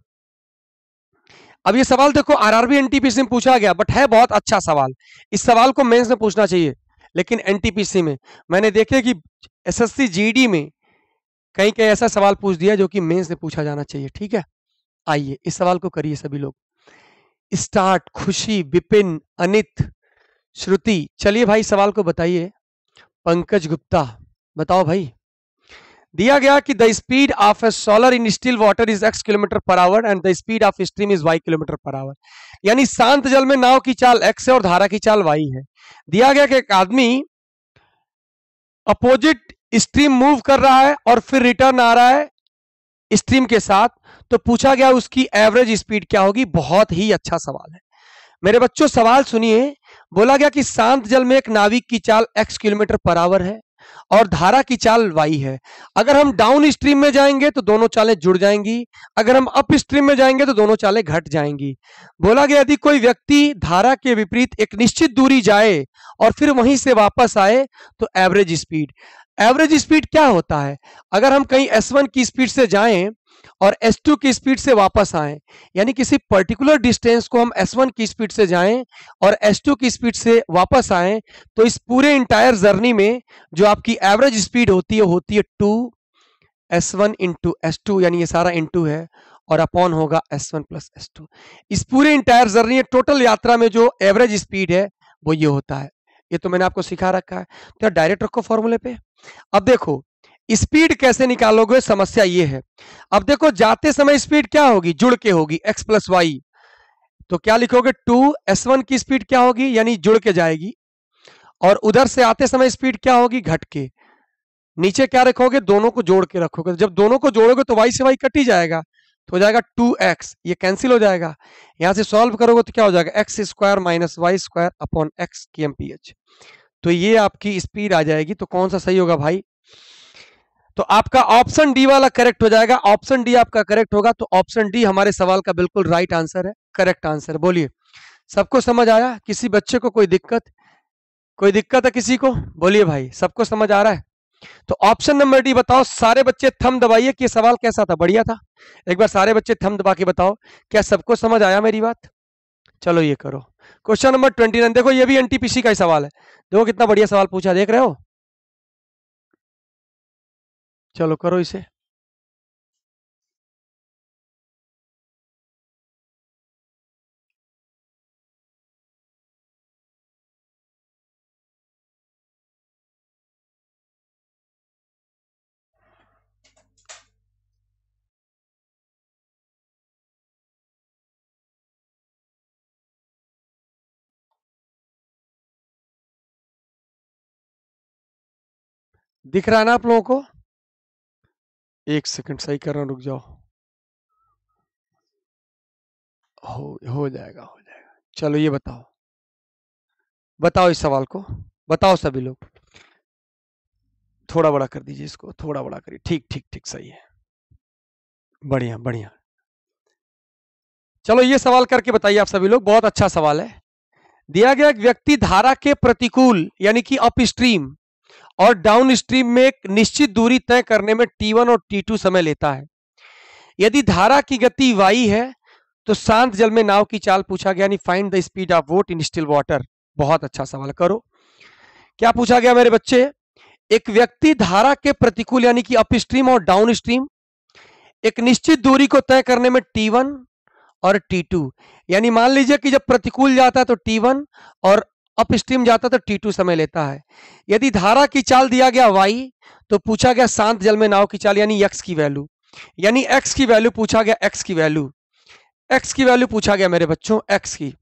A: अब ये सवाल देखो आरआरबी एनटीपीसी में पूछा गया बट है बहुत अच्छा सवाल इस सवाल को मेंस में पूछना चाहिए लेकिन एनटीपीसी में मैंने देखे कि एसएससी जीडी में कहीं कहीं ऐसा सवाल पूछ दिया जो कि मेंस में पूछा जाना चाहिए ठीक है आइए इस सवाल को करिए सभी लोग स्टार्ट खुशी विपिन अनित श्रुति चलिए भाई सवाल को बताइए पंकज गुप्ता बताओ भाई दिया गया कि the speed of a solar in still water is x kilometre per hour and the speed of stream is y kilometre per hour यानी शांत जल में नाव की चाल एक्स है और धारा की चाल वाई है दिया गया कि एक आदमी अपोजिट स्ट्रीम मूव कर रहा है और फिर रिटर्न आ रहा है स्ट्रीम के साथ तो पूछा गया उसकी एवरेज स्पीड क्या होगी बहुत ही अच्छा सवाल है मेरे बच्चों सवाल सुनिए बोला गया कि शांत जल में एक नाविक की चाल एक्स किलोमीटर पर आवर है और धारा की चाल वाई है अगर हम डाउन स्ट्रीम में जाएंगे तो दोनों चालें जुड़ जाएंगी अगर हम अप स्ट्रीम में जाएंगे तो दोनों चालें घट जाएंगी बोला गया यदि कोई व्यक्ति धारा के विपरीत एक निश्चित दूरी जाए और फिर वहीं से वापस आए तो एवरेज स्पीड एवरेज स्पीड क्या होता है अगर हम कहीं वन की स्पीड से जाएं और s2 की स्पीड से वापस आए यानी किसी पर्टिकुलर डिस्टेंस को हम s1 की स्पीड से जाएं और s2 की स्पीड से वापस आए तो इस पूरे इंटायर जर्नी में जो आपकी एवरेज स्पीड होती है होती है two S one into S two यानी ये सारा इंटू है और अपॉन होगा S one plus S two इस पूरे इंटायर जर्नी टोटल यात्रा में जो एवरेज स्पीड है वो ये होता है ये तो मैंने आपको सिखा रखा है तो डायरेक्ट रखो फॉर्मूले पे अब देखो स्पीड कैसे निकालोगे समस्या ये है अब देखो जाते समय स्पीड क्या होगी जुड़ के होगी एक्स प्लस वाई तो क्या लिखोगे टू एस वन की स्पीड क्या होगी यानी जुड़ के जाएगी और उधर से आते समय स्पीड क्या होगी घट के नीचे क्या रखोगे दोनों को जोड़ के रखोगे जब दोनों को जोड़ोगे तो वाई से वाई कट ही जाएगा तो हो जाएगा टू एक्स ये कैंसिल हो जाएगा यहां से सॉल्व करोगे तो क्या हो जाएगा x square minus y square upon x की एम तो ये आपकी स्पीड आ जाएगी तो कौन सा सही होगा भाई तो आपका ऑप्शन डी वाला करेक्ट हो जाएगा ऑप्शन डी आपका करेक्ट होगा तो ऑप्शन डी हमारे सवाल का बिल्कुल राइट आंसर है करेक्ट आंसर बोलिए सबको समझ आया किसी बच्चे को कोई दिक्कत कोई दिक्कत है किसी को बोलिए भाई सबको समझ आ रहा है तो ऑप्शन नंबर डी बताओ सारे बच्चे थम दबाइए कि सवाल कैसा था बढ़िया था एक बार सारे बच्चे थम दबा के बताओ क्या सबको समझ आया मेरी बात चलो ये करो
B: क्वेश्चन नंबर ट्वेंटी नाइन देखो ये भी एनटीपीसी का ही सवाल है देखो कितना बढ़िया सवाल पूछा देख रहे हो चलो करो इसे दिख रहा है ना आप लोगों को एक सेकंड सही कर रहा रुक जाओ हो हो जाएगा हो जाएगा चलो ये बताओ बताओ इस सवाल को बताओ सभी लोग थोड़ा बड़ा कर दीजिए इसको थोड़ा बड़ा करिए ठीक ठीक ठीक सही है
A: बढ़िया बढ़िया चलो ये सवाल करके बताइए आप सभी लोग बहुत अच्छा सवाल है दिया गया व्यक्ति धारा के प्रतिकूल यानी कि अपस्ट्रीम और डाउन स्ट्रीम में एक निश्चित दूरी तय करने में टी वन और टी टू समय लेता है यदि धारा की गति वाई है तो शांत जल में नाव की चाल पूछा गया find the speed of boat in still water बहुत अच्छा सवाल करो क्या पूछा गया मेरे बच्चे एक व्यक्ति धारा के प्रतिकूल यानी कि अपस्ट्रीम और डाउन स्ट्रीम एक निश्चित दूरी को तय करने में T1 और T2 यानी मान लीजिए कि जब प्रतिकूल जाता है तो T1 और अपस्ट्रीम जाता तो टी टू समय लेता है यदि धारा की चाल दिया गया वाई तो पूछा गया शांत जल में नाव की चाल यानी एक्स की वैल्यू यानी एक्स की वैल्यू पूछा गया एक्स की वैल्यू एक्स की वैल्यू पूछा गया मेरे बच्चों एक्स की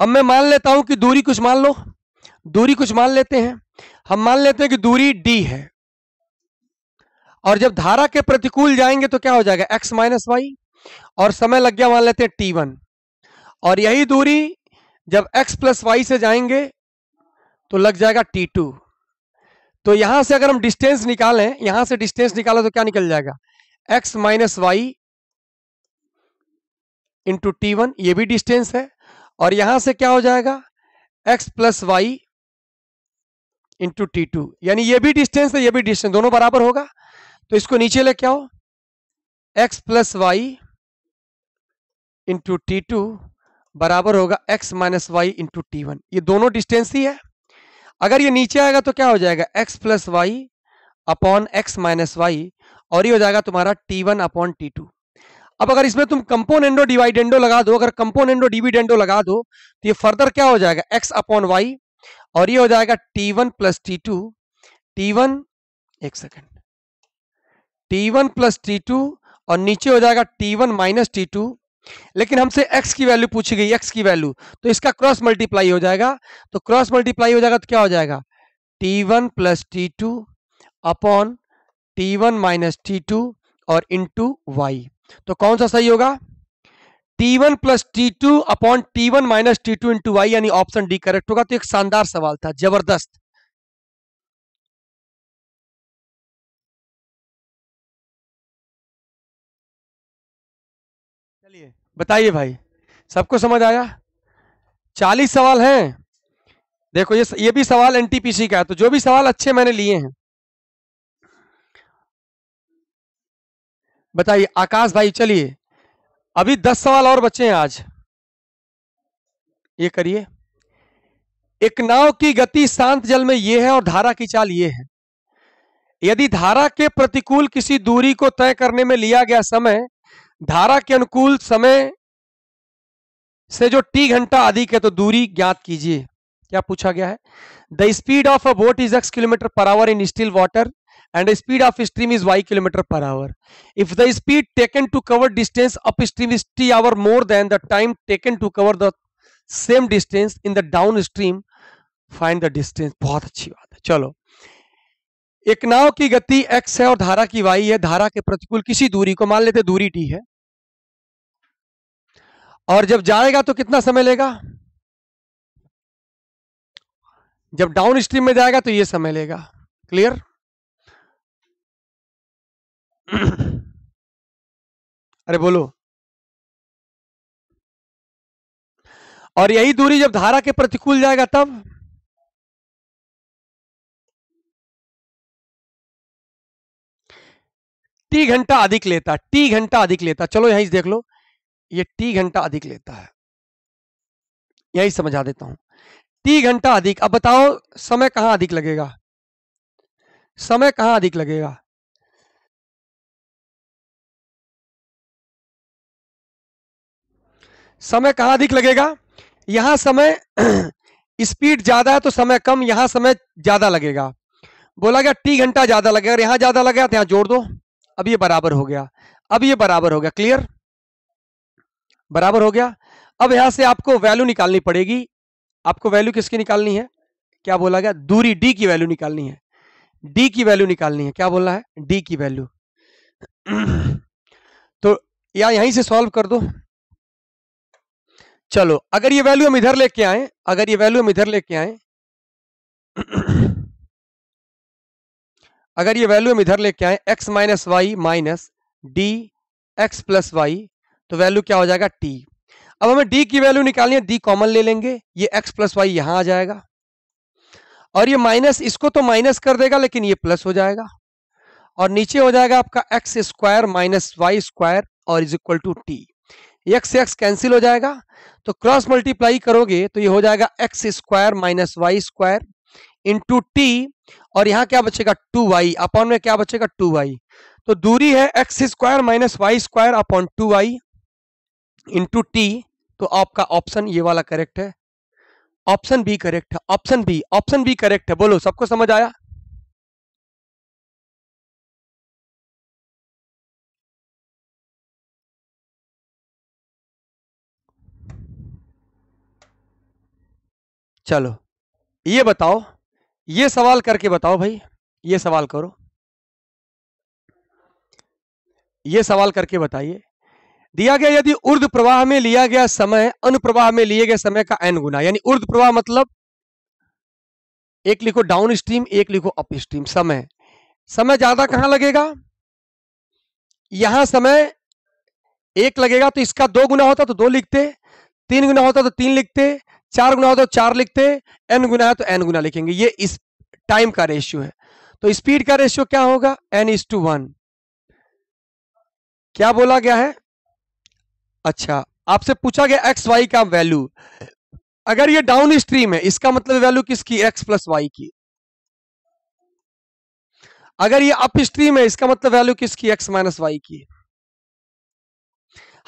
A: अब मैं मान लेता हूं कि दूरी कुछ मान लो दूरी कुछ मान लेते हैं हम मान लेते हैं कि दूरी डी है और जब धारा के प्रतिकूल जाएंगे तो क्या हो जाएगा x माइनस वाई और समय लग गया मान लेते हैं t1 और यही दूरी जब x प्लस वाई से जाएंगे तो लग जाएगा t2 तो यहां से अगर हम डिस्टेंस निकालें यहां से डिस्टेंस निकालो तो क्या निकल जाएगा x minus y into T one ये भी डिस्टेंस है और यहां से क्या हो जाएगा x plus y into T two यानी ये भी डिस्टेंस है ये भी डिस्टेंस दोनों बराबर होगा तो इसको नीचे ले क्या हो x plus y into T two बराबर होगा x minus y into T one ये दोनों डिस्टेंस ही है अगर ये नीचे आएगा तो क्या हो जाएगा x plus y upon x minus y और ये हो जाएगा तुम्हारा T one upon T two अब अगर इसमें तुम कंपोनेंडो डिवाइडेंडो लगा दो अगर कंपोनेंडो डिविडेंडो लगा दो तो ये फर्दर क्या हो जाएगा एक्स अपॉन वाई और ये हो जाएगा T one plus T two T one एक second T one plus T two और नीचे हो जाएगा T one minus T two लेकिन हमसे x की वैल्यू पूछी गई x की वैल्यू तो इसका क्रॉस मल्टीप्लाई हो जाएगा तो क्रॉस मल्टीप्लाई हो जाएगा तो क्या हो जाएगा t1 one plus T two upon T one minus T two और इंटू वाई तो कौन सा सही होगा T one plus T two upon
B: T one minus T two into y यानी ऑप्शन डी करेक्ट होगा तो एक शानदार सवाल था जबरदस्त बताइए भाई सबको समझ आया चालीस सवाल हैं देखो ये ये भी सवाल एनटीपीसी का है तो जो भी सवाल अच्छे मैंने लिए हैं बताइए आकाश भाई चलिए अभी दस सवाल और बचे हैं आज
A: ये करिए एक नाव की गति शांत जल में ये है और धारा की चाल ये है यदि धारा के प्रतिकूल किसी दूरी को तय करने में लिया गया समय धारा के अनुकूल समय से जो टी घंटा अधिक है तो दूरी ज्ञात कीजिए क्या पूछा गया है the speed of a boat is x kilometre per hour in still water and the speed of stream is y kilometre per hour if the speed taken to cover distance upstream is T hour more than the time taken to cover the same distance in the downstream find the distance बहुत अच्छी बात है चलो एक नाव की गति x है और धारा की वाई है धारा के प्रतिकूल
B: किसी दूरी को मान लेते दूरी टी है और जब जाएगा तो कितना समय लेगा जब डाउन स्ट्रीम में जाएगा तो ये समय लेगा क्लियर अरे बोलो और यही दूरी जब धारा के प्रतिकूल जाएगा तब टी घंटा अधिक लेता टी घंटा अधिक लेता चलो यहीं से देख लो ये टी घंटा अधिक लेता है
A: यही समझा देता हूं टी घंटा अधिक अब बताओ समय कहां अधिक लगेगा
B: समय कहां अधिक लगेगा समय कहां अधिक लगेगा यहां समय स्पीड ज्यादा है तो समय कम यहां समय ज्यादा
A: लगेगा बोला गया टी घंटा ज्यादा लगेगा यहां ज्यादा लगेगा तो यहां जोड़ दो अब ये बराबर हो गया अब ये बराबर हो गया क्लियर बराबर हो गया अब यहां से आपको वैल्यू निकालनी पड़ेगी आपको वैल्यू किसकी निकालनी है क्या बोला गया दूरी डी की वैल्यू निकालनी है डी की वैल्यू निकालनी है क्या बोलना है डी की वैल्यू तो या यहीं से सॉल्व कर दो चलो अगर ये वैल्यू हम इधर लेके आए अगर ये वैल्यू हम इधर लेके आए अगर ये वैल्यू हम इधर लेके आए x minus y minus D x plus y तो वैल्यू क्या हो जाएगा टी अब हमें डी की वैल्यू निकालनी है डी कॉमन ले लेंगे ये एक्स प्लस वाई यहां आ जाएगा और ये माइनस इसको तो माइनस कर देगा लेकिन ये प्लस हो जाएगा और नीचे हो जाएगा आपका x square minus y square और is equal to T x x cancel हो जाएगा तो क्रॉस मल्टीप्लाई करोगे तो ये हो जाएगा x square minus y square into T और यहाँ क्या बचेगा टू वाई अपॉन में क्या बचेगा टू वाई तो दूरी है x square minus y square upon two y into T तो आपका ऑप्शन
B: ये वाला करेक्ट है ऑप्शन बी करेक्ट है option B option B correct है बोलो सबको समझ आया चलो ये बताओ ये सवाल
A: करके बताओ भाई ये सवाल करो ये सवाल करके बताइए दिया गया यदि उर्द प्रवाह में लिया गया समय अनु प्रवाह में लिए गए समय का एन गुना यानी उर्द प्रवाह मतलब एक लिखो डाउन स्ट्रीम एक लिखो अप स्ट्रीम समय समय ज्यादा कहां लगेगा यहां समय एक लगेगा तो इसका दो गुना होता तो दो लिखते तीन गुना होता तो तीन लिखते चार गुना होता तो चार लिखते एन गुना है तो एन गुना लिखेंगे ये इस टाइम का रेशियो है तो स्पीड का रेशियो क्या होगा एन इज टू वन क्या बोला गया है अच्छा आपसे पूछा गया एक्स वाई का वैल्यू अगर ये डाउन स्ट्रीम है इसका मतलब वैल्यू किसकी एक्स प्लस वाई की अगर ये अप स्ट्रीम है इसका मतलब वैल्यू किसकी एक्स माइनस वाई की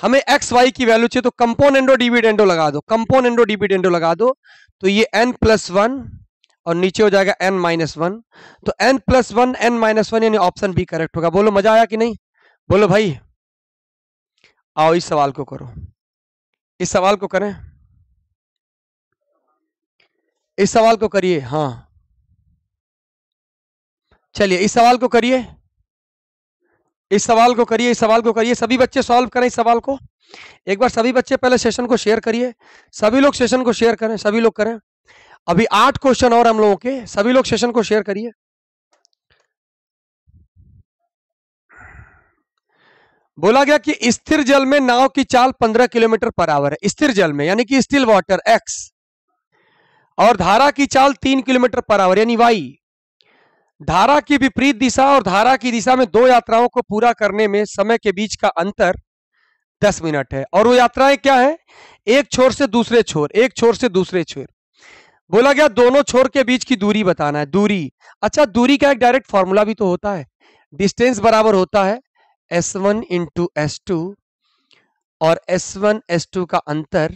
A: हमें एक्स वाई की वैल्यू चाहिए तो एंडो डिविडेंडो लगा दो एंडो डिविडेंडो लगा दो तो ये एन प्लस वन और नीचे हो जाएगा एन माइनस वन तो N plus one N minus one यानी ऑप्शन बी करेक्ट होगा बोलो मजा आया कि नहीं बोलो
B: भाई आओ इस सवाल को करो इस सवाल को करें इस सवाल को करिए हाँ चलिए इस सवाल को करिए इस सवाल को करिए
A: इस सवाल को करिए सभी बच्चे सॉल्व करें इस सवाल को एक बार सभी बच्चे पहले सेशन को शेयर करिए सभी लोग सेशन को शेयर करें सभी लोग करें अभी आठ क्वेश्चन और हम लोगों के सभी लोग सेशन को शेयर करिए बोला गया कि स्थिर जल में नाव की चाल 15 किलोमीटर पर आवर है स्थिर जल में यानी कि स्टिल वाटर एक्स और धारा की चाल तीन किलोमीटर पर आवर यानी वाई धारा की विपरीत दिशा और धारा की दिशा में दो यात्राओं को पूरा करने में समय के बीच का अंतर दस मिनट है और वो यात्राएं क्या है एक छोर से दूसरे छोर एक छोर से दूसरे छोर बोला गया दोनों छोर के बीच की दूरी बताना है दूरी अच्छा दूरी का एक डायरेक्ट फॉर्मूला भी तो होता है डिस्टेंस बराबर होता है S one into S two और एस वन एस टू का अंतर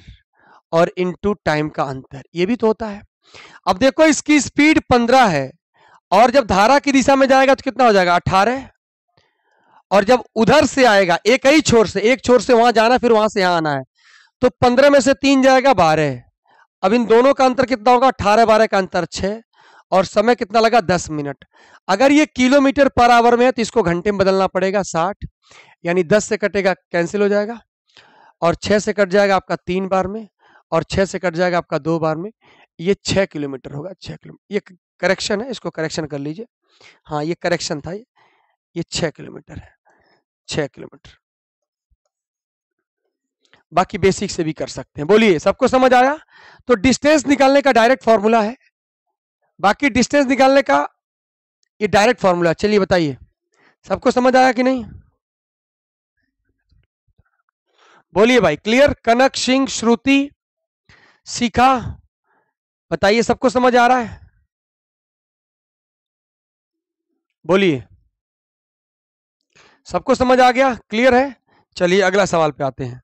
A: और इंटू टाइम का अंतर ये भी तो होता है अब देखो इसकी स्पीड पंद्रह है और जब धारा की दिशा में जाएगा तो कितना हो जाएगा अठारह और जब उधर से आएगा एक ही छोर से एक छोर से वहां जाना फिर वहां से यहां आना है तो पंद्रह में से तीन जाएगा बारह अब इन दोनों का अंतर कितना होगा अठारह बारह का अंतर छह और समय कितना लगा दस मिनट अगर ये किलोमीटर पर आवर में है तो इसको घंटे में बदलना पड़ेगा साठ यानी दस से कटेगा कैंसिल हो जाएगा और छः से कट जाएगा आपका तीन बार में और छह से कट जाएगा आपका दो बार में ये छः किलोमीटर होगा छः किलोमीटर ये करेक्शन है इसको करेक्शन कर लीजिए हाँ ये करेक्शन था ये ये छः किलोमीटर है छः किलोमीटर बाकी बेसिक से भी कर सकते हैं बोलिए सबको समझ आया तो डिस्टेंस निकालने का डायरेक्ट फॉर्मूला है बाकी डिस्टेंस निकालने का ये डायरेक्ट फॉर्मूला चलिए बताइए सबको समझ आया कि नहीं बोलिए भाई क्लियर कनक सिंह श्रुति
B: सीखा बताइए सबको समझ आ रहा है बोलिए सबको समझ आ गया
A: क्लियर है चलिए अगला सवाल पे आते हैं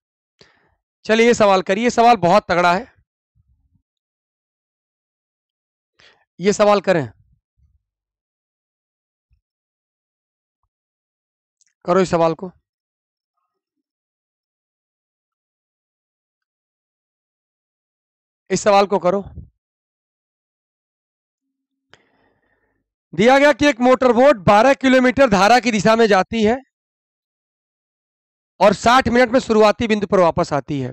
A: चलिए ये सवाल करिए सवाल बहुत तगड़ा
B: है ये सवाल करें करो इस सवाल को इस सवाल को करो दिया गया कि एक मोटरबोट 12 किलोमीटर धारा की दिशा में जाती है और 60 मिनट में शुरुआती बिंदु पर वापस आती है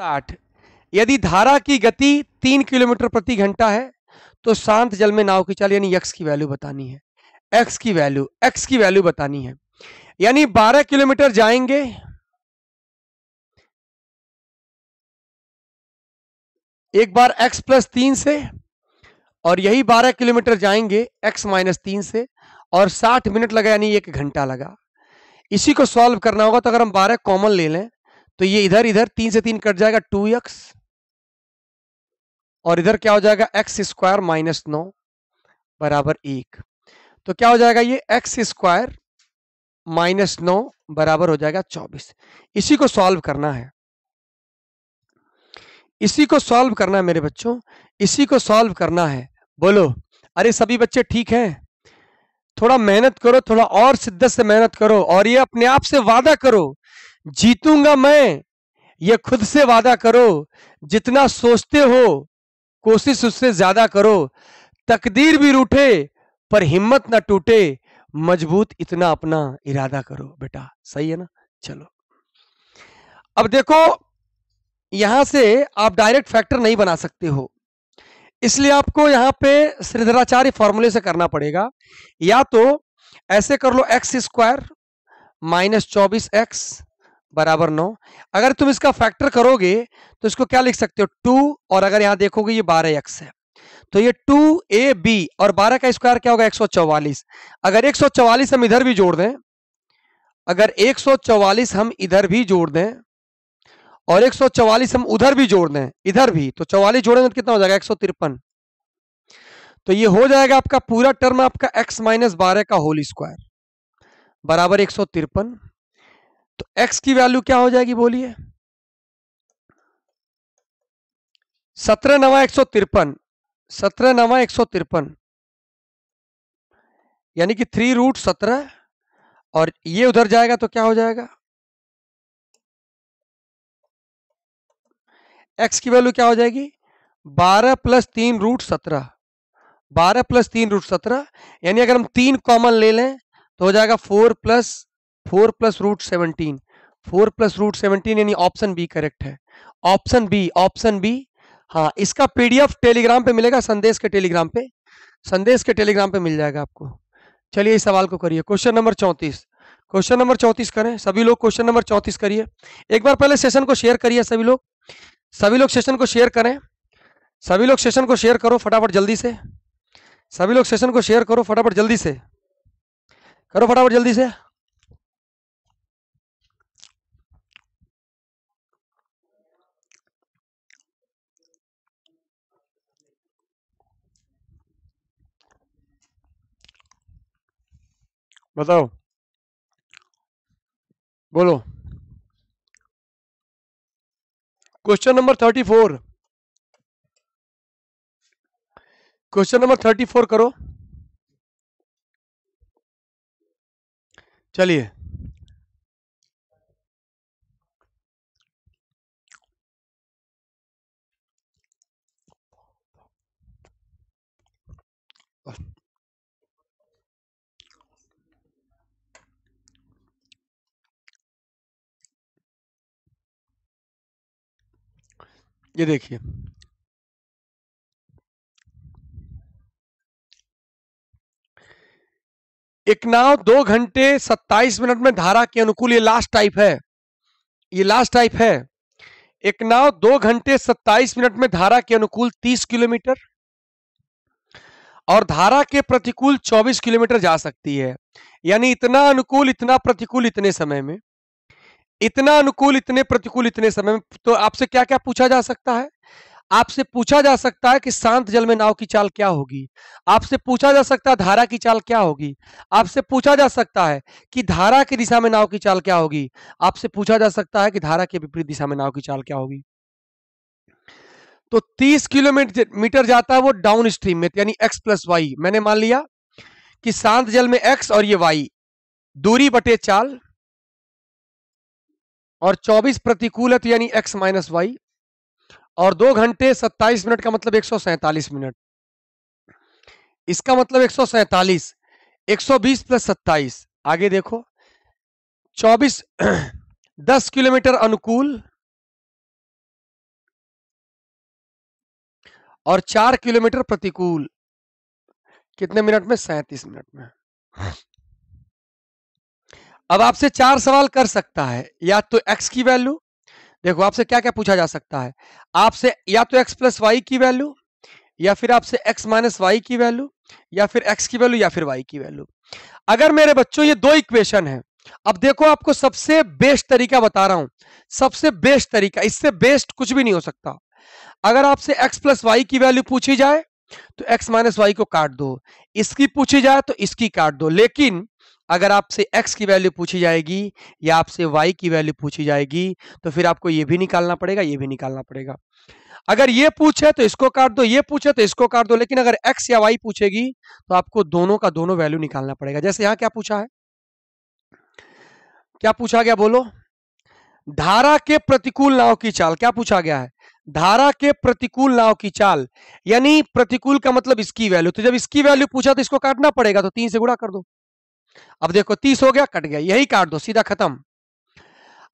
B: साठ यदि धारा की गति तीन किलोमीटर प्रति घंटा है तो शांत जल में नाव की चाल यानी यक्स की वैल्यू बतानी है एक्स की वैल्यू एक्स की वैल्यू बतानी है यानी 12 किलोमीटर जाएंगे एक बार x प्लस तीन से और यही 12 किलोमीटर जाएंगे
A: x माइनस तीन से और 60 मिनट लगा यानी एक घंटा लगा इसी को सॉल्व करना होगा तो अगर हम 12 कॉमन ले लें तो ये इधर इधर तीन से तीन कट जाएगा टू एक्स और इधर क्या हो जाएगा एक्स स्क्वायर माइनस नौ बराबर एक तो क्या हो जाएगा ये एक्स स्क्वायर माइनस नौ बराबर हो जाएगा चौबीस इसी को सॉल्व करना है इसी को सॉल्व करना है मेरे बच्चों इसी को सॉल्व करना है बोलो अरे सभी बच्चे ठीक हैं थोड़ा मेहनत करो थोड़ा और शिद्दत से मेहनत करो और ये अपने आप से वादा करो जीतूंगा मैं ये खुद से वादा करो जितना सोचते हो कोशिश उससे ज्यादा करो तकदीर भी रूठे पर हिम्मत ना टूटे मजबूत इतना अपना इरादा करो बेटा सही है ना चलो अब देखो यहां से आप डायरेक्ट फैक्टर नहीं बना सकते हो इसलिए आपको यहां पे श्रीधराचार्य फॉर्मूले से करना पड़ेगा या तो ऐसे कर लो एक्स स्क्वायर माइनस चौबीस एक्स बराबर नौ अगर तुम इसका फैक्टर करोगे तो इसको क्या लिख सकते हो टू और अगर यहां देखोगे ये बारह एक्स है तो ये टू ए बी और बारह का स्क्वायर क्या होगा एक सौ चौवालीस अगर एक सौ चौवालीस हम इधर भी जोड़ दें अगर एक सौ चौवालीस हम इधर भी जोड़ दें और एक सौ चौवालीस हम उधर भी जोड़ दें इधर भी तो चौवालीस जोड़ेंगे तो कितना हो जाएगा एक सौ तिरपन तो ये हो जाएगा आपका पूरा टर्म आपका एक्स माइनस बारह का होल स्क्वायर बराबर एक सौ तिरपन
B: तो x की वैल्यू क्या हो जाएगी बोलिए सत्रह नवा एक सौ तिरपन सत्रह नवा एक सौ तिरपन यानी कि थ्री रूट सत्रह और ये उधर जाएगा तो क्या हो जाएगा x की वैल्यू क्या हो जाएगी बारह प्लस तीन रूट सत्रह बारह प्लस तीन रूट सत्रह
A: यानी अगर हम तीन कॉमन ले लें तो हो जाएगा four plus four plus root seventeen four plus root seventeen यानी ऑप्शन बी करेक्ट है ऑप्शन बी ऑप्शन बी हाँ इसका पीडीएफ टेलीग्राम पे मिलेगा संदेश के टेलीग्राम पे संदेश के टेलीग्राम पे मिल जाएगा आपको चलिए इस सवाल को करिए क्वेश्चन नंबर चौंतीस क्वेश्चन नंबर चौंतीस करें सभी लोग क्वेश्चन नंबर चौंतीस करिए एक बार पहले सेशन को शेयर करिए सभी लोग सभी लोग सेशन को शेयर करें सभी लोग सेशन को शेयर करो फटाफट जल्दी से सभी लोग सेशन को
B: शेयर करो फटाफट जल्दी से करो फटाफट जल्दी से बताओ बोलो question number thirty four question number thirty four करो चलिए ये देखिए एक नाव दो घंटे सत्ताईस मिनट में धारा के अनुकूल ये
A: लास्ट टाइप है ये लास्ट टाइप है एक नाव दो घंटे सत्ताईस मिनट में धारा के अनुकूल तीस किलोमीटर और धारा के प्रतिकूल चौबीस किलोमीटर जा सकती है यानी इतना अनुकूल इतना प्रतिकूल इतने समय में इतना अनुकूल इतने प्रतिकूल इतने समय में तो आपसे क्या क्या पूछा जा सकता है आपसे पूछा जा सकता है कि शांत जल में नाव की चाल क्या होगी आपसे पूछा जा सकता है धारा की चाल क्या होगी आपसे पूछा जा सकता है कि धारा की दिशा में नाव की चाल क्या होगी आपसे पूछा जा सकता है कि धारा के विपरीत दिशा में नाव की चाल क्या होगी तो 30 किलोमीटर मीटर जाता है वो डाउन स्ट्रीम में यानी x प्लस वाई मैंने मान लिया कि शांत जल में x और ये y दूरी बटे चाल और 24 प्रतिकूलत यानी x माइनस वाई और दो घंटे 27 मिनट का मतलब एक मिनट इसका मतलब एक
B: 120 प्लस 27 आगे देखो 24 10 किलोमीटर अनुकूल और 4 किलोमीटर प्रतिकूल कितने मिनट में सैतीस मिनट में अब आपसे चार सवाल कर
A: सकता है या तो एक्स की वैल्यू देखो आपसे क्या क्या पूछा जा सकता है आपसे या तो एक्स प्लस वाई की वैल्यू या फिर आपसे एक्स माइनस वाई की वैल्यू या फिर एक्स की वैल्यू या फिर वाई की वैल्यू अगर मेरे बच्चों ये दो इक्वेशन है अब देखो आपको सबसे बेस्ट तरीका बता रहा हूं सबसे बेस्ट तरीका इससे बेस्ट कुछ भी नहीं हो सकता अगर आपसे x प्लस वाई की वैल्यू पूछी जाए तो x माइनस वाई को काट दो इसकी पूछी जाए तो इसकी काट दो लेकिन अगर आपसे x की वैल्यू पूछी जाएगी या आपसे y की वैल्यू पूछी जाएगी तो फिर आपको ये भी निकालना पड़ेगा ये भी निकालना पड़ेगा अगर ये पूछे तो इसको काट दो ये पूछे तो इसको काट दो लेकिन अगर x या y पूछेगी तो आपको दोनों का दोनों वैल्यू निकालना पड़ेगा जैसे यहां क्या पूछा है क्या पूछा गया बोलो धारा के प्रतिकूल नाव की चाल क्या पूछा गया है धारा के प्रतिकूल नाव की चाल यानी प्रतिकूल का मतलब इसकी वैल्यू तो जब इसकी वैल्यू पूछा तो इसको काटना पड़ेगा तो तीन से गुणा कर दो अब देखो तीस हो गया कट गया यही काट दो सीधा खत्म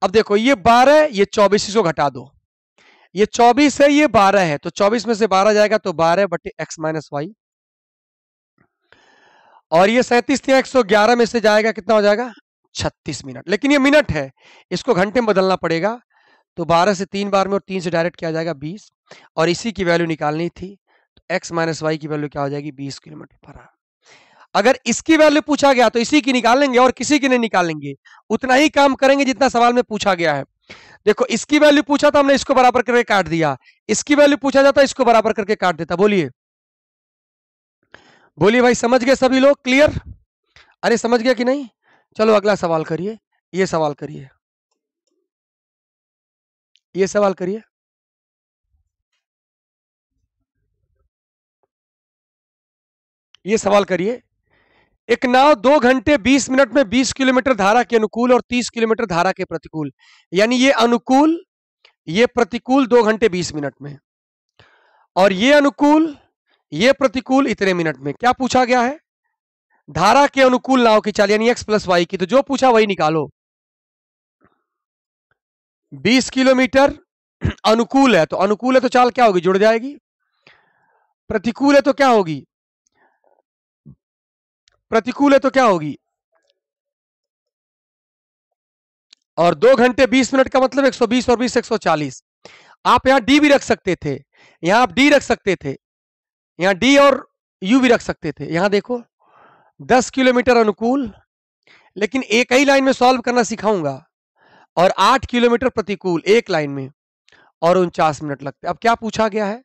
A: अब देखो ये बारह ये चौबीस इसको घटा दो ये चौबीस है ये बारह है तो चौबीस में से बारह जाएगा तो बारह बटे एक्स माइनस वाई और ये सैंतीस थी एक ग्यारह में से जाएगा कितना हो जाएगा छत्तीस मिनट लेकिन ये मिनट है इसको घंटे में बदलना पड़ेगा तो बारह से तीन बार में और तीन से डायरेक्ट किया जाएगा बीस और इसी की वैल्यू निकालनी थी तो एक्स माइनस वाई की वैल्यू क्या हो जाएगी बीस किलोमीटर पर आवर अगर इसकी वैल्यू पूछा गया तो इसी की निकालेंगे और किसी की नहीं निकालेंगे उतना ही काम करेंगे जितना सवाल में पूछा गया है देखो इसकी वैल्यू पूछा था हमने इसको बराबर करके काट दिया इसकी वैल्यू पूछा जाता इसको बराबर करके काट देता बोलिए बोलिए भाई समझ गए
B: सभी लोग क्लियर अरे समझ गया कि नहीं चलो अगला सवाल करिए ये सवाल करिए ये सवाल करिए ये सवाल करिए एक नाव दो घंटे बीस मिनट में बीस किलोमीटर धारा के अनुकूल और तीस किलोमीटर
A: धारा के प्रतिकूल यानी ये अनुकूल ये प्रतिकूल दो घंटे बीस मिनट में और ये अनुकूल ये प्रतिकूल इतने मिनट में क्या पूछा गया है धारा के अनुकूल नाव की चाल यानी एक्स प्लस वाई की तो जो पूछा वही निकालो
B: 20 किलोमीटर अनुकूल है तो अनुकूल है तो चाल क्या होगी जुड़ जाएगी प्रतिकूल है तो क्या होगी प्रतिकूल है तो क्या होगी
A: और दो घंटे बीस मिनट का मतलब 120 और 20 140 आप यहां डी भी रख सकते थे यहां आप डी रख सकते थे यहां डी और यू भी रख सकते थे यहां देखो 10 किलोमीटर अनुकूल लेकिन एक ही लाइन में सॉल्व करना सिखाऊंगा और 8 किलोमीटर प्रतिकूल एक लाइन में और उनचास मिनट लगते अब क्या पूछा गया है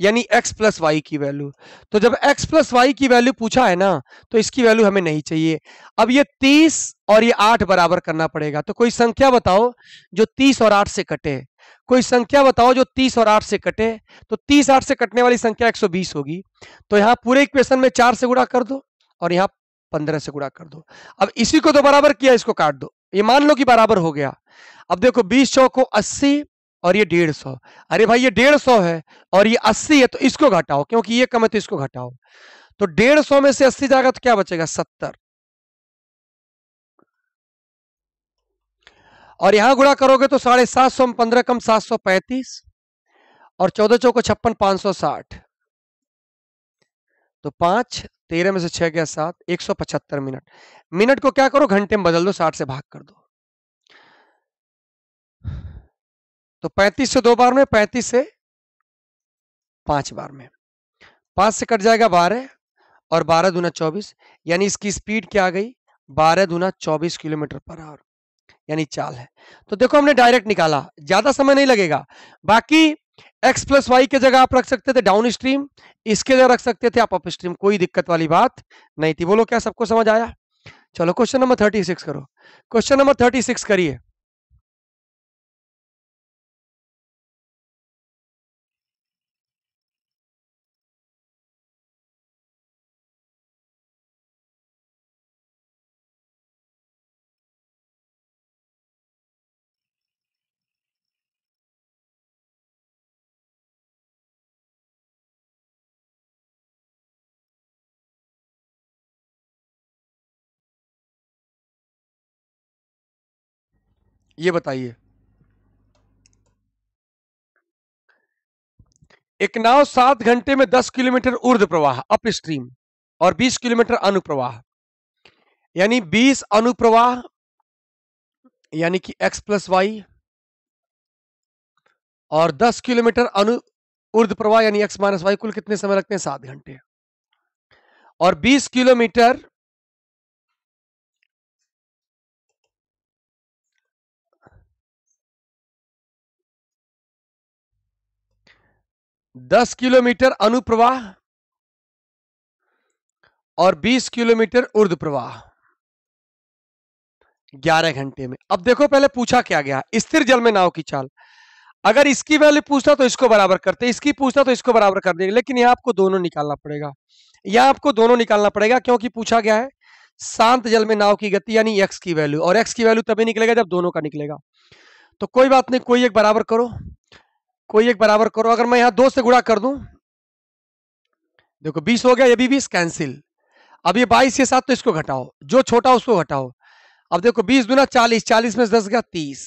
A: यानी x प्लस वाई की वैल्यू तो जब x प्लस वाई की वैल्यू पूछा है ना तो इसकी वैल्यू हमें नहीं चाहिए अब ये 30 और ये 8 बराबर करना पड़ेगा तो कोई संख्या बताओ जो 30 और 8 से कटे कोई संख्या बताओ जो 30 और 8 से कटे तो 30 8 से कटने वाली संख्या 120 होगी तो यहाँ पूरे इक्वेशन में चार से गुड़ा कर दो और यहाँ पंद्रह से गुड़ा कर दो अब इसी को तो बराबर किया इसको काट दो ये मान लो कि बराबर हो गया अब देखो बीस चौको अस्सी और ये डेढ़ सौ अरे भाई ये डेढ़ सौ है और ये अस्सी है तो इसको घटाओ क्योंकि ये कम है तो इसको घटाओ तो डेढ़ सौ में से अस्सी जाएगा तो क्या बचेगा सत्तर और यहां गुणा करोगे तो साढ़े सात सौ पंद्रह कम सात सौ पैंतीस और चौदह चौको छप्पन पांच सौ साठ तो पांच तेरह में से छह गया सात एक सौ पचहत्तर मिनट मिनट को क्या करो घंटे में बदल दो साठ से भाग कर दो
B: तो 35 से दो बार में 35 से पांच बार में पांच से कट जाएगा बारह और बारह दूना
A: चौबीस यानी इसकी स्पीड क्या आ गई बारह दूना चौबीस किलोमीटर पर आवर यानी चाल है तो देखो हमने डायरेक्ट निकाला ज्यादा समय नहीं लगेगा बाकी एक्स प्लस वाई की जगह आप रख सकते थे डाउन स्ट्रीम इसके जगह रख सकते थे आप अप स्ट्रीम कोई दिक्कत वाली बात
B: नहीं थी बोलो क्या सबको समझ आया चलो क्वेश्चन नंबर थर्टी सिक्स करो क्वेश्चन नंबर थर्टी सिक्स करिए ये बताइए
A: एक नाव सात घंटे में दस किलोमीटर ऊर्ध प्रवाह अपस्ट्रीम और बीस किलोमीटर अनुप्रवाह यानी बीस अनुप्रवाह यानी कि एक्स प्लस वाई और दस किलोमीटर अनु
B: ऊर्ध प्रवाह यानी एक्स माइनस वाई कुल कितने समय लगते हैं सात घंटे और बीस किलोमीटर दस किलोमीटर अनुप्रवाह और बीस किलोमीटर उर्द प्रवाह ग्यारह घंटे में अब देखो
A: पहले पूछा क्या गया स्थिर जल में नाव की चाल अगर इसकी वैल्यू पूछता तो इसको बराबर करते इसकी पूछता तो इसको बराबर कर देंगे लेकिन यहां आपको दोनों निकालना पड़ेगा यहां आपको दोनों निकालना पड़ेगा क्योंकि पूछा गया है शांत जल में नाव की गति यानी एक्स की वैल्यू और एक्स की वैल्यू तभी निकलेगा जब दोनों का निकलेगा तो कोई बात नहीं कोई एक बराबर करो कोई एक बराबर करो अगर मैं यहां दो से गुणा कर दूं देखो बीस हो गया ये भी बीस कैंसिल अब ये बाईस के साथ तो इसको घटाओ जो छोटा उसको घटाओ अब देखो बीस दुना चालीस चालीस में दस गया तीस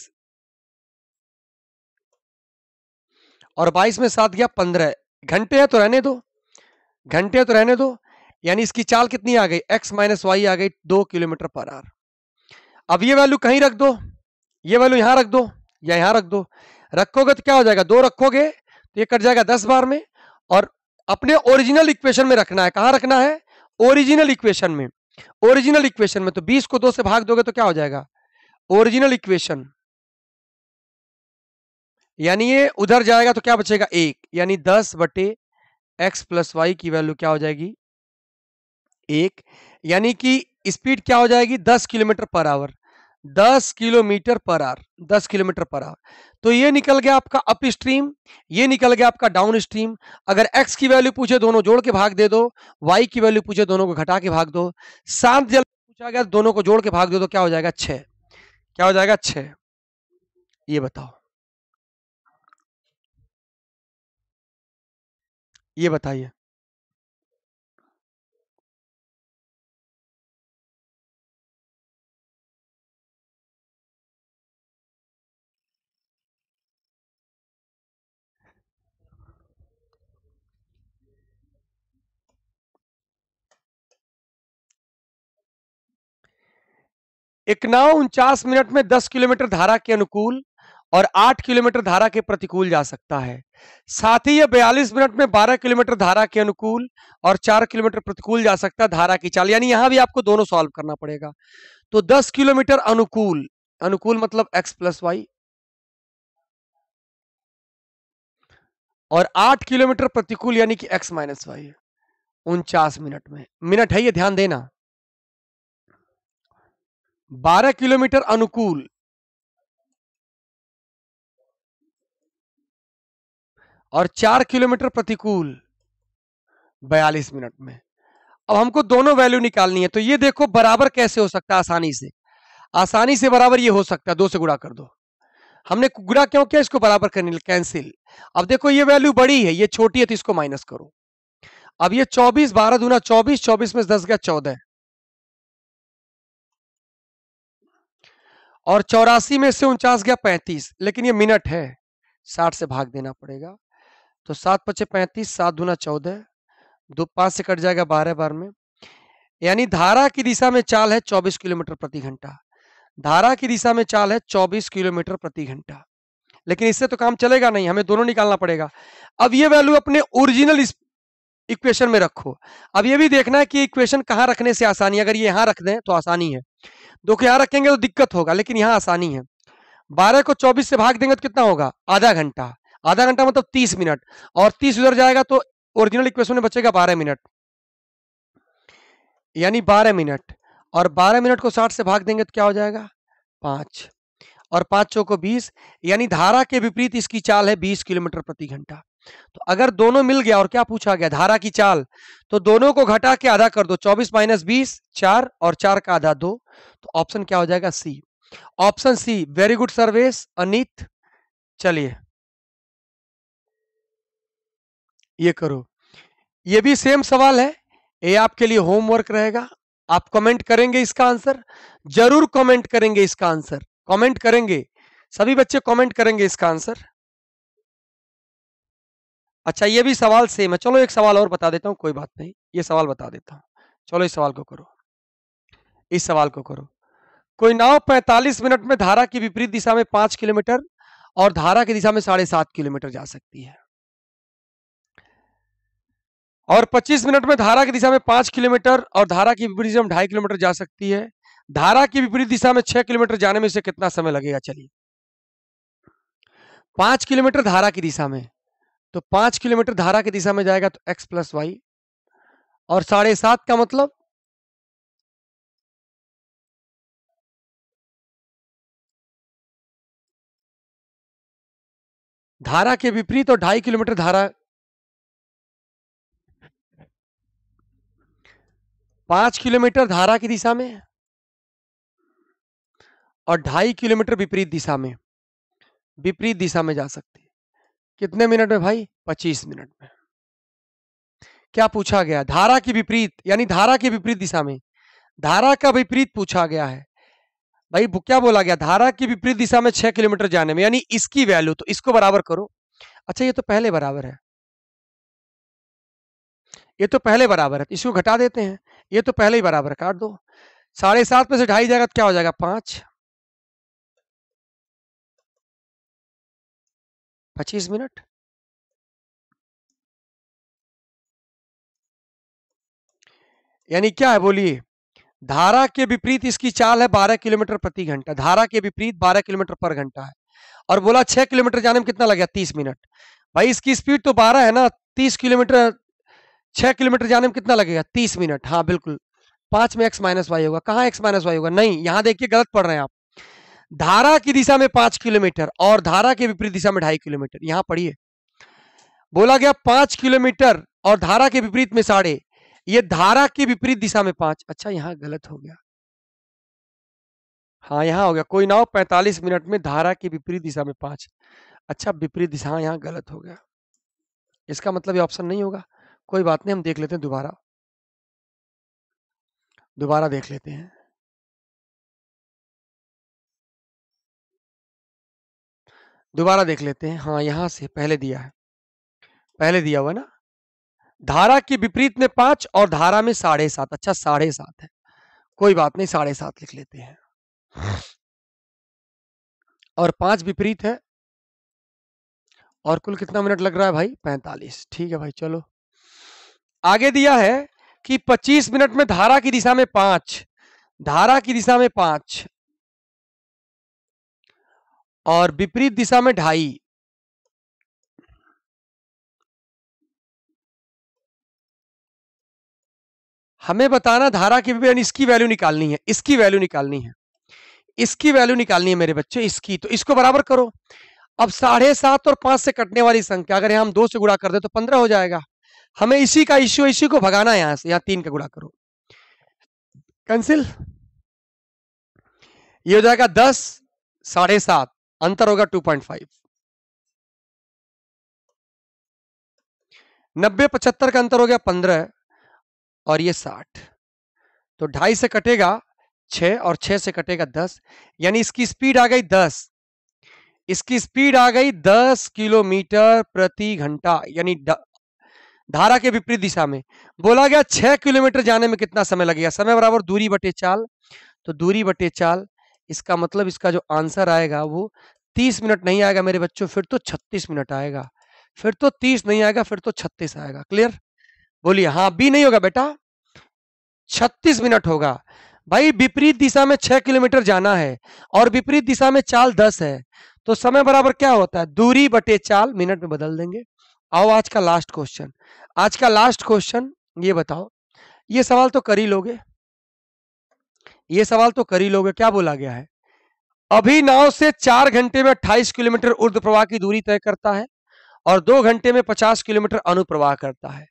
A: और बाईस में सात गया पंद्रह घंटे है तो रहने दो घंटे है तो रहने दो यानी इसकी चाल कितनी आ गई एक्स माइनस वाई आ गई दो किलोमीटर पर आर अब ये वैल्यू कहीं रख दो ये वैल्यू यहां रख दो या यहां रख दो रखोगे तो क्या हो जाएगा दो रखोगे तो ये कट जाएगा दस बार में और अपने ओरिजिनल इक्वेशन में रखना है कहाँ रखना है ओरिजिनल इक्वेशन में ओरिजिनल इक्वेशन में तो बीस को दो से भाग दोगे तो क्या हो जाएगा ओरिजिनल इक्वेशन यानी ये उधर जाएगा तो क्या बचेगा एक यानी दस बटे एक्स प्लस वाई की वैल्यू क्या हो जाएगी एक यानी कि स्पीड क्या हो जाएगी दस kilometre per hour 10 kilometre per hour 10 kilometre per hour तो ये निकल गया आपका अप स्ट्रीम ये निकल गया आपका डाउन स्ट्रीम अगर x की वैल्यू पूछे दोनों जोड़ के भाग दे दो y की वैल्यू पूछे दोनों को घटा के भाग
B: दो शांत जल पूछा गया दोनों को जोड़ के भाग दे दो क्या हो जाएगा छ क्या हो जाएगा छ ये बताओ ये बताइए नाव उनचास मिनट में 10 किलोमीटर
A: धारा के अनुकूल और 8 किलोमीटर धारा के प्रतिकूल जा सकता है साथ ही यह 42 मिनट में 12 किलोमीटर धारा के अनुकूल और 4 किलोमीटर प्रतिकूल जा सकता है धारा की चाल यानी यहां भी आपको दोनों सॉल्व करना पड़ेगा तो 10 किलोमीटर अनुकूल अनुकूल मतलब x प्लस वाई और 8 किलोमीटर प्रतिकूल यानी कि x माइनस वाई उनचास मिनट में मिनट है ये ध्यान
B: देना 12 किलोमीटर अनुकूल और 4 किलोमीटर प्रतिकूल 42 मिनट में अब हमको दोनों वैल्यू
A: निकालनी है तो ये देखो बराबर कैसे हो सकता है आसानी से आसानी से बराबर ये हो सकता है दो से गुड़ा कर दो हमने गुड़ा क्यों किया इसको बराबर करने कैंसिल अब देखो ये वैल्यू बड़ी है ये छोटी है तो इसको माइनस करो अब ये 24 12 दूना 24 24 में 10 गया 14
B: और चौरासी में से उनचास गया पैंतीस लेकिन ये मिनट है साठ से भाग देना पड़ेगा तो
A: सात पचे पैंतीस सात दूना चौदह दो पाँच से कट जाएगा बारह बार में यानी धारा की दिशा में चाल है चौबीस किलोमीटर प्रति घंटा धारा की दिशा में चाल है चौबीस किलोमीटर प्रति घंटा लेकिन इससे तो काम चलेगा नहीं हमें दोनों निकालना पड़ेगा अब ये वैल्यू अपने ओरिजिनल इक्वेशन में रखो अब ये भी देखना है कि इक्वेशन कहाँ रखने से आसानी अगर ये यहाँ रख दें तो आसानी है दो को यहाँ रखेंगे तो दिक्कत होगा लेकिन यहाँ आसानी है बारह को चौबीस से भाग देंगे तो कितना होगा आधा घंटा आधा घंटा मतलब तीस मिनट और तीस उधर जाएगा तो ओरिजिनल इक्वेशन में बचेगा बारह मिनट यानी बारह मिनट और बारह मिनट को साठ से भाग देंगे तो क्या हो जाएगा पांच और पांच चौको बीस यानी धारा के विपरीत इसकी चाल है बीस किलोमीटर प्रति घंटा तो अगर दोनों मिल गया और क्या पूछा गया धारा की चाल तो दोनों को घटा के आधा कर दो चौबीस माइनस बीस चार और चार का आधा दो तो ऑप्शन क्या हो जाएगा C option C very good सर्वेस अनित चलिए ये करो ये भी सेम सवाल है ये आपके लिए होमवर्क रहेगा आप कमेंट करेंगे इसका आंसर जरूर कमेंट करेंगे इसका आंसर कमेंट करेंगे सभी बच्चे कमेंट करेंगे इसका आंसर अच्छा ये भी सवाल सेम है चलो एक सवाल और बता देता हूँ कोई बात नहीं ये सवाल बता देता हूँ चलो इस सवाल को करो इस सवाल को करो कोई नाव 45 मिनट में धारा की विपरीत दिशा में पांच किलोमीटर और धारा की दिशा में साढ़े सात किलोमीटर जा सकती है और 25 मिनट में धारा की दिशा में पांच किलोमीटर और धारा की विपरीत दिशा में ढाई किलोमीटर जा सकती है धारा की विपरीत दिशा में छह किलोमीटर जाने में इसे कितना समय लगेगा चलिए पांच किलोमीटर धारा की दिशा में तो पांच
B: किलोमीटर धारा की दिशा में जाएगा तो एक्स प्लस वाई और साढ़े सात का मतलब धारा के विपरीत और ढाई किलोमीटर धारा पांच किलोमीटर धारा की दिशा में और ढाई किलोमीटर विपरीत
A: दिशा में विपरीत दिशा में जा सकती कितने मिनट में भाई पच्चीस मिनट में क्या पूछा गया धारा की विपरीत यानी धारा के विपरीत दिशा में धारा का विपरीत पूछा गया है भाई क्या बोला गया धारा की विपरीत दिशा में छह किलोमीटर जाने में यानी इसकी वैल्यू तो इसको बराबर करो अच्छा ये तो पहले बराबर है
B: ये तो पहले बराबर है तो इसको घटा देते हैं ये तो पहले ही बराबर काट दो साढ़े सात में से ढाई जाएगा तो क्या हो जाएगा पांच पच्चीस मिनट यानी क्या है
A: बोलिए धारा के विपरीत इसकी चाल है 12 किलोमीटर प्रति घंटा धारा के विपरीत 12 किलोमीटर पर घंटा है और बोला 6 तो किलोमीटर जाने में कितना लगेगा 30 मिनट भाई इसकी स्पीड तो 12 है ना 30 किलोमीटर 6 किलोमीटर जाने में कितना लगेगा 30 मिनट हाँ बिल्कुल पांच में एक्स माइनस वाई होगा कहाँ एक्स माइनस वाई होगा नहीं यहाँ देखिए गलत पढ़ रहे हैं आप धारा की दिशा में पांच किलोमीटर और धारा के विपरीत दिशा में ढाई किलोमीटर यहां पढ़िए बोला गया पांच किलोमीटर और धारा के विपरीत में साढ़े ये धारा के विपरीत दिशा में पांच अच्छा यहां गलत हो गया हाँ यहां हो गया कोई ना हो पैंतालीस मिनट में धारा के विपरीत दिशा में पांच अच्छा विपरीत दिशा हाँ, यहाँ गलत हो गया
B: इसका मतलब ये ऑप्शन नहीं होगा कोई बात नहीं हम देख लेते हैं दोबारा दोबारा देख लेते हैं दोबारा देख लेते हैं हाँ यहां से पहले दिया है
A: पहले दिया हुआ ना धारा के विपरीत में पांच और धारा में साढ़े सात अच्छा साढ़े
B: सात है कोई बात नहीं साढ़े सात लिख लेते हैं और पांच विपरीत है और कुल कितना मिनट लग रहा है भाई पैंतालीस
A: ठीक है भाई चलो आगे दिया है कि पच्चीस मिनट में धारा की दिशा
B: में पांच धारा की दिशा में पांच और विपरीत दिशा में ढाई हमें बताना धारा के विभिन्न इसकी वैल्यू निकालनी है इसकी वैल्यू निकालनी है इसकी वैल्यू निकालनी है मेरे बच्चे
A: इसकी तो इसको बराबर करो अब साढ़े सात और पांच से कटने वाली संख्या अगर हम दो से गुड़ा कर दे तो पंद्रह हो जाएगा हमें इसी का इश्यू इसी को भगाना है यहां से यहां तीन का गुड़ा करो
B: कैंसिल ये हो जाएगा दस साढ़े सात अंतर होगा 2.5 नब्बे पचहत्तर का अंतर हो गया पंद्रह और ये साठ
A: तो ढाई से कटेगा छ और छह से कटेगा दस यानी इसकी स्पीड आ गई दस इसकी स्पीड आ गई दस किलोमीटर प्रति घंटा यानी धारा के विपरीत दिशा में बोला गया छह किलोमीटर जाने में कितना समय लगेगा समय बराबर दूरी बटे चाल तो दूरी बटे चाल इसका मतलब इसका जो आंसर आएगा वो तीस मिनट नहीं आएगा मेरे बच्चों फिर तो छत्तीस मिनट आएगा फिर तो तीस नहीं आएगा फिर तो छत्तीस आएगा क्लियर बोलिए हाँ बी नहीं होगा बेटा छत्तीस मिनट होगा भाई विपरीत दिशा में छह किलोमीटर जाना है और विपरीत दिशा में चाल दस है तो समय बराबर क्या होता है दूरी बटे चाल मिनट में बदल देंगे आओ आज का लास्ट क्वेश्चन आज का लास्ट क्वेश्चन ये बताओ ये सवाल तो कर ही लोगे ये सवाल तो कर ही लोगे क्या बोला गया है अभी नाव से चार घंटे में अट्ठाईस किलोमीटर उर्द प्रवाह की दूरी तय करता है और दो घंटे में पचास किलोमीटर अनुप्रवाह करता है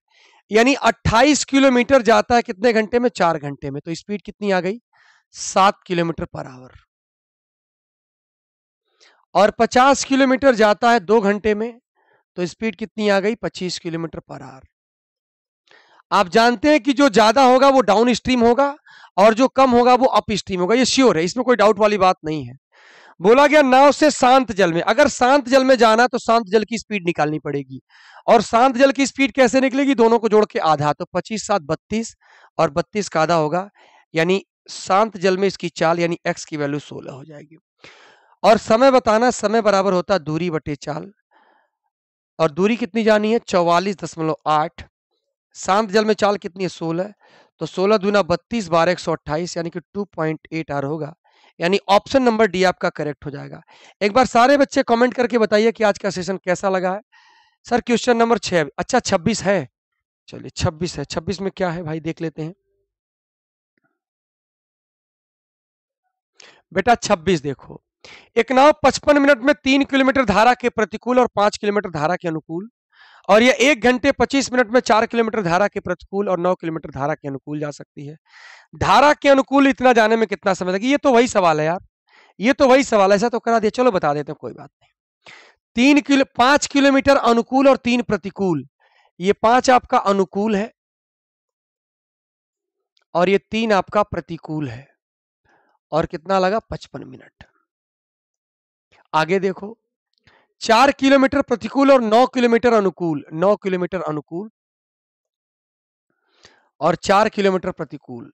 A: यानी 28 किलोमीटर जाता है कितने घंटे में चार घंटे में तो स्पीड कितनी आ गई सात किलोमीटर पर आवर और 50 किलोमीटर जाता है दो घंटे में तो स्पीड कितनी आ गई 25 किलोमीटर पर आवर आप जानते हैं कि जो ज्यादा होगा वो डाउन स्ट्रीम होगा और जो कम होगा वो अपस्ट्रीम होगा ये श्योर है इसमें कोई डाउट वाली बात नहीं है बोला गया नाव से शांत जल में अगर शांत जल में जाना तो शांत जल की स्पीड निकालनी पड़ेगी और शांत जल की स्पीड कैसे निकलेगी दोनों को जोड़ के आधा तो पच्चीस सात बत्तीस और बत्तीस का आधा होगा यानी शांत जल में इसकी चाल यानी एक्स की वैल्यू सोलह हो जाएगी और समय बताना समय बराबर होता दूरी बटे चाल और दूरी कितनी जानी है चौवालीस दशमलव आठ शांत जल में चाल कितनी है सोलह तो सोलह दुना बत्तीस बारह एक सौ अट्ठाईस यानी कि टू पॉइंट एट आर होगा यानी ऑप्शन नंबर डी आपका करेक्ट हो जाएगा एक बार सारे बच्चे कमेंट करके बताइए कि आज का सेशन कैसा लगा है सर क्वेश्चन नंबर छः अच्छा छब्बीस है चलिए छब्बीस है छब्बीस में क्या है भाई देख लेते हैं बेटा छब्बीस देखो एक नाव पचपन मिनट में तीन किलोमीटर धारा के प्रतिकूल और पांच किलोमीटर धारा के अनुकूल और यह एक घंटे 25 मिनट में चार किलोमीटर धारा के प्रतिकूल और नौ किलोमीटर धारा के अनुकूल जा सकती है धारा के अनुकूल इतना जाने में कितना समय लगेगा ये तो वही सवाल है यार ये तो वही सवाल ऐसा तो करा दिया चलो बता देते हैं कोई बात नहीं तीन किलो पांच किलोमीटर अनुकूल और तीन प्रतिकूल
B: ये पांच आपका अनुकूल है और ये तीन आपका प्रतिकूल है और कितना लगा पचपन मिनट
A: आगे देखो चार किलोमीटर प्रतिकूल और नौ किलोमीटर अनुकूल नौ
B: किलोमीटर अनुकूल और चार किलोमीटर प्रतिकूल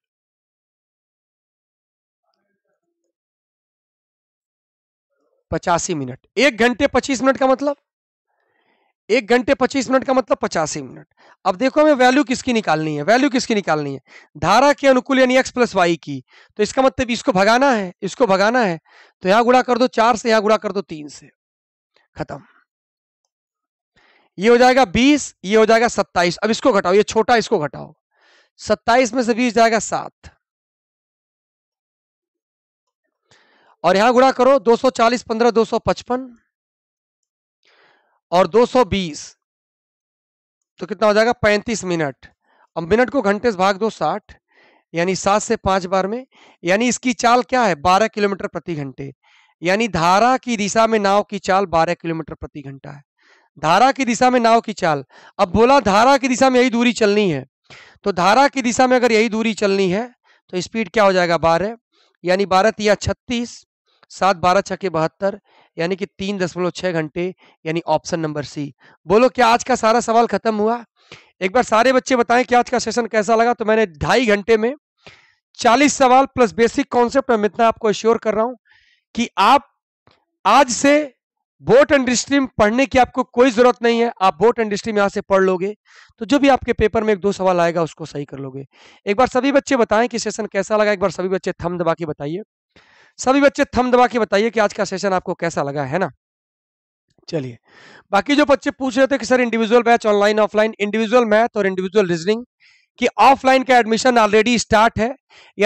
B: पचासी मिनट एक घंटे पच्चीस मिनट का मतलब एक घंटे पच्चीस मिनट का मतलब
A: पचासी मिनट अब देखो हमें वैल्यू किसकी निकालनी है वैल्यू किसकी निकालनी है धारा के अनुकूल यानी एक्स प्लस वाई की तो इसका मतलब इसको भगाना है इसको भगाना है तो यहां गुड़ा कर दो चार से यहां गुड़ा कर दो तीन से खत्म ये हो जाएगा 20 ये हो जाएगा 27 अब इसको घटाओ ये छोटा इसको घटाओ 27 में से 20 जाएगा सात
B: और यहां गुणा करो 240 15 255 और 220
A: तो कितना हो जाएगा 35 मिनट अब मिनट को घंटे से भाग दो 60 यानी सात से पांच बार में यानी इसकी चाल क्या है बारह किलोमीटर प्रति घंटे यानी धारा की दिशा में नाव की चाल 12 किलोमीटर प्रति घंटा है धारा की दिशा में नाव की चाल अब बोला धारा की दिशा में यही दूरी चलनी है तो धारा की दिशा में अगर यही दूरी चलनी है तो स्पीड क्या हो जाएगा बारह यानी बारह या छत्तीस सात बारह छके बहत्तर यानी कि तीन दशमलव छह घंटे यानी ऑप्शन नंबर सी बोलो क्या आज का सारा सवाल खत्म हुआ एक बार सारे बच्चे बताएं कि आज का सेशन कैसा लगा तो मैंने ढाई घंटे में चालीस सवाल प्लस बेसिक कॉन्सेप्ट मैं इतना आपको श्योर कर रहा हूँ कि आप आज से बोट एंड स्ट्रीम पढ़ने की आपको कोई जरूरत नहीं है आप बोट एंड स्ट्रीम यहां से पढ़ लोगे तो जो भी आपके पेपर में एक दो सवाल आएगा उसको सही कर लोगे एक बार सभी बच्चे बताएं कि सेशन कैसा लगा एक बार सभी बच्चे थम दबा के बताइए सभी बच्चे थम दबा के बताइए कि आज का सेशन आपको कैसा लगा है ना चलिए बाकी जो बच्चे पूछ रहे थे कि sir individual batch online offline individual math और इंडिविजुअल रीजनिंग कि ऑफलाइन का एडमिशन ऑलरेडी स्टार्ट है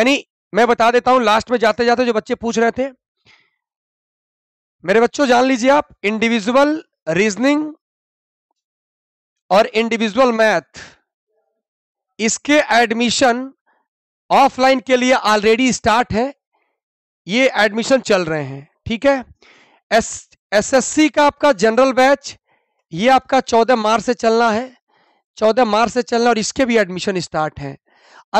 A: यानी मैं बता देता हूँ लास्ट में जाते जाते जो बच्चे पूछ रहे थे मेरे बच्चों जान लीजिए आप इंडिविजुअल रीजनिंग और इंडिविजुअल मैथ इसके एडमिशन ऑफलाइन के लिए ऑलरेडी स्टार्ट है ये एडमिशन चल रहे हैं ठीक है एस एसएससी का आपका जनरल बैच ये आपका चौदह मार्च से चलना है चौदह मार्च से चलना और इसके भी एडमिशन स्टार्ट हैं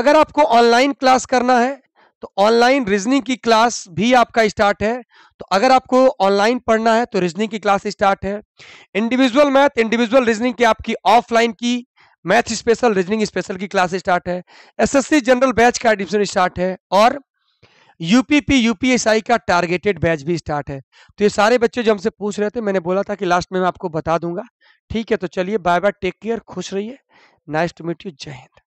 A: अगर आपको ऑनलाइन क्लास करना है तो ऑनलाइन रीजनिंग की क्लास भी आपका स्टार्ट है तो अगर आपको ऑनलाइन पढ़ना है तो रीजनिंग की क्लास स्टार्ट है इंडिविजुअल मैथ इंडिविजुअल रीजनिंग की आपकी ऑफलाइन की मैथ स्पेशल रीजनिंग स्पेशल की क्लास स्टार्ट है एसएससी जनरल बैच का एडमिशन स्टार्ट है और यूपीपी यूपीएसआई का टारगेटेड बैच भी स्टार्ट है तो ये सारे बच्चे जो हमसे पूछ रहे थे मैंने बोला था कि लास्ट में मैं आपको बता दूंगा ठीक है तो चलिए बाय बाय टेक केयर
B: खुश रहिए नाइस टू मीट यू जय हिंद